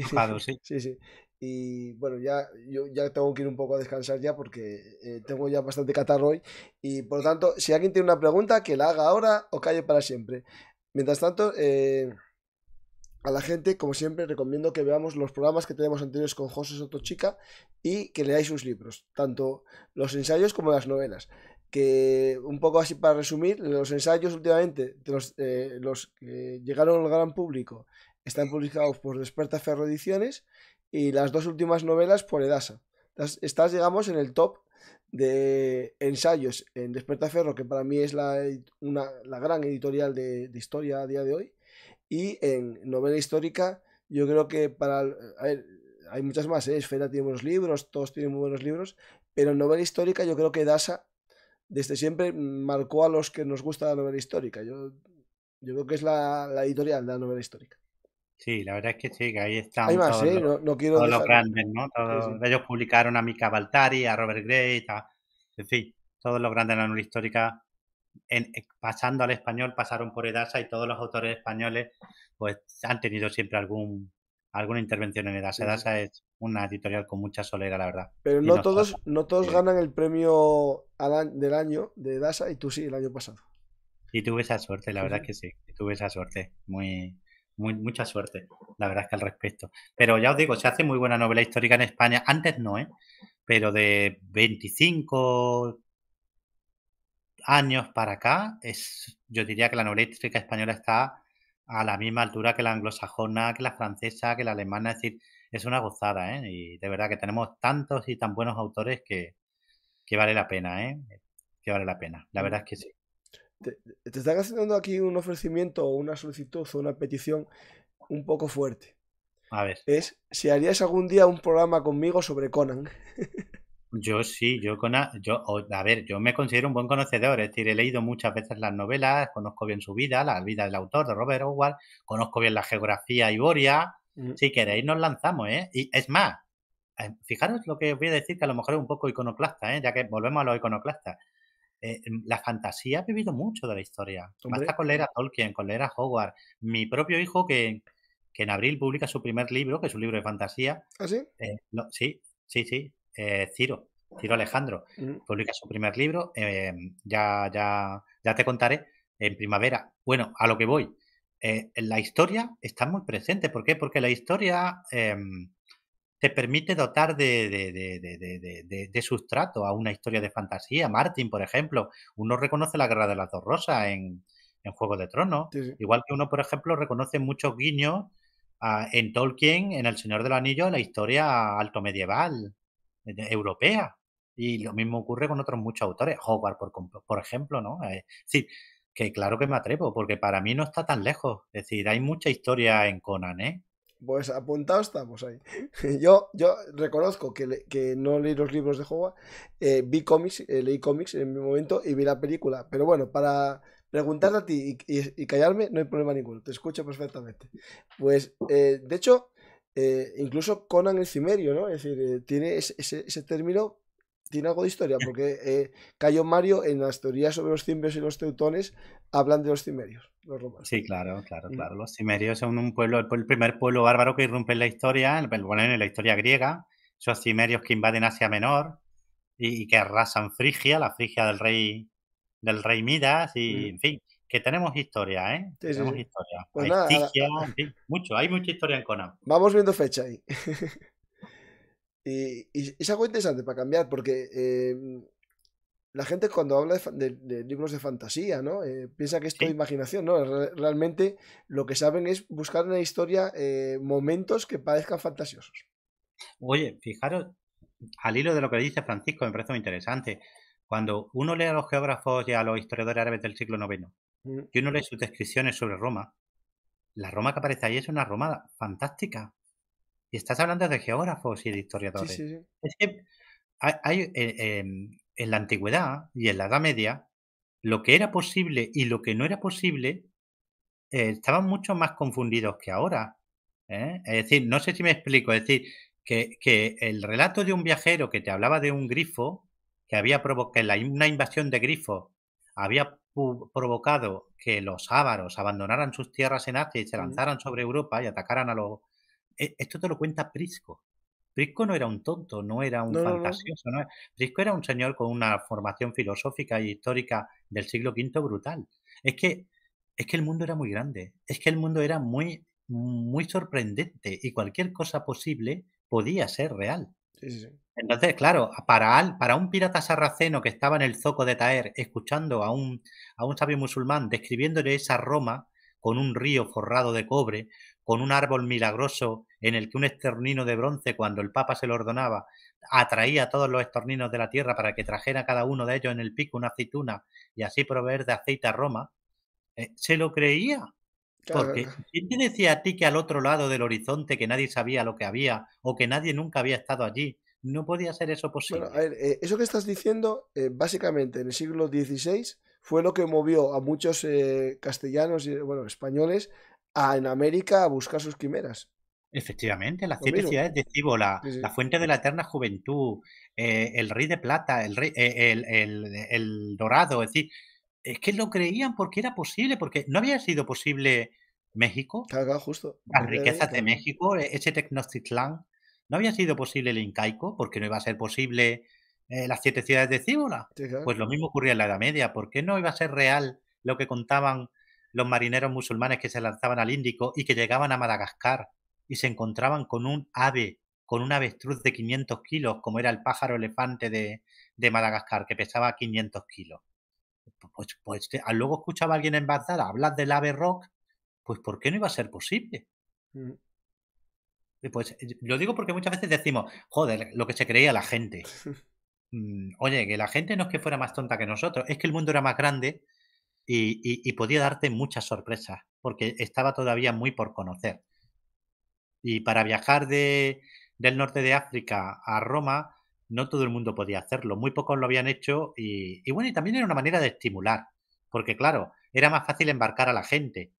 sí. sí, Y bueno, ya, yo ya tengo que ir un poco a descansar ya porque eh, tengo ya bastante catarro hoy. Y por lo tanto, si alguien tiene una pregunta, que la haga ahora o calle para siempre. Mientras tanto, a la gente, como siempre, recomiendo que veamos los programas que tenemos anteriores con José Soto Chica y que leáis sus libros, tanto los ensayos como las novelas que un poco así para resumir, los ensayos últimamente, eh, los, que llegaron al gran público, están publicados por desperta Ferro Ediciones y las dos últimas novelas por Edasa. Estás, llegamos en el top de ensayos en desperta Ferro que para mí es la, gran editorial de, historia a día de hoy, y en novela histórica, yo creo que para... hay muchas más, ¿eh? Esfera tiene buenos libros, todos tienen muy buenos libros, pero en novela histórica yo creo que Edasa desde siempre marcó a los que nos gusta la novela histórica. Yo, yo creo que es la, editorial de la novela histórica. Sí, la verdad es que sí, que ahí están ¿eh? todos, los, no, todos los grandes, ¿no? Ellos publicaron a Mika Baltari, a Robert Gray, en fin, todos los grandes de la novela histórica, eh, pasando al español, pasaron por Edasa y todos los autores españoles pues han tenido siempre algún alguna intervención en Edasa. Edasa es una editorial con mucha solera la verdad. Pero no todos, no todos ganan el premio del año de DASA y tú sí el año pasado. Y tuve esa suerte, la verdad que sí, tuve esa suerte, muy, muy, mucha suerte, la verdad es que al respecto. Pero ya os digo, se hace muy buena novela histórica en España, antes no, ¿eh? Pero de 25 años para acá, es, yo diría que la novela histórica española está a la misma altura que la anglosajona, que la francesa, que la alemana, es decir, es una gozada, ¿eh? Y de verdad que tenemos tantos y tan buenos autores que, que vale la pena, ¿eh? Que vale la pena, la mm. verdad es que sí. Te, están haciendo aquí un ofrecimiento o una solicitud o una petición un poco fuerte. A ver. Es si harías algún día un programa conmigo sobre Conan. Yo sí, yo Conan, yo, a ver, yo me considero un buen conocedor, es decir, he leído muchas veces las novelas, conozco bien su vida, la vida del autor, de Robert Howard, conozco bien la geografía iboria, Mm. Si queréis, nos lanzamos, ¿eh? Y es más, eh, fijaros lo que os voy a decir, que a lo mejor es un poco iconoclasta, ¿eh? ya que volvemos a los iconoclastas. Eh, mm, la fantasía ha vivido mucho de la historia. Basta con leer a Tolkien, con leer a Howard. Mi propio hijo, que, que, en abril publica su primer libro, que es un libro de fantasía. ¿Ah, sí? Eh, sí, sí, sí. Ciro, Ciro Alejandro, mm. publica su primer libro. ya, ya, ya te contaré en primavera. Bueno, a lo que voy. Eh, la historia está muy presente. ¿Por qué? Porque la historia em, te permite dotar de, sustrato a una historia de fantasía. Martin, por ejemplo, uno reconoce la Guerra de las Dos Rosas en, Juego de Tronos, igual que uno, por ejemplo, reconoce muchos guiños ah, en Tolkien, en El Señor del Anillo, en la historia alto medieval eh, europea. Y lo mismo ocurre con otros muchos autores, Howard, por, ejemplo, ¿no? Es eh, que claro que me atrevo, porque para mí no está tan lejos. Es decir, hay mucha historia en Conan, ¿eh? Pues apuntado estamos ahí. Yo, yo reconozco que, que no leí los libros de Howard, eh, vi cómics, eh, leí cómics en mi momento y vi la película. Pero bueno, para preguntarle a ti y, callarme no hay problema ninguno, te escucho perfectamente. Pues, eh, de hecho, incluso Conan el Cimerio, ¿no? Es decir, tiene ese, ese término tiene algo de historia, porque eh, Cayo Mario en las teorías sobre los cimbrios y los teutones hablan de los cimerios, los romanos. Sí, claro, claro, mm. claro. Los cimerios son un pueblo, el primer pueblo bárbaro que irrumpe en la historia, bueno, en la historia griega, esos cimerios que invaden Asia Menor y, que arrasan Frigia, la Frigia del rey del rey Midas y, mm. en fin, que tenemos historia, ¿eh? tenemos historia. mucho, hay mucha historia en Conan. Vamos viendo fecha ahí. Y, es algo interesante para cambiar, porque em, la gente cuando habla de, libros de fantasía, ¿no? Eh, piensa que esto es imaginación, ¿no? realmente lo que saben es buscar en la historia eh, momentos que parezcan fantasiosos. Oye, fijaros, al hilo de lo que dice Francisco, me parece muy interesante. Cuando uno lee a los geógrafos y a los historiadores árabes del siglo IX, mm. y uno lee sus descripciones sobre Roma, la Roma que aparece ahí es una Roma fantástica. Y estás hablando de geógrafos y de historiadores. Es que hay, eh, em, en, la antigüedad y en la Edad Media, lo que era posible y lo que no era posible eh, estaban mucho más confundidos que ahora. ¿eh? Es decir, no sé si me explico, es decir, que, el relato de un viajero que te hablaba de un grifo, que había provocado una invasión de grifos había provocado que los ávaros abandonaran sus tierras en Asia y se lanzaran sobre Europa y atacaran a, los e, esto te lo cuenta Prisco. Prisco no era un tonto, no era un fantasioso. Prisco era un señor con una formación filosófica y histórica del siglo V brutal. Es que, es que el mundo era muy grande, es que el mundo era muy, muy sorprendente y cualquier cosa posible podía ser real. Entonces, claro, para, al, para un pirata sarraceno que estaba en el zoco de Taer escuchando a un, a un sabio musulmán describiéndole esa Roma, con un río forrado de cobre, con un árbol milagroso en el que un estornino de bronce, cuando el Papa se lo ordenaba, atraía a todos los estorninos de la tierra para que trajera cada uno de ellos en el pico una aceituna y así proveer de aceite a Roma, eh, se lo creía. Porque ¿quién te decía a ti que al otro lado del horizonte que nadie sabía lo que había o que nadie nunca había estado allí? No podía ser eso posible. Eh, eso que estás diciendo, eh, básicamente en el siglo XVI fue lo que movió a muchos eh, castellanos y bueno, españoles a, en América a buscar sus quimeras. Efectivamente, las siete ciudades de Cíbola, la fuente de la eterna juventud, eh, el rey de plata, el, rey, eh, el, dorado, es decir, es que lo creían porque era posible, porque no había sido posible México, las riquezas de México, e, ese Tecnocitlán, no había sido posible el incaico, porque no iba a ser posible eh, las siete ciudades de Cíbola. Pues lo mismo ocurría en la Edad Media. ¿Por qué no iba a ser real lo que contaban los marineros musulmanes que se lanzaban al Índico y que llegaban a Madagascar y se encontraban con un ave, con un avestruz de 500 kilos, como era el pájaro elefante de, Madagascar, que pesaba 500 kilos? Pues, pues luego escuchaba a alguien en Bazar hablar del ave rock, pues ¿por qué no iba a ser posible? Mm. Pues lo digo porque muchas veces decimos, joder, lo que se creía la gente. Mm, oye, que la gente no es que fuera más tonta que nosotros, es que el mundo era más grande y, podía darte muchas sorpresas, porque estaba todavía muy por conocer. Y para viajar de, del norte de África a Roma, no todo el mundo podía hacerlo, muy pocos lo habían hecho y, bueno, y también era una manera de estimular, porque claro, era más fácil embarcar a la gente,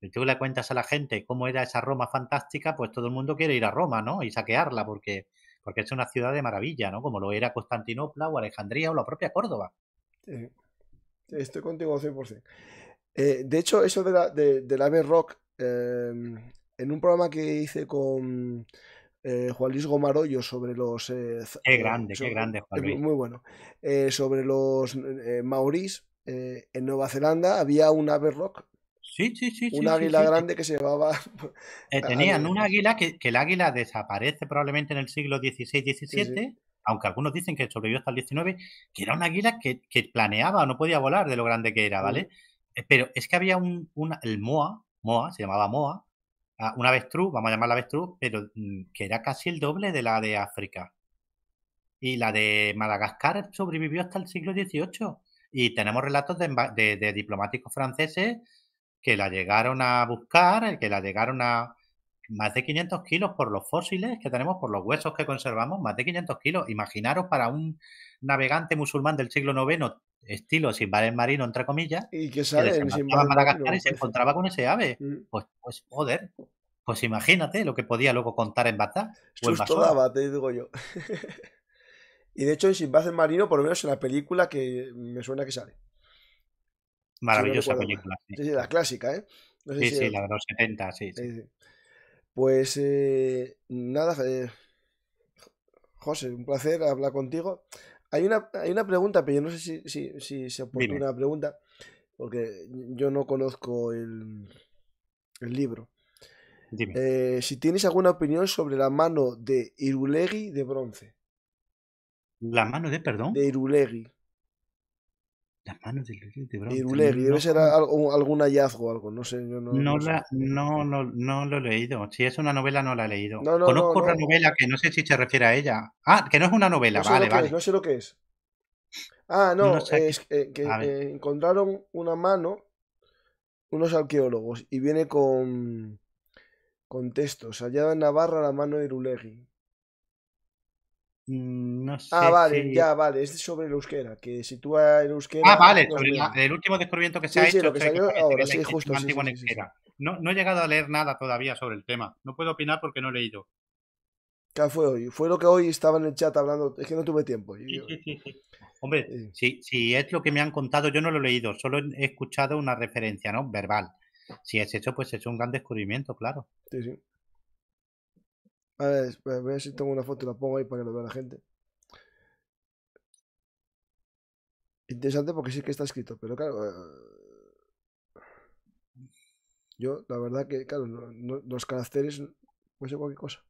si tú le cuentas a la gente cómo era esa Roma fantástica, pues todo el mundo quiere ir a Roma, ¿no? Y saquearla, porque porque es una ciudad de maravilla, ¿no? Como lo era Constantinopla o Alejandría o la propia Córdoba. Estoy contigo 100%. Eh, de hecho, eso de la, de, del Ave Rock, em, en un programa que hice con eh, Juan Luis Gomarollo sobre los... Eh, qué grande, qué grande, Juan Luis. Muy bueno. Eh, sobre los maorís, en Nueva Zelanda había un Ave Rock Sí, sí, sí. Un águila grande que se llevaba. Eh, tenían un águila que, el águila desaparece probablemente en el siglo XVI-XVII, aunque algunos dicen que sobrevivió hasta el XIX, que era una águila que, planeaba, no podía volar de lo grande que era, ¿vale? Eh, pero es que había un, el Moa, Moa, se llamaba Moa, ah, una avestruz, vamos a llamarla avestruz, pero mm, que era casi el doble de la de África. Y la de Madagascar sobrevivió hasta el siglo XVIII. Y tenemos relatos de diplomáticos franceses que la llegaron a buscar, que la llegaron a más de 500 kilos por los fósiles que tenemos, por los huesos que conservamos, más de 500 kilos. Imaginaros para un navegante musulmán del siglo IX, estilo sin en marino, entre comillas, y que, sale Madagascar y se encontraba con ese ave. Mm. Pues, pues, joder, pues imagínate lo que podía luego contar en batalla Pues te digo yo. y de hecho, sin en marino, por lo menos en la película que me suena que sale. Maravillosa película. Sí. la clásica, ¿eh? sí, sí, la de los 70, sí. Pues eh, nada, eh, José, un placer hablar contigo. Hay una, hay una pregunta, pero yo no sé si, se oportuna una pregunta, porque yo no conozco el, libro. Dime. Eh, si tienes alguna opinión sobre la mano de Irulegui de bronce. ¿La mano de, perdón? De Irulegui. Las de debe ser algún hallazgo, algo, no sé. no, no, no, lo he leído. Si es una novela, no la he leído. Conozco una novela que no sé si se refiere a ella. Ah, que no es una novela, vale, vale. no sé lo que es. Ah, no, eh, es que, encontraron una mano unos arqueólogos y viene con, con textos. Hallada en Navarra la mano de Irulegi Mm, no ah, sé. Ah, vale, ya, vale. Es sobre el euskera, que sitúa el euskera. Ah, vale, el último descubrimiento que se ha sí, hecho. Lo que salió ahora, sí, justo. no, no, he llegado a leer nada todavía sobre el tema. No puedo opinar porque no he leído. ¿Qué fue hoy? Fue lo que hoy estaba en el chat hablando. Es que no tuve tiempo. Hombre, si, sí es lo que me han contado, yo no lo he leído. Solo he escuchado una referencia, ¿no? Verbal. Si es eso, pues es un gran descubrimiento, claro. Sí, sí. A ver, voy a ver si tengo una foto y la pongo ahí para que lo vea la gente. Interesante porque sí que está escrito, pero claro. Eh, yo, la verdad que, claro, los caracteres puede ser cualquier cosa.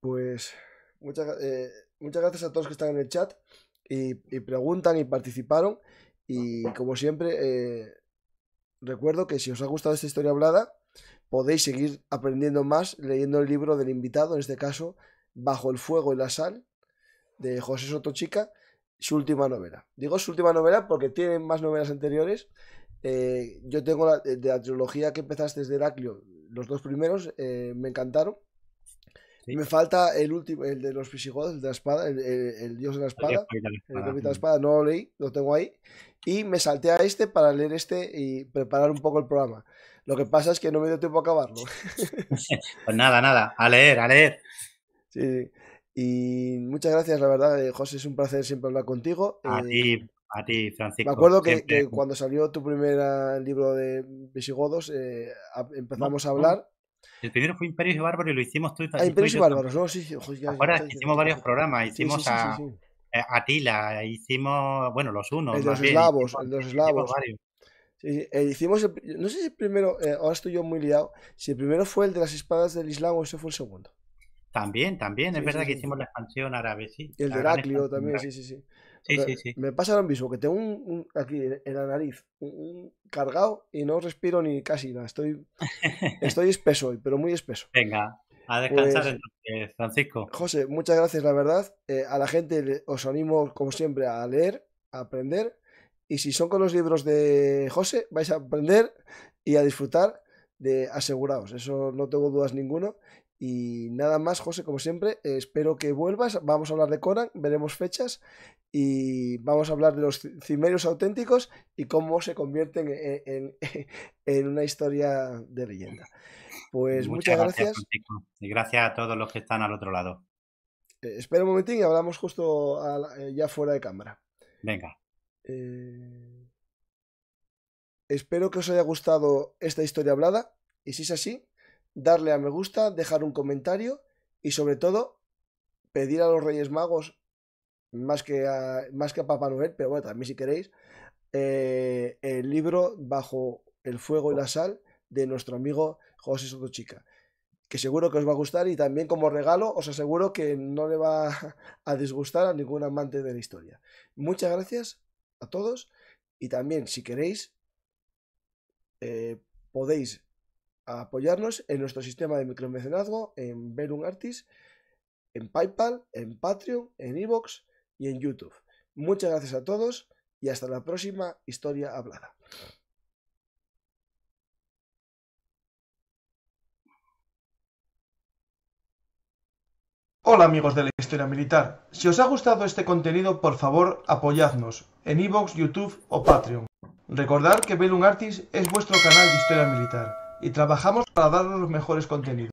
Pues muchas, eh, muchas gracias a todos que están en el chat y, preguntan y participaron. Y como siempre, eh, recuerdo que si os ha gustado esta historia hablada, podéis seguir aprendiendo más leyendo el libro del invitado, en este caso, Bajo el fuego y la sal, de José Chica, su última novela. Digo su última novela porque tiene más novelas anteriores. Eh, yo tengo la, de la trilogía que empezaste desde Heraclio, los dos primeros eh, me encantaron. Me falta el último, el de los visigodos, el de la espada, el, dios de la espada, el, de la mm. espada, no lo leí, lo tengo ahí. Y me salté a este para leer este y preparar un poco el programa. Lo que pasa es que no me dio tiempo a acabarlo. pues nada, nada, a leer, a leer. Sí, y muchas gracias, la verdad, eh, José, es un placer siempre hablar contigo. A ti, eh, a ti, Francisco. Me acuerdo que, cuando salió tu primer ah, libro de Visigodos eh, empezamos a hablar el primero fue Imperios y Bárbaros y lo hicimos tú y ah, Imperios y Bárbaros, ¿no? Sí, Ahora hicimos varios programas, hicimos a, eh, Atila, hicimos, bueno, los unos. El de los eslavos, los eslavos. hicimos, eh, no sé si el primero, eh, ahora estoy yo muy liado, si el primero fue el de las espadas del Islam o ese fue el segundo. También, también, es verdad que hicimos la expansión árabe, sí. el de Heraclio también, sí, sí, sí. Sí, sí, sí. Me pasa lo mismo, que tengo un, aquí en la nariz un, cargado y no respiro ni casi nada. Estoy, estoy espeso hoy, pero muy espeso. Venga, a descansar pues entonces, Francisco. José, muchas gracias, la verdad. Eh, a la gente os animo, como siempre, a leer, a aprender. Y si son con los libros de José, vais a aprender y a disfrutar de asegurados. Eso no tengo dudas ninguno. Y nada más, José, como siempre, espero que vuelvas. Vamos a hablar de Conan, veremos fechas y vamos a hablar de los cimerios auténticos y cómo se convierten e-, en, en, una historia de leyenda. Pues muchas, gracias. y gracias a todos los que están al otro lado. espero eh, espera un momentín y hablamos justo eh, ya fuera de cámara. Venga. Eh, espero que os haya gustado esta historia hablada y si es así, darle a me gusta, dejar un comentario y sobre todo pedir a los Reyes Magos, más que a, más que a Papá Noel, pero bueno, también si queréis, eh, el libro Bajo el Fuego y la Sal de nuestro amigo José Sotochica, que seguro que os va a gustar y también como regalo os aseguro que no le va a disgustar a ningún amante de la historia. Muchas gracias a todos y también si queréis eh, podéis a apoyarnos en nuestro sistema de micromecenazgo en Verum Artis, en PayPal, en Patreon, en Evox y en YouTube. Muchas gracias a todos y hasta la próxima historia hablada. Hola amigos de la historia militar, si os ha gustado este contenido por favor apoyadnos en iVoox, YouTube o Patreon. Recordad que un Artis es vuestro canal de historia militar y trabajamos para darnos los mejores contenidos.